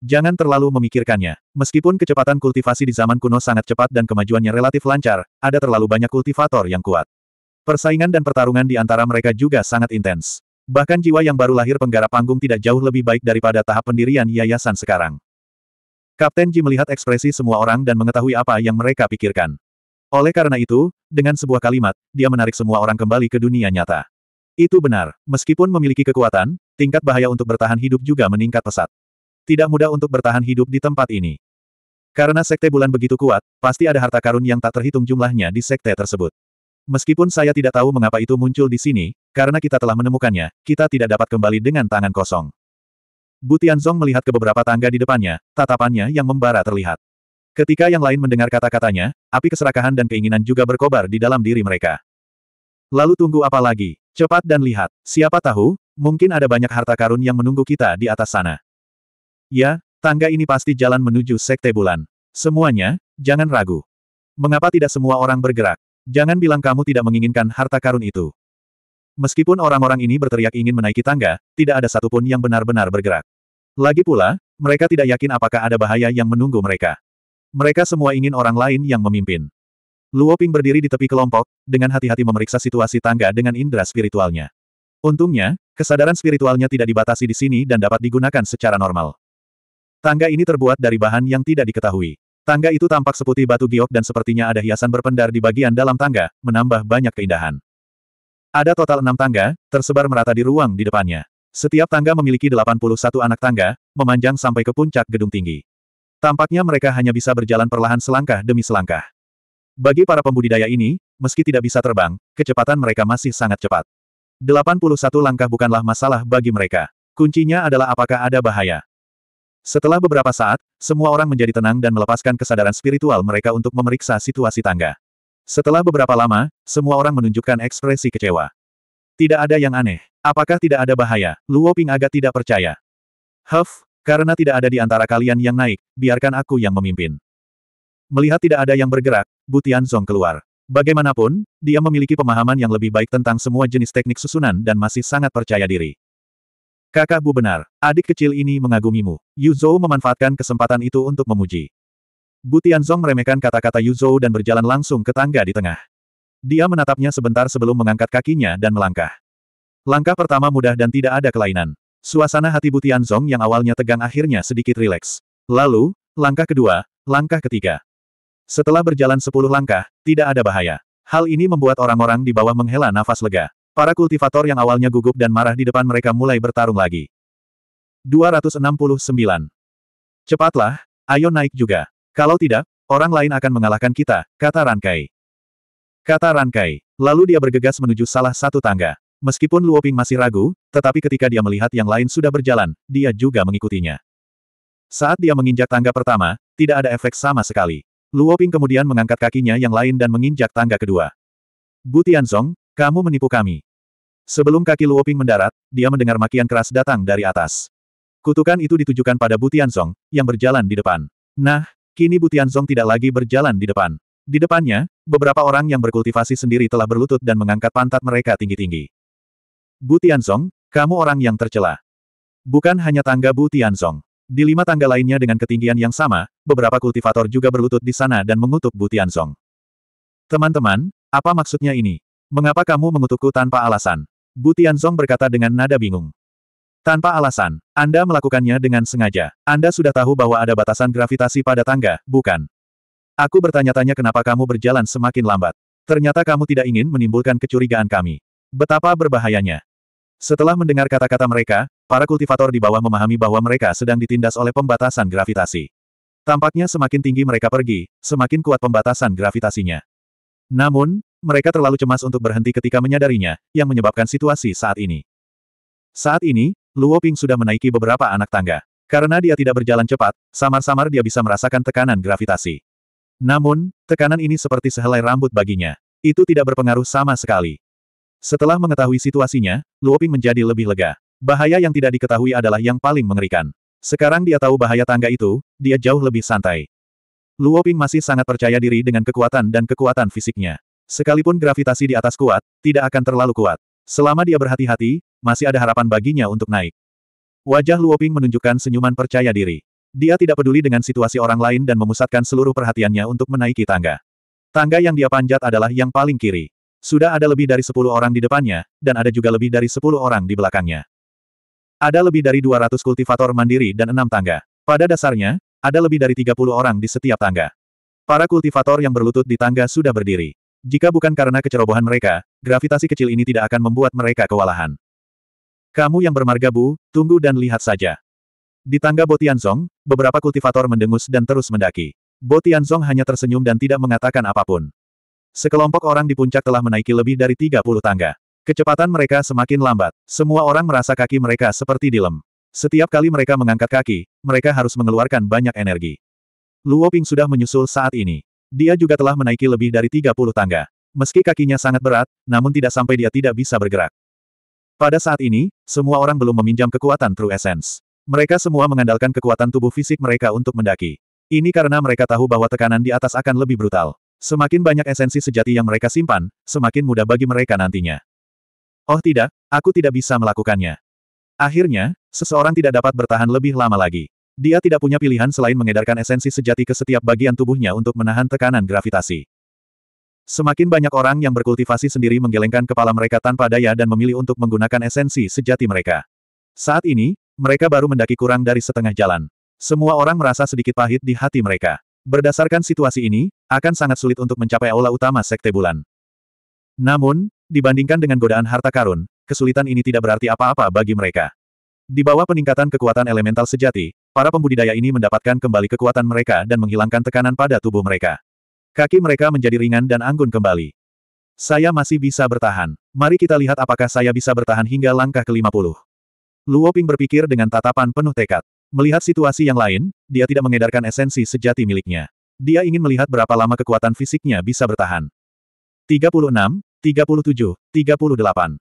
Jangan terlalu memikirkannya. Meskipun kecepatan kultivasi di zaman kuno sangat cepat dan kemajuannya relatif lancar, ada terlalu banyak kultivator yang kuat. Persaingan dan pertarungan di antara mereka juga sangat intens. Bahkan jiwa yang baru lahir penggarap panggung tidak jauh lebih baik daripada tahap pendirian yayasan sekarang. Kapten Ji melihat ekspresi semua orang dan mengetahui apa yang mereka pikirkan. Oleh karena itu, dengan sebuah kalimat, dia menarik semua orang kembali ke dunia nyata. Itu benar, meskipun memiliki kekuatan, tingkat bahaya untuk bertahan hidup juga meningkat pesat. Tidak mudah untuk bertahan hidup di tempat ini. Karena sekte bulan begitu kuat, pasti ada harta karun yang tak terhitung jumlahnya di sekte tersebut. Meskipun saya tidak tahu mengapa itu muncul di sini, karena kita telah menemukannya, kita tidak dapat kembali dengan tangan kosong. Bu Tianzong melihat ke beberapa tangga di depannya, tatapannya yang membara terlihat. Ketika yang lain mendengar kata-katanya, api keserakahan dan keinginan juga berkobar di dalam diri mereka. Lalu tunggu apa lagi? Cepat dan lihat. Siapa tahu, mungkin ada banyak harta karun yang menunggu kita di atas sana. Ya, tangga ini pasti jalan menuju Sekte Bulan. Semuanya, jangan ragu. Mengapa tidak semua orang bergerak? Jangan bilang kamu tidak menginginkan harta karun itu. Meskipun orang-orang ini berteriak ingin menaiki tangga, tidak ada satupun yang benar-benar bergerak. Lagi pula, mereka tidak yakin apakah ada bahaya yang menunggu mereka. Mereka semua ingin orang lain yang memimpin. Luo Ping berdiri di tepi kelompok, dengan hati-hati memeriksa situasi tangga dengan indera spiritualnya. Untungnya, kesadaran spiritualnya tidak dibatasi di sini dan dapat digunakan secara normal. Tangga ini terbuat dari bahan yang tidak diketahui. Tangga itu tampak seputih batu giok dan sepertinya ada hiasan berpendar di bagian dalam tangga, menambah banyak keindahan. Ada total enam tangga, tersebar merata di ruang di depannya. Setiap tangga memiliki 81 anak tangga, memanjang sampai ke puncak gedung tinggi. Tampaknya mereka hanya bisa berjalan perlahan selangkah demi selangkah. Bagi para pembudidaya ini, meski tidak bisa terbang, kecepatan mereka masih sangat cepat. 81 langkah bukanlah masalah bagi mereka. Kuncinya adalah apakah ada bahaya. Setelah beberapa saat, semua orang menjadi tenang dan melepaskan kesadaran spiritual mereka untuk memeriksa situasi tangga. Setelah beberapa lama, semua orang menunjukkan ekspresi kecewa. Tidak ada yang aneh. Apakah tidak ada bahaya? Luo Ping agak tidak percaya. Huff, karena tidak ada di antara kalian yang naik, biarkan aku yang memimpin. Melihat tidak ada yang bergerak, Butian Zong keluar. Bagaimanapun, dia memiliki pemahaman yang lebih baik tentang semua jenis teknik susunan dan masih sangat percaya diri. Kakak Bu benar, adik kecil ini mengagumimu. Yuzhou memanfaatkan kesempatan itu untuk memuji. Butian Zong meremehkan kata-kata Yuzhou dan berjalan langsung ke tangga di tengah. Dia menatapnya sebentar sebelum mengangkat kakinya dan melangkah. Langkah pertama mudah dan tidak ada kelainan. Suasana hati Butian Zong yang awalnya tegang akhirnya sedikit rileks. Lalu, langkah kedua, langkah ketiga. Setelah berjalan sepuluh langkah, tidak ada bahaya. Hal ini membuat orang-orang di bawah menghela nafas lega. Para kultivator yang awalnya gugup dan marah di depan mereka mulai bertarung lagi. 269. Cepatlah, ayo naik juga. Kalau tidak, orang lain akan mengalahkan kita, kata Rankai. Kata Rankai. Lalu dia bergegas menuju salah satu tangga. Meskipun Luoping masih ragu, tetapi ketika dia melihat yang lain sudah berjalan, dia juga mengikutinya. Saat dia menginjak tangga pertama, tidak ada efek sama sekali. Luoping kemudian mengangkat kakinya yang lain dan menginjak tangga kedua. Bu Tianzong, kamu menipu kami. Sebelum kaki Luoping mendarat, dia mendengar makian keras datang dari atas. Kutukan itu ditujukan pada Bu Tianzong, yang berjalan di depan. Nah, kini Bu Tianzong tidak lagi berjalan di depan. Di depannya, beberapa orang yang berkultivasi sendiri telah berlutut dan mengangkat pantat mereka tinggi-tinggi. Bu Tianzong, kamu orang yang tercela. Bukan hanya tangga Bu Tianzong. Di lima tangga lainnya dengan ketinggian yang sama, beberapa kultivator juga berlutut di sana dan mengutuk Bu Tianzong. Teman-teman, apa maksudnya ini? Mengapa kamu mengutukku tanpa alasan? Bu Tianzong berkata dengan nada bingung. Tanpa alasan, Anda melakukannya dengan sengaja. Anda sudah tahu bahwa ada batasan gravitasi pada tangga, bukan? Aku bertanya-tanya kenapa kamu berjalan semakin lambat. Ternyata kamu tidak ingin menimbulkan kecurigaan kami. Betapa berbahayanya. Setelah mendengar kata-kata mereka, para kultivator di bawah memahami bahwa mereka sedang ditindas oleh pembatasan gravitasi. Tampaknya semakin tinggi mereka pergi, semakin kuat pembatasan gravitasinya. Namun, mereka terlalu cemas untuk berhenti ketika menyadarinya, yang menyebabkan situasi saat ini. Saat ini, Luo Ping sudah menaiki beberapa anak tangga. Karena dia tidak berjalan cepat, samar-samar dia bisa merasakan tekanan gravitasi. Namun, tekanan ini seperti sehelai rambut baginya. Itu tidak berpengaruh sama sekali. Setelah mengetahui situasinya, Luoping menjadi lebih lega. Bahaya yang tidak diketahui adalah yang paling mengerikan. Sekarang dia tahu bahaya tangga itu, dia jauh lebih santai. Luoping masih sangat percaya diri dengan kekuatan dan kekuatan fisiknya. Sekalipun gravitasi di atas kuat, tidak akan terlalu kuat. Selama dia berhati-hati, masih ada harapan baginya untuk naik. Wajah Luoping menunjukkan senyuman percaya diri. Dia tidak peduli dengan situasi orang lain dan memusatkan seluruh perhatiannya untuk menaiki tangga. Tangga yang dia panjat adalah yang paling kiri. Sudah ada lebih dari sepuluh orang di depannya, dan ada juga lebih dari sepuluh orang di belakangnya. Ada lebih dari dua ratus kultivator mandiri dan enam tangga. Pada dasarnya, ada lebih dari tiga puluh orang di setiap tangga. Para kultivator yang berlutut di tangga sudah berdiri. Jika bukan karena kecerobohan mereka, gravitasi kecil ini tidak akan membuat mereka kewalahan. Kamu yang bermarga Bu, tunggu dan lihat saja. Di tangga Botianzong, beberapa kultivator mendengus dan terus mendaki. Botianzong hanya tersenyum dan tidak mengatakan apapun. Sekelompok orang di puncak telah menaiki lebih dari 30 tangga. Kecepatan mereka semakin lambat. Semua orang merasa kaki mereka seperti dilem. Setiap kali mereka mengangkat kaki, mereka harus mengeluarkan banyak energi. Luo Ping sudah menyusul saat ini. Dia juga telah menaiki lebih dari 30 tangga. Meski kakinya sangat berat, namun tidak sampai dia tidak bisa bergerak. Pada saat ini, semua orang belum meminjam kekuatan True Essence. Mereka semua mengandalkan kekuatan tubuh fisik mereka untuk mendaki. Ini karena mereka tahu bahwa tekanan di atas akan lebih brutal. Semakin banyak esensi sejati yang mereka simpan, semakin mudah bagi mereka nantinya. Oh tidak, aku tidak bisa melakukannya. Akhirnya, seseorang tidak dapat bertahan lebih lama lagi. Dia tidak punya pilihan selain mengedarkan esensi sejati ke setiap bagian tubuhnya untuk menahan tekanan gravitasi. Semakin banyak orang yang berkultivasi sendiri menggelengkan kepala mereka tanpa daya dan memilih untuk menggunakan esensi sejati mereka. Saat ini, mereka baru mendaki kurang dari setengah jalan. Semua orang merasa sedikit pahit di hati mereka. Berdasarkan situasi ini, akan sangat sulit untuk mencapai aula utama Sekte Bulan. Namun, dibandingkan dengan godaan harta karun, kesulitan ini tidak berarti apa-apa bagi mereka. Di bawah peningkatan kekuatan elemental sejati, para pembudidaya ini mendapatkan kembali kekuatan mereka dan menghilangkan tekanan pada tubuh mereka. Kaki mereka menjadi ringan dan anggun kembali. Saya masih bisa bertahan. Mari kita lihat apakah saya bisa bertahan hingga langkah ke-50. Luoping berpikir dengan tatapan penuh tekad. Melihat situasi yang lain, dia tidak mengedarkan esensi sejati miliknya. Dia ingin melihat berapa lama kekuatan fisiknya bisa bertahan. 36, 37, 38.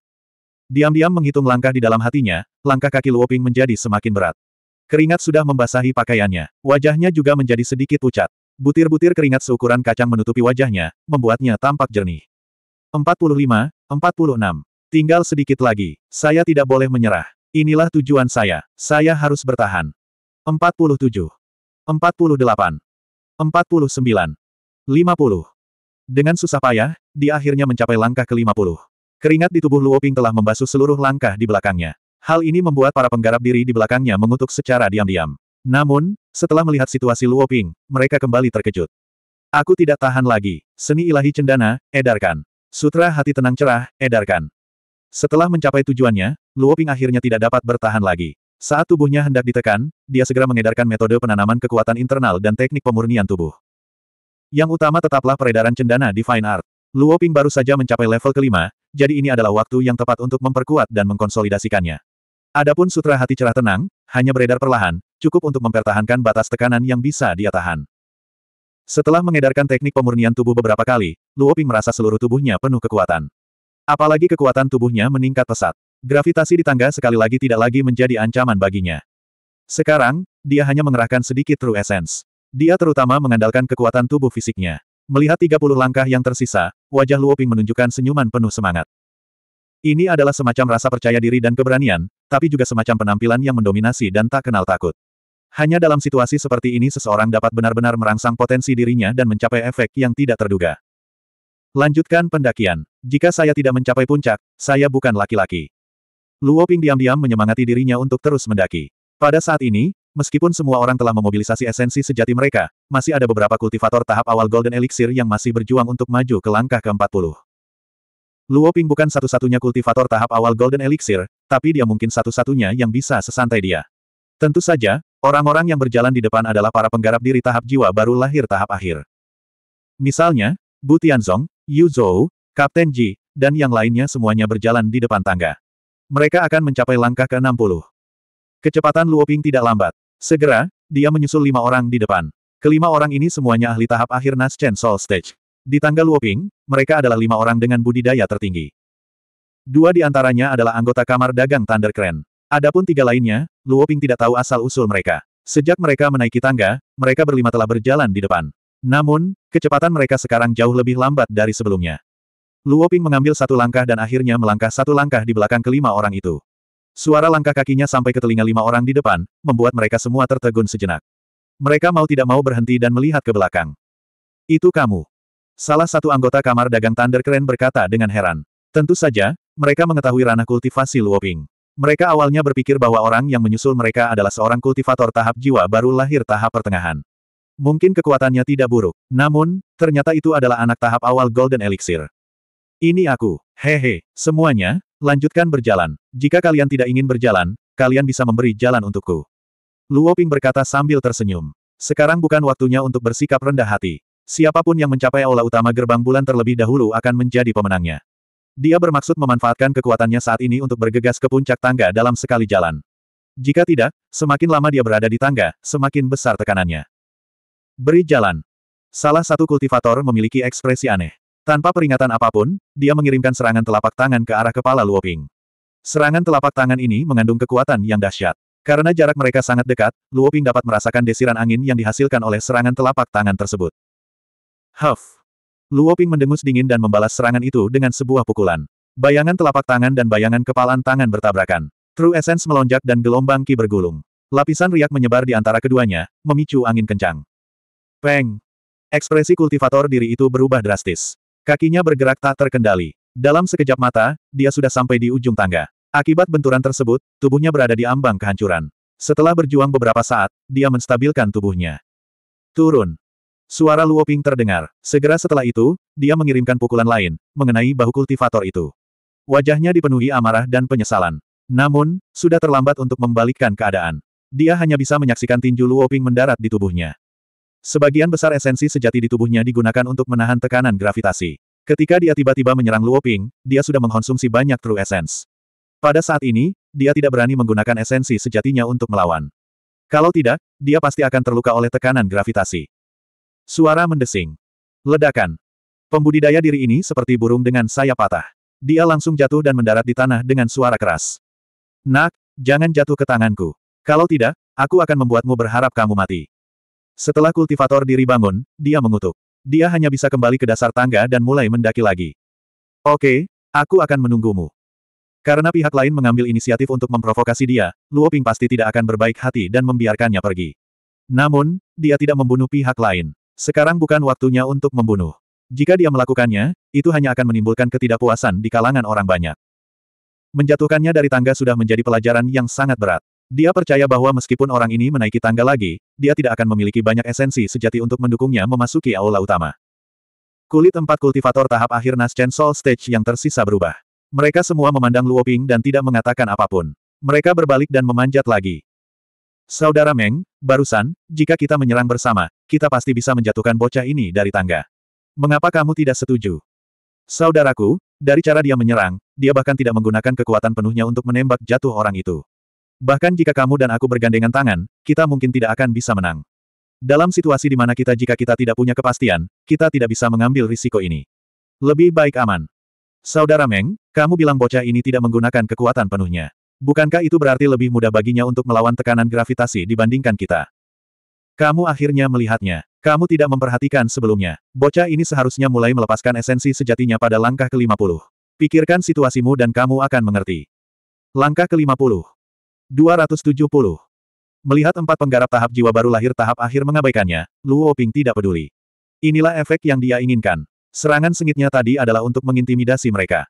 Diam-diam menghitung langkah di dalam hatinya, langkah kaki Luoping menjadi semakin berat. Keringat sudah membasahi pakaiannya, wajahnya juga menjadi sedikit pucat. Butir-butir keringat seukuran kacang menutupi wajahnya, membuatnya tampak jernih. 45, 46. Tinggal sedikit lagi. Saya tidak boleh menyerah. Inilah tujuan saya. Saya harus bertahan. 47. 48. 49. 50. Dengan susah payah, dia akhirnya mencapai langkah ke-50. Keringat di tubuh Luoping telah membasuh seluruh langkah di belakangnya. Hal ini membuat para penggarap diri di belakangnya mengutuk secara diam-diam. Namun, setelah melihat situasi Luoping, mereka kembali terkejut. Aku tidak tahan lagi. Seni ilahi cendana, edarkan. Sutra hati tenang cerah, edarkan. Setelah mencapai tujuannya, Luoping akhirnya tidak dapat bertahan lagi. Saat tubuhnya hendak ditekan, dia segera mengedarkan metode penanaman kekuatan internal dan teknik pemurnian tubuh. Yang utama tetaplah peredaran cendana di Fine Art. Luo Ping baru saja mencapai level kelima, jadi ini adalah waktu yang tepat untuk memperkuat dan mengkonsolidasikannya. Adapun sutra hati cerah tenang, hanya beredar perlahan, cukup untuk mempertahankan batas tekanan yang bisa dia tahan. Setelah mengedarkan teknik pemurnian tubuh beberapa kali, Luo Ping merasa seluruh tubuhnya penuh kekuatan. Apalagi kekuatan tubuhnya meningkat pesat. Gravitasi di tangga sekali lagi tidak lagi menjadi ancaman baginya. Sekarang, dia hanya mengerahkan sedikit true essence. Dia terutama mengandalkan kekuatan tubuh fisiknya. Melihat 30 langkah yang tersisa, wajah Luoping menunjukkan senyuman penuh semangat. Ini adalah semacam rasa percaya diri dan keberanian, tapi juga semacam penampilan yang mendominasi dan tak kenal takut. Hanya dalam situasi seperti ini seseorang dapat benar-benar merangsang potensi dirinya dan mencapai efek yang tidak terduga. Lanjutkan pendakian. Jika saya tidak mencapai puncak, saya bukan laki-laki. Luo Ping diam-diam menyemangati dirinya untuk terus mendaki. Pada saat ini, meskipun semua orang telah memobilisasi esensi sejati mereka, masih ada beberapa kultivator tahap awal Golden Elixir yang masih berjuang untuk maju ke langkah ke-40. Luo Ping bukan satu-satunya kultivator tahap awal Golden Elixir, tapi dia mungkin satu-satunya yang bisa sesantai dia. Tentu saja, orang-orang yang berjalan di depan adalah para penggarap diri tahap jiwa baru lahir tahap akhir. Misalnya, Bu Tianzong, Yu Zhou, Kapten Ji, dan yang lainnya semuanya berjalan di depan tangga. Mereka akan mencapai langkah ke-60. Kecepatan Luoping tidak lambat. Segera, dia menyusul lima orang di depan. Kelima orang ini semuanya ahli tahap akhir Nas Chen Soul Stage. Di tangga Luoping, mereka adalah lima orang dengan budidaya tertinggi. Dua di antaranya adalah anggota kamar dagang Thunder Crane. Adapun tiga lainnya, Luoping tidak tahu asal-usul mereka. Sejak mereka menaiki tangga, mereka berlima telah berjalan di depan. Namun, kecepatan mereka sekarang jauh lebih lambat dari sebelumnya. Luo Ping mengambil satu langkah dan akhirnya melangkah satu langkah di belakang kelima orang itu. Suara langkah kakinya sampai ke telinga lima orang di depan, membuat mereka semua tertegun sejenak. Mereka mau tidak mau berhenti dan melihat ke belakang. Itu kamu. Salah satu anggota kamar dagang Thunder Keren berkata dengan heran. Tentu saja, mereka mengetahui ranah kultivasi Luo Ping. Mereka awalnya berpikir bahwa orang yang menyusul mereka adalah seorang kultivator tahap jiwa baru lahir tahap pertengahan. Mungkin kekuatannya tidak buruk, namun, ternyata itu adalah anak tahap awal Golden Elixir. Ini aku. Hehe, semuanya, lanjutkan berjalan. Jika kalian tidak ingin berjalan, kalian bisa memberi jalan untukku. Luo Ping berkata sambil tersenyum. Sekarang bukan waktunya untuk bersikap rendah hati. Siapapun yang mencapai aula utama gerbang bulan terlebih dahulu akan menjadi pemenangnya. Dia bermaksud memanfaatkan kekuatannya saat ini untuk bergegas ke puncak tangga dalam sekali jalan. Jika tidak, semakin lama dia berada di tangga, semakin besar tekanannya. Beri jalan. Salah satu kultivator memiliki ekspresi aneh. Tanpa peringatan apapun, dia mengirimkan serangan telapak tangan ke arah kepala Luoping. Serangan telapak tangan ini mengandung kekuatan yang dahsyat. Karena jarak mereka sangat dekat, Luoping dapat merasakan desiran angin yang dihasilkan oleh serangan telapak tangan tersebut. Huff! Luoping mendengus dingin dan membalas serangan itu dengan sebuah pukulan. Bayangan telapak tangan dan bayangan kepalan tangan bertabrakan. True Essence melonjak dan gelombang ki bergulung. Lapisan riak menyebar di antara keduanya, memicu angin kencang. Peng! Ekspresi kultivator diri itu berubah drastis. Kakinya bergerak tak terkendali. Dalam sekejap mata, dia sudah sampai di ujung tangga. Akibat benturan tersebut, tubuhnya berada di ambang kehancuran. Setelah berjuang beberapa saat, dia menstabilkan tubuhnya. Turun. Suara Luoping terdengar. Segera setelah itu, dia mengirimkan pukulan lain, mengenai bahu kultivator itu. Wajahnya dipenuhi amarah dan penyesalan. Namun, sudah terlambat untuk membalikkan keadaan. Dia hanya bisa menyaksikan tinju Luoping mendarat di tubuhnya. Sebagian besar esensi sejati di tubuhnya digunakan untuk menahan tekanan gravitasi. Ketika dia tiba-tiba menyerang Luo Ping, dia sudah mengkonsumsi banyak true essence. Pada saat ini, dia tidak berani menggunakan esensi sejatinya untuk melawan. Kalau tidak, dia pasti akan terluka oleh tekanan gravitasi. Suara mendesing. Ledakan. Pembudidaya diri ini seperti burung dengan sayap patah. Dia langsung jatuh dan mendarat di tanah dengan suara keras. Nak, jangan jatuh ke tanganku. Kalau tidak, aku akan membuatmu berharap kamu mati. Setelah kultivator diri bangun, dia mengutuk. Dia hanya bisa kembali ke dasar tangga dan mulai mendaki lagi. Oke, aku akan menunggumu. Karena pihak lain mengambil inisiatif untuk memprovokasi dia, Luo Ping pasti tidak akan berbaik hati dan membiarkannya pergi. Namun, dia tidak membunuh pihak lain. Sekarang bukan waktunya untuk membunuh. Jika dia melakukannya, itu hanya akan menimbulkan ketidakpuasan di kalangan orang banyak. Menjatuhkannya dari tangga sudah menjadi pelajaran yang sangat berat. Dia percaya bahwa meskipun orang ini menaiki tangga lagi, dia tidak akan memiliki banyak esensi sejati untuk mendukungnya memasuki aula utama. Kulit empat kultivator tahap akhir naschen Soul Stage yang tersisa berubah. Mereka semua memandang Luoping dan tidak mengatakan apapun. Mereka berbalik dan memanjat lagi. Saudara Meng, barusan, jika kita menyerang bersama, kita pasti bisa menjatuhkan bocah ini dari tangga. Mengapa kamu tidak setuju? Saudaraku, dari cara dia menyerang, dia bahkan tidak menggunakan kekuatan penuhnya untuk menembak jatuh orang itu. Bahkan jika kamu dan aku bergandengan tangan, kita mungkin tidak akan bisa menang. Dalam situasi di mana kita jika kita tidak punya kepastian, kita tidak bisa mengambil risiko ini. Lebih baik aman. Saudara Meng, kamu bilang bocah ini tidak menggunakan kekuatan penuhnya. Bukankah itu berarti lebih mudah baginya untuk melawan tekanan gravitasi dibandingkan kita? Kamu akhirnya melihatnya. Kamu tidak memperhatikan sebelumnya. Bocah ini seharusnya mulai melepaskan esensi sejatinya pada langkah ke-50. Pikirkan situasimu dan kamu akan mengerti. Langkah ke-50. 270. Melihat empat penggarap tahap jiwa baru lahir tahap akhir mengabaikannya, Luo Ping tidak peduli. Inilah efek yang dia inginkan. Serangan sengitnya tadi adalah untuk mengintimidasi mereka.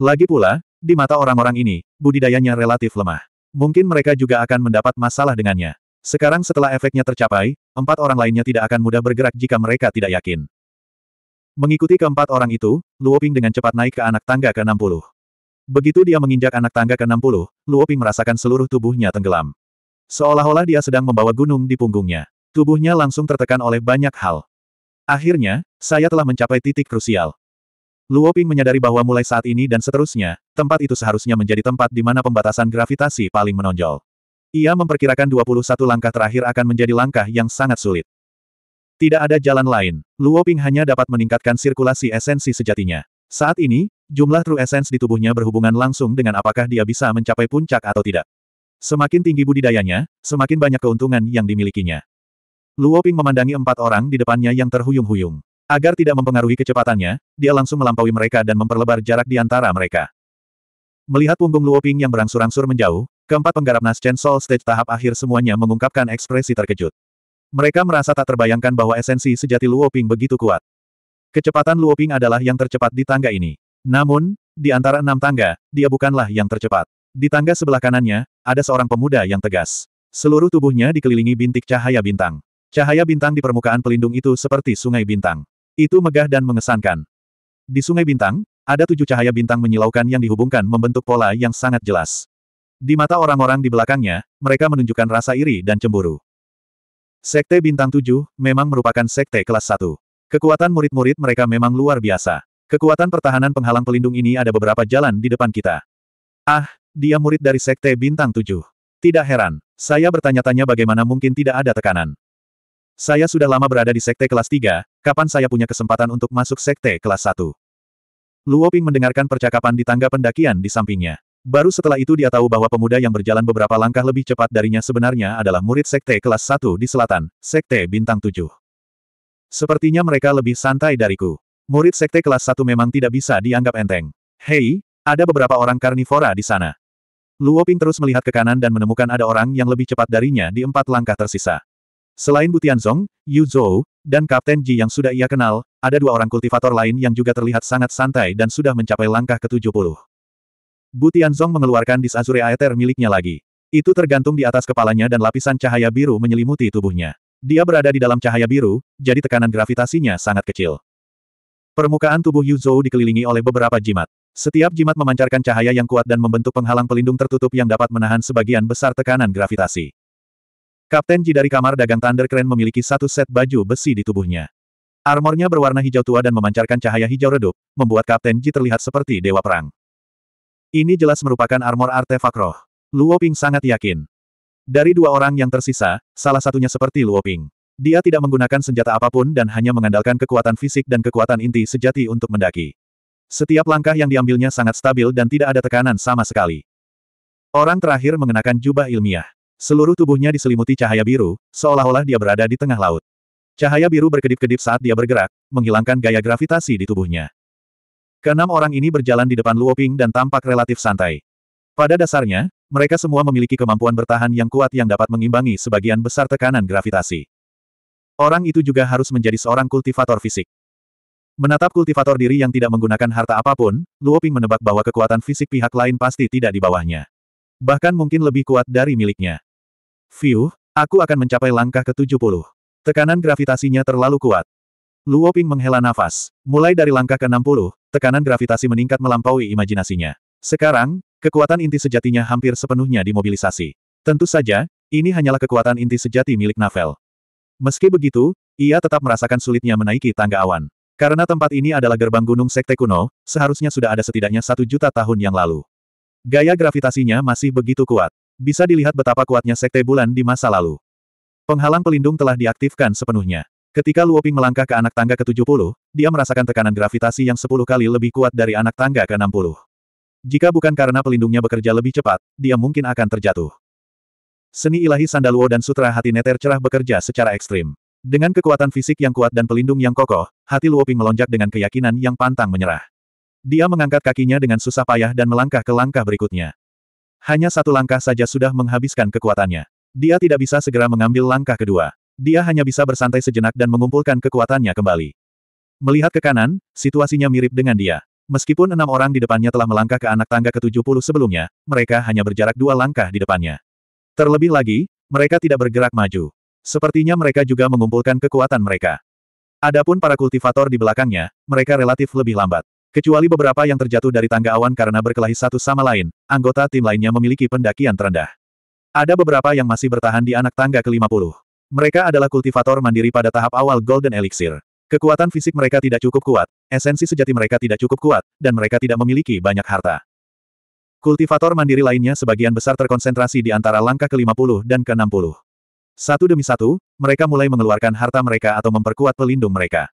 Lagi pula, di mata orang-orang ini, budidayanya relatif lemah. Mungkin mereka juga akan mendapat masalah dengannya. Sekarang setelah efeknya tercapai, empat orang lainnya tidak akan mudah bergerak jika mereka tidak yakin. Mengikuti keempat orang itu, Luo Ping dengan cepat naik ke anak tangga ke-60. Begitu dia menginjak anak tangga ke-60, Luo Ping merasakan seluruh tubuhnya tenggelam. Seolah-olah dia sedang membawa gunung di punggungnya. Tubuhnya langsung tertekan oleh banyak hal. Akhirnya, saya telah mencapai titik krusial. Luo Ping menyadari bahwa mulai saat ini dan seterusnya, tempat itu seharusnya menjadi tempat di mana pembatasan gravitasi paling menonjol. Ia memperkirakan 21 langkah terakhir akan menjadi langkah yang sangat sulit. Tidak ada jalan lain, Luo Ping hanya dapat meningkatkan sirkulasi esensi sejatinya. Saat ini, jumlah True Essence di tubuhnya berhubungan langsung dengan apakah dia bisa mencapai puncak atau tidak. Semakin tinggi budidayanya, semakin banyak keuntungan yang dimilikinya. Luo Ping memandangi empat orang di depannya yang terhuyung-huyung. Agar tidak mempengaruhi kecepatannya, dia langsung melampaui mereka dan memperlebar jarak di antara mereka. Melihat punggung Luoping yang berangsur-angsur menjauh, keempat penggarap Naschen Soul Stage tahap akhir semuanya mengungkapkan ekspresi terkejut. Mereka merasa tak terbayangkan bahwa esensi sejati Luoping begitu kuat. Kecepatan Luoping adalah yang tercepat di tangga ini. Namun, di antara enam tangga, dia bukanlah yang tercepat. Di tangga sebelah kanannya, ada seorang pemuda yang tegas. Seluruh tubuhnya dikelilingi bintik cahaya bintang. Cahaya bintang di permukaan pelindung itu seperti sungai bintang. Itu megah dan mengesankan. Di sungai bintang, ada tujuh cahaya bintang menyilaukan yang dihubungkan membentuk pola yang sangat jelas. Di mata orang-orang di belakangnya, mereka menunjukkan rasa iri dan cemburu. Sekte Bintang Tujuh memang merupakan sekte kelas satu. Kekuatan murid-murid mereka memang luar biasa. Kekuatan pertahanan penghalang pelindung ini ada beberapa jalan di depan kita. Ah, dia murid dari Sekte Bintang Tujuh. Tidak heran, saya bertanya-tanya bagaimana mungkin tidak ada tekanan. Saya sudah lama berada di Sekte kelas 3, kapan saya punya kesempatan untuk masuk Sekte kelas 1? Luo Ping mendengarkan percakapan di tangga pendakian di sampingnya. Baru setelah itu dia tahu bahwa pemuda yang berjalan beberapa langkah lebih cepat darinya sebenarnya adalah murid Sekte kelas 1 di selatan, Sekte Bintang 7. Sepertinya mereka lebih santai dariku. Murid sekte kelas 1 memang tidak bisa dianggap enteng. Hei, ada beberapa orang karnivora di sana. Luo Ping terus melihat ke kanan dan menemukan ada orang yang lebih cepat darinya di empat langkah tersisa. Selain Butianzong, Yu Zhou, dan Kapten Ji yang sudah ia kenal, ada dua orang kultivator lain yang juga terlihat sangat santai dan sudah mencapai langkah ke-70. Butianzong mengeluarkan dis Azure Aether miliknya lagi. Itu tergantung di atas kepalanya dan lapisan cahaya biru menyelimuti tubuhnya. Dia berada di dalam cahaya biru, jadi tekanan gravitasinya sangat kecil. Permukaan tubuh Yu dikelilingi oleh beberapa jimat. Setiap jimat memancarkan cahaya yang kuat dan membentuk penghalang pelindung tertutup yang dapat menahan sebagian besar tekanan gravitasi. Kapten Ji dari kamar dagang Thunder Crane memiliki satu set baju besi di tubuhnya. Armornya berwarna hijau tua dan memancarkan cahaya hijau redup, membuat Kapten Ji terlihat seperti dewa perang. Ini jelas merupakan armor artefak roh. Luo Ping sangat yakin. Dari dua orang yang tersisa, salah satunya seperti Luo Ping. Dia tidak menggunakan senjata apapun dan hanya mengandalkan kekuatan fisik dan kekuatan inti sejati untuk mendaki. Setiap langkah yang diambilnya sangat stabil dan tidak ada tekanan sama sekali. Orang terakhir mengenakan jubah ilmiah. Seluruh tubuhnya diselimuti cahaya biru, seolah-olah dia berada di tengah laut. Cahaya biru berkedip-kedip saat dia bergerak, menghilangkan gaya gravitasi di tubuhnya. Keenam orang ini berjalan di depan Luoping dan tampak relatif santai. Pada dasarnya, mereka semua memiliki kemampuan bertahan yang kuat yang dapat mengimbangi sebagian besar tekanan gravitasi. Orang itu juga harus menjadi seorang kultivator fisik. Menatap kultivator diri yang tidak menggunakan harta apapun, Luo Ping menebak bahwa kekuatan fisik pihak lain pasti tidak di bawahnya. Bahkan mungkin lebih kuat dari miliknya. Fiuh, aku akan mencapai langkah ke-70. Tekanan gravitasinya terlalu kuat. Luo Ping menghela nafas. Mulai dari langkah ke-60, tekanan gravitasi meningkat melampaui imajinasinya. Sekarang, kekuatan inti sejatinya hampir sepenuhnya dimobilisasi. Tentu saja, ini hanyalah kekuatan inti sejati milik Navel. Meski begitu, ia tetap merasakan sulitnya menaiki tangga awan. Karena tempat ini adalah gerbang gunung sekte kuno, seharusnya sudah ada setidaknya satu juta tahun yang lalu. Gaya gravitasinya masih begitu kuat. Bisa dilihat betapa kuatnya sekte bulan di masa lalu. Penghalang pelindung telah diaktifkan sepenuhnya. Ketika Luoping melangkah ke anak tangga ke-70, dia merasakan tekanan gravitasi yang 10 kali lebih kuat dari anak tangga ke-60. Jika bukan karena pelindungnya bekerja lebih cepat, dia mungkin akan terjatuh. Seni ilahi Sandaluo dan Sutra Hati Neter cerah bekerja secara ekstrim. Dengan kekuatan fisik yang kuat dan pelindung yang kokoh, hati Luoping melonjak dengan keyakinan yang pantang menyerah. Dia mengangkat kakinya dengan susah payah dan melangkah ke langkah berikutnya. Hanya satu langkah saja sudah menghabiskan kekuatannya. Dia tidak bisa segera mengambil langkah kedua. Dia hanya bisa bersantai sejenak dan mengumpulkan kekuatannya kembali. Melihat ke kanan, situasinya mirip dengan dia. Meskipun enam orang di depannya telah melangkah ke anak tangga ke-70 sebelumnya, mereka hanya berjarak dua langkah di depannya. Terlebih lagi, mereka tidak bergerak maju. Sepertinya mereka juga mengumpulkan kekuatan mereka. Adapun para kultivator di belakangnya, mereka relatif lebih lambat. Kecuali beberapa yang terjatuh dari tangga awan karena berkelahi satu sama lain, anggota tim lainnya memiliki pendakian terendah. Ada beberapa yang masih bertahan di anak tangga ke-50. Mereka adalah kultivator mandiri pada tahap awal Golden Elixir. Kekuatan fisik mereka tidak cukup kuat, esensi sejati mereka tidak cukup kuat, dan mereka tidak memiliki banyak harta. Kultivator mandiri lainnya sebagian besar terkonsentrasi di antara langkah ke-50 dan ke-60. Satu demi satu, mereka mulai mengeluarkan harta mereka atau memperkuat pelindung mereka.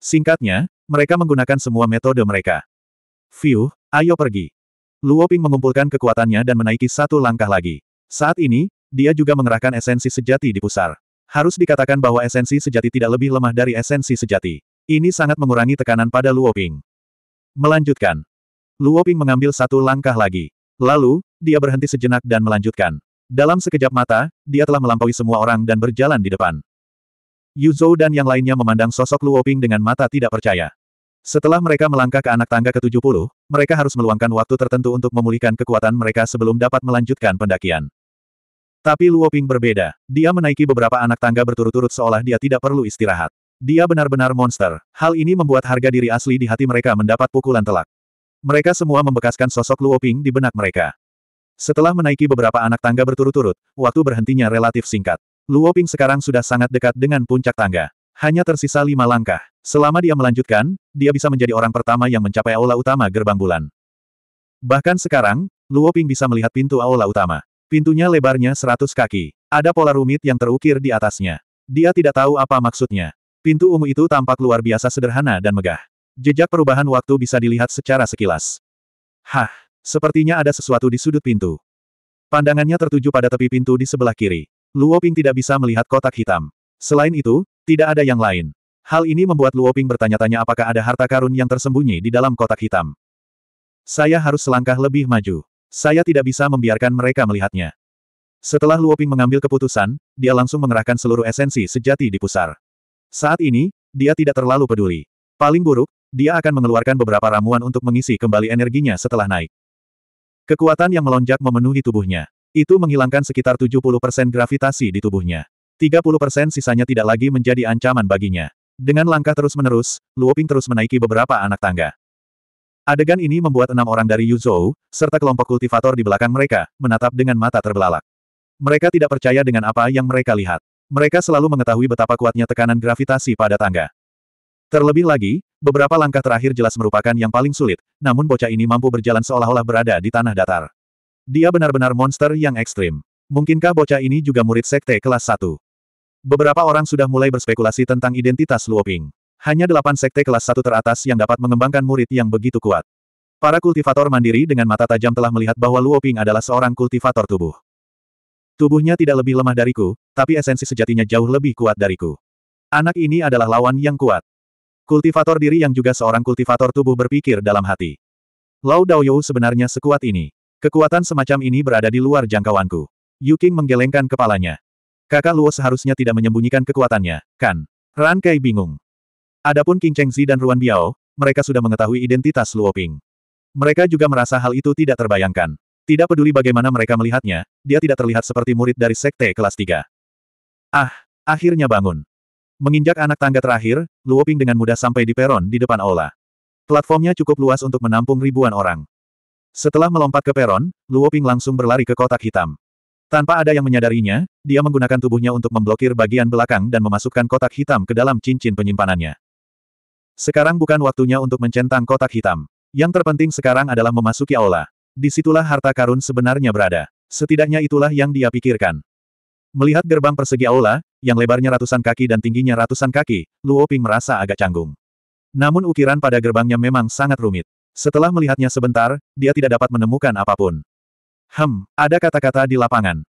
Singkatnya, mereka menggunakan semua metode mereka. View, ayo pergi. Luoping mengumpulkan kekuatannya dan menaiki satu langkah lagi. Saat ini, dia juga mengerahkan esensi sejati di pusar. Harus dikatakan bahwa esensi sejati tidak lebih lemah dari esensi sejati. Ini sangat mengurangi tekanan pada Luoping. Melanjutkan, Luo Ping mengambil satu langkah lagi. Lalu, dia berhenti sejenak dan melanjutkan. Dalam sekejap mata, dia telah melampaui semua orang dan berjalan di depan. Yu Zhou dan yang lainnya memandang sosok Luo Ping dengan mata tidak percaya. Setelah mereka melangkah ke anak tangga ke-70, mereka harus meluangkan waktu tertentu untuk memulihkan kekuatan mereka sebelum dapat melanjutkan pendakian. Tapi Luo Ping berbeda. Dia menaiki beberapa anak tangga berturut-turut seolah dia tidak perlu istirahat. Dia benar-benar monster. Hal ini membuat harga diri asli di hati mereka mendapat pukulan telak. Mereka semua membekaskan sosok Luo Ping di benak mereka. Setelah menaiki beberapa anak tangga berturut-turut, waktu berhentinya relatif singkat. Luo Ping sekarang sudah sangat dekat dengan puncak tangga. Hanya tersisa lima langkah. Selama dia melanjutkan, dia bisa menjadi orang pertama yang mencapai aula utama gerbang bulan. Bahkan sekarang, Luo Ping bisa melihat pintu aula utama. Pintunya lebarnya seratus kaki. Ada pola rumit yang terukir di atasnya. Dia tidak tahu apa maksudnya. Pintu ungu itu tampak luar biasa sederhana dan megah. Jejak perubahan waktu bisa dilihat secara sekilas. Hah, sepertinya ada sesuatu di sudut pintu. Pandangannya tertuju pada tepi pintu di sebelah kiri. Luoping tidak bisa melihat kotak hitam. Selain itu, tidak ada yang lain. Hal ini membuat Luoping bertanya-tanya apakah ada harta karun yang tersembunyi di dalam kotak hitam. Saya harus selangkah lebih maju. Saya tidak bisa membiarkan mereka melihatnya. Setelah Luoping mengambil keputusan, dia langsung mengerahkan seluruh esensi sejati di pusar. Saat ini, dia tidak terlalu peduli. Paling buruk, dia akan mengeluarkan beberapa ramuan untuk mengisi kembali energinya setelah naik. Kekuatan yang melonjak memenuhi tubuhnya. Itu menghilangkan sekitar 70% gravitasi di tubuhnya. 30% sisanya tidak lagi menjadi ancaman baginya. Dengan langkah terus-menerus, Luoping terus menaiki beberapa anak tangga. Adegan ini membuat enam orang dari Yuzhou, serta kelompok kultivator di belakang mereka, menatap dengan mata terbelalak. Mereka tidak percaya dengan apa yang mereka lihat. Mereka selalu mengetahui betapa kuatnya tekanan gravitasi pada tangga. Terlebih lagi, Beberapa langkah terakhir jelas merupakan yang paling sulit, namun bocah ini mampu berjalan seolah-olah berada di tanah datar. Dia benar-benar monster yang ekstrim. Mungkinkah bocah ini juga murid sekte kelas 1? Beberapa orang sudah mulai berspekulasi tentang identitas Luoping. Hanya delapan sekte kelas Satu teratas yang dapat mengembangkan murid yang begitu kuat. Para kultivator mandiri dengan mata tajam telah melihat bahwa Luoping adalah seorang kultivator tubuh. Tubuhnya tidak lebih lemah dariku, tapi esensi sejatinya jauh lebih kuat dariku. Anak ini adalah lawan yang kuat. Kultivator diri yang juga seorang kultivator tubuh berpikir dalam hati. Lao Daoyou sebenarnya sekuat ini. Kekuatan semacam ini berada di luar jangkauanku. Yu Qing menggelengkan kepalanya. Kakak Luo seharusnya tidak menyembunyikan kekuatannya, kan? Ran Kai bingung. Adapun King Cheng Zi dan Ruan Biao, mereka sudah mengetahui identitas Luo Ping. Mereka juga merasa hal itu tidak terbayangkan. Tidak peduli bagaimana mereka melihatnya, dia tidak terlihat seperti murid dari sekte kelas 3. Ah, akhirnya bangun. Menginjak anak tangga terakhir, Luoping dengan mudah sampai di peron di depan aula. Platformnya cukup luas untuk menampung ribuan orang. Setelah melompat ke peron, Luoping langsung berlari ke kotak hitam. Tanpa ada yang menyadarinya, dia menggunakan tubuhnya untuk memblokir bagian belakang dan memasukkan kotak hitam ke dalam cincin penyimpanannya. Sekarang bukan waktunya untuk mencentang kotak hitam. Yang terpenting sekarang adalah memasuki aula. Disitulah harta karun sebenarnya berada. Setidaknya itulah yang dia pikirkan. Melihat gerbang persegi aula, yang lebarnya ratusan kaki dan tingginya ratusan kaki, Luo Ping merasa agak canggung. Namun ukiran pada gerbangnya memang sangat rumit. Setelah melihatnya sebentar, dia tidak dapat menemukan apapun. Hem, ada kata-kata di lapangan.